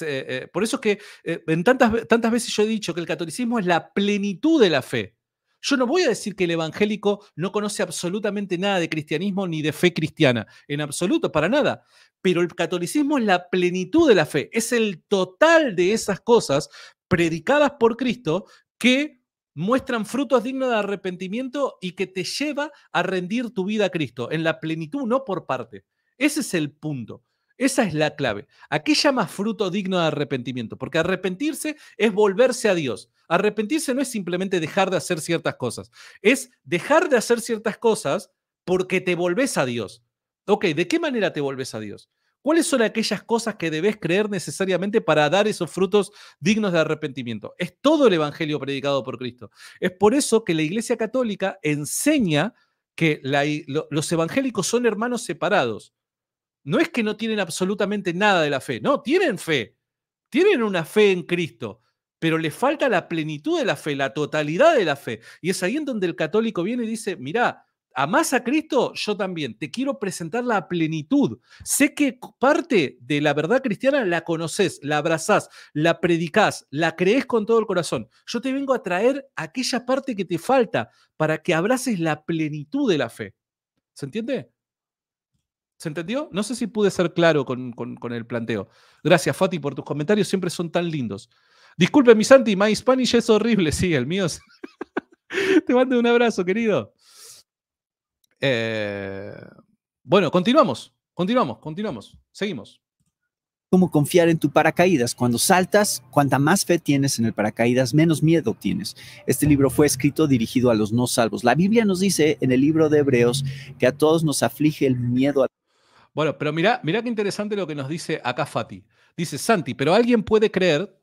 eh, por eso es que eh, en tantas, tantas veces yo he dicho que el catolicismo es la plenitud de la fe. Yo no voy a decir que el evangélico no conoce absolutamente nada de cristianismo ni de fe cristiana, en absoluto, para nada. Pero el catolicismo es la plenitud de la fe, es el total de esas cosas predicadas por Cristo que muestran frutos dignos de arrepentimiento y que te lleva a rendir tu vida a Cristo, en la plenitud, no por parte. Ese es el punto. Esa es la clave. ¿A qué llamas fruto digno de arrepentimiento? Porque arrepentirse es volverse a Dios. Arrepentirse no es simplemente dejar de hacer ciertas cosas. Es dejar de hacer ciertas cosas porque te volvés a Dios. Ok, ¿de qué manera te volvés a Dios? ¿Cuáles son aquellas cosas que debes creer necesariamente para dar esos frutos dignos de arrepentimiento? Es todo el Evangelio predicado por Cristo. Es por eso que la Iglesia Católica enseña que los evangélicos son hermanos separados. No es que no tienen absolutamente nada de la fe, no, tienen fe, tienen una fe en Cristo, pero les falta la plenitud de la fe, la totalidad de la fe. Y es ahí en donde el católico viene y dice, mirá, amás a Cristo, yo también. Te quiero presentar la plenitud. Sé que parte de la verdad cristiana la conoces, la abrazás, la predicas, la crees con todo el corazón. Yo te vengo a traer aquella parte que te falta para que abraces la plenitud de la fe. ¿Se entiende? ¿Se entendió? No sé si pude ser claro con, con el planteo. Gracias, Fati, por tus comentarios. Siempre son tan lindos. Disculpe, mi Santi, my Spanish es horrible. Sí, el mío es... Te mando un abrazo, querido. Eh, bueno, continuamos, continuamos, continuamos, seguimos. ¿Cómo confiar en tu paracaídas? Cuando saltas, cuanta más fe tienes en el paracaídas, menos miedo tienes. Este libro fue escrito dirigido a los no salvos. La Biblia nos dice en el libro de Hebreos que a todos nos aflige el miedo. Bueno, pero mira, mira qué interesante lo que nos dice acá Fati. Dice Santi, pero alguien puede creer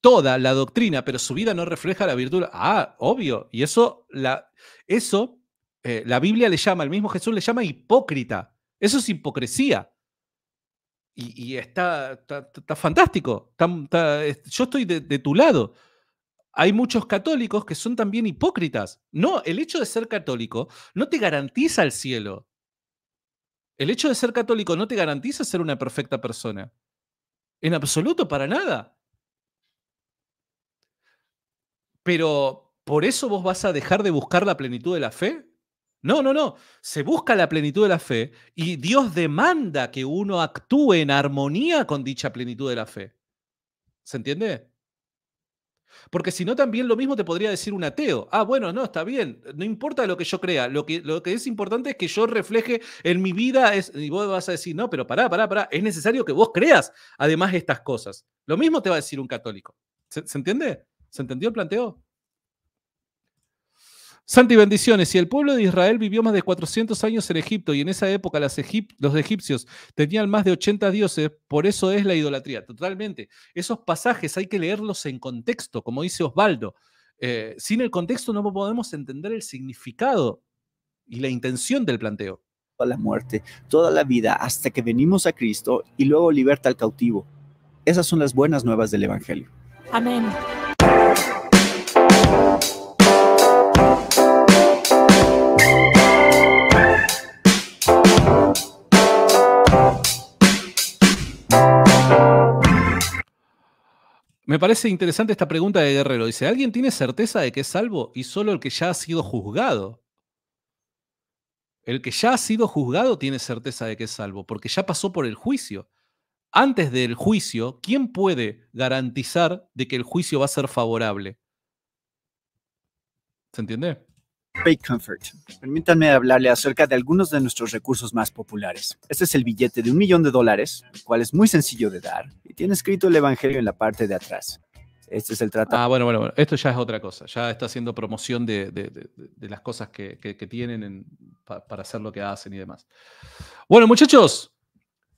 toda la doctrina, pero su vida no refleja la virtud. Ah, obvio. Y eso, la, eso eh, la Biblia le llama, el mismo Jesús le llama hipócrita. Eso es hipocresía. Y, está, está, fantástico. yo estoy de, de tu lado. Hay muchos católicos que son también hipócritas. No, el hecho de ser católico no te garantiza el cielo. El hecho de ser católico no te garantiza ser una perfecta persona. En absoluto, para nada. Pero, ¿por eso vos vas a dejar de buscar la plenitud de la fe? No, no, no. Se busca la plenitud de la fe y Dios demanda que uno actúe en armonía con dicha plenitud de la fe. ¿Se entiende? Porque si no, también lo mismo te podría decir un ateo. Ah, bueno, no, está bien. No importa lo que yo crea. Lo que, lo que es importante es que yo refleje en mi vida. Es, y vos vas a decir, no, pero pará, pará, pará. Es necesario que vos creas además estas cosas. Lo mismo te va a decir un católico. ¿se entiende? ¿Se entendió el planteo? y bendiciones. Si el pueblo de Israel vivió más de 400 años en Egipto y en esa época los egipcios tenían más de 80 dioses, por eso es la idolatría, totalmente. Esos pasajes hay que leerlos en contexto, como dice Osvaldo. Eh, sin el contexto no podemos entender el significado y la intención del planteo. Toda la muerte, toda la vida, hasta que venimos a Cristo y luego liberta al cautivo. Esas son las buenas nuevas del Evangelio. Amén. Me parece interesante esta pregunta de Guerrero. Dice, ¿alguien tiene certeza de que es salvo y solo el que ya ha sido juzgado? El que ya ha sido juzgado tiene certeza de que es salvo, porque ya pasó por el juicio. Antes del juicio, ¿quién puede garantizar de que el juicio va a ser favorable? ¿Se entiende? Pay Comfort. Permítanme hablarle acerca de algunos de nuestros recursos más populares. Este es el billete de un millón de dólares, cual es muy sencillo de dar y tiene escrito el Evangelio en la parte de atrás. Este es el tratado. Ah, bueno, bueno, bueno. Esto ya es otra cosa. Ya está haciendo promoción de, las cosas que, tienen para hacer lo que hacen y demás. Bueno, muchachos,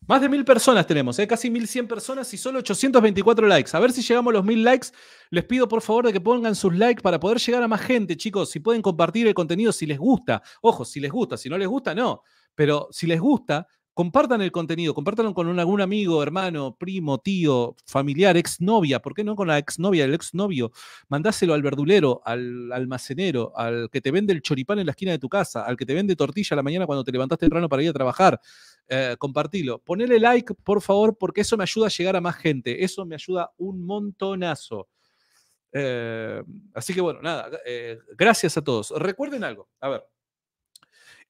más de mil personas tenemos, ¿eh? casi 1100 personas y solo 824 likes. A ver si llegamos a los mil likes. Les pido por favor de que pongan sus likes para poder llegar a más gente, chicos. Si pueden compartir el contenido, si les gusta. Ojo, si les gusta, si no les gusta, no. Pero si les gusta, compartan el contenido, compártanlo con algún amigo, hermano, primo, tío, familiar, exnovia, ¿por qué no con la exnovia, el exnovio? Mandáselo al verdulero, al almacenero, al que te vende el choripán en la esquina de tu casa, al que te vende tortilla a la mañana cuando te levantaste temprano para ir a trabajar. Eh, compartilo. Ponele like, por favor, porque eso me ayuda a llegar a más gente. Eso me ayuda un montonazo. Eh, así que bueno, nada, eh, gracias a todos. Recuerden algo, a ver.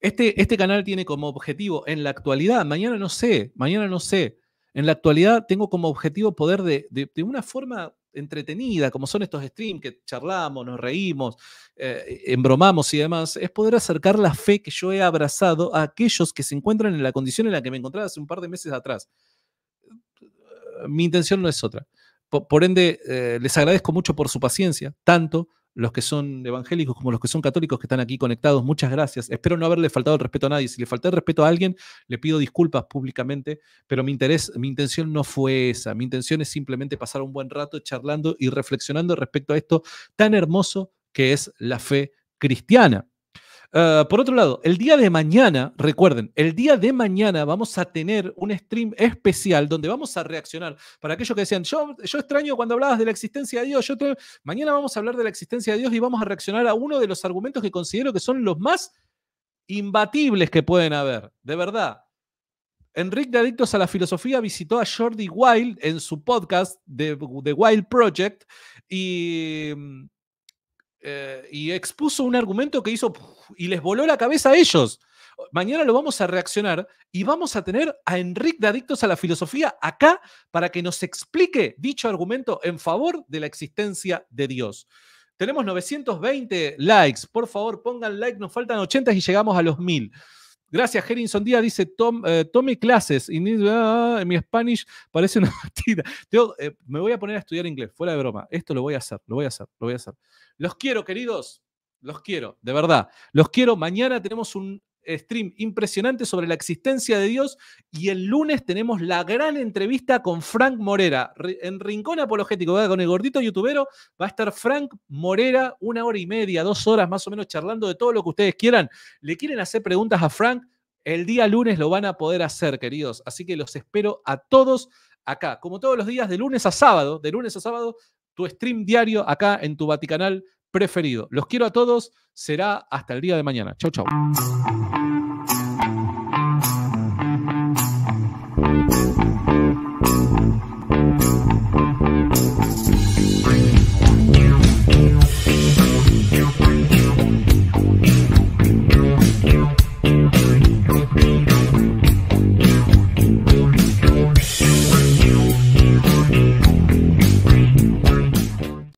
Este, este canal tiene como objetivo en la actualidad, mañana no sé, mañana no sé, en la actualidad tengo como objetivo poder de, una forma entretenida, como son estos streams que charlamos, nos reímos, eh, embromamos y demás, es poder acercar la fe que yo he abrazado a aquellos que se encuentran en la condición en la que me encontraba hace un par de meses atrás. Mi intención no es otra. Por, ende, eh, les agradezco mucho por su paciencia, tanto los que son evangélicos como los que son católicos que están aquí conectados. Muchas gracias. Espero no haberle faltado el respeto a nadie. Si le falté el respeto a alguien, le pido disculpas públicamente, pero mi interés, mi intención no fue esa. Mi intención es simplemente pasar un buen rato charlando y reflexionando respecto a esto tan hermoso que es la fe cristiana. Eh, por otro lado, el día de mañana, recuerden, el día de mañana vamos a tener un stream especial donde vamos a reaccionar. Para aquellos que decían, yo, extraño cuando hablabas de la existencia de Dios, yo mañana vamos a hablar de la existencia de Dios y vamos a reaccionar a uno de los argumentos que considero que son los más imbatibles que pueden haber. De verdad, Enrique de Adictos a la Filosofía visitó a Jordi Wild en su podcast de The Wild Project y mm, eh, y expuso un argumento que hizo y les voló la cabeza a ellos. Mañana lo vamos a reaccionar y vamos a tener a Enrique de Adictos a la Filosofía acá para que nos explique dicho argumento en favor de la existencia de Dios. Tenemos 920 likes. Por favor, pongan like. Nos faltan 80 y llegamos a los 1000. Gracias, Gerinson Díaz. Dice, Tom, eh, tome clases. En ah, mi Spanish parece una partida. Eh, me voy a poner a estudiar inglés, fuera de broma. Esto lo voy a hacer, lo voy a hacer, lo voy a hacer. Los quiero, queridos. Los quiero, de verdad. Los quiero. Mañana tenemos un stream impresionante sobre la existencia de Dios y el lunes tenemos la gran entrevista con Frank Morera. En Rincón Apologético, con el gordito youtubero, va a estar Frank Morera una hora y media, dos horas más o menos charlando de todo lo que ustedes quieran. ¿Le quieren hacer preguntas a Frank? El día lunes lo van a poder hacer, queridos. Así que los espero a todos acá. Como todos los días, de lunes a sábado, de lunes a sábado, tu stream diario acá en tu Vaticanal preferido. Los quiero a todos. Será hasta el día de mañana. Chau, chau.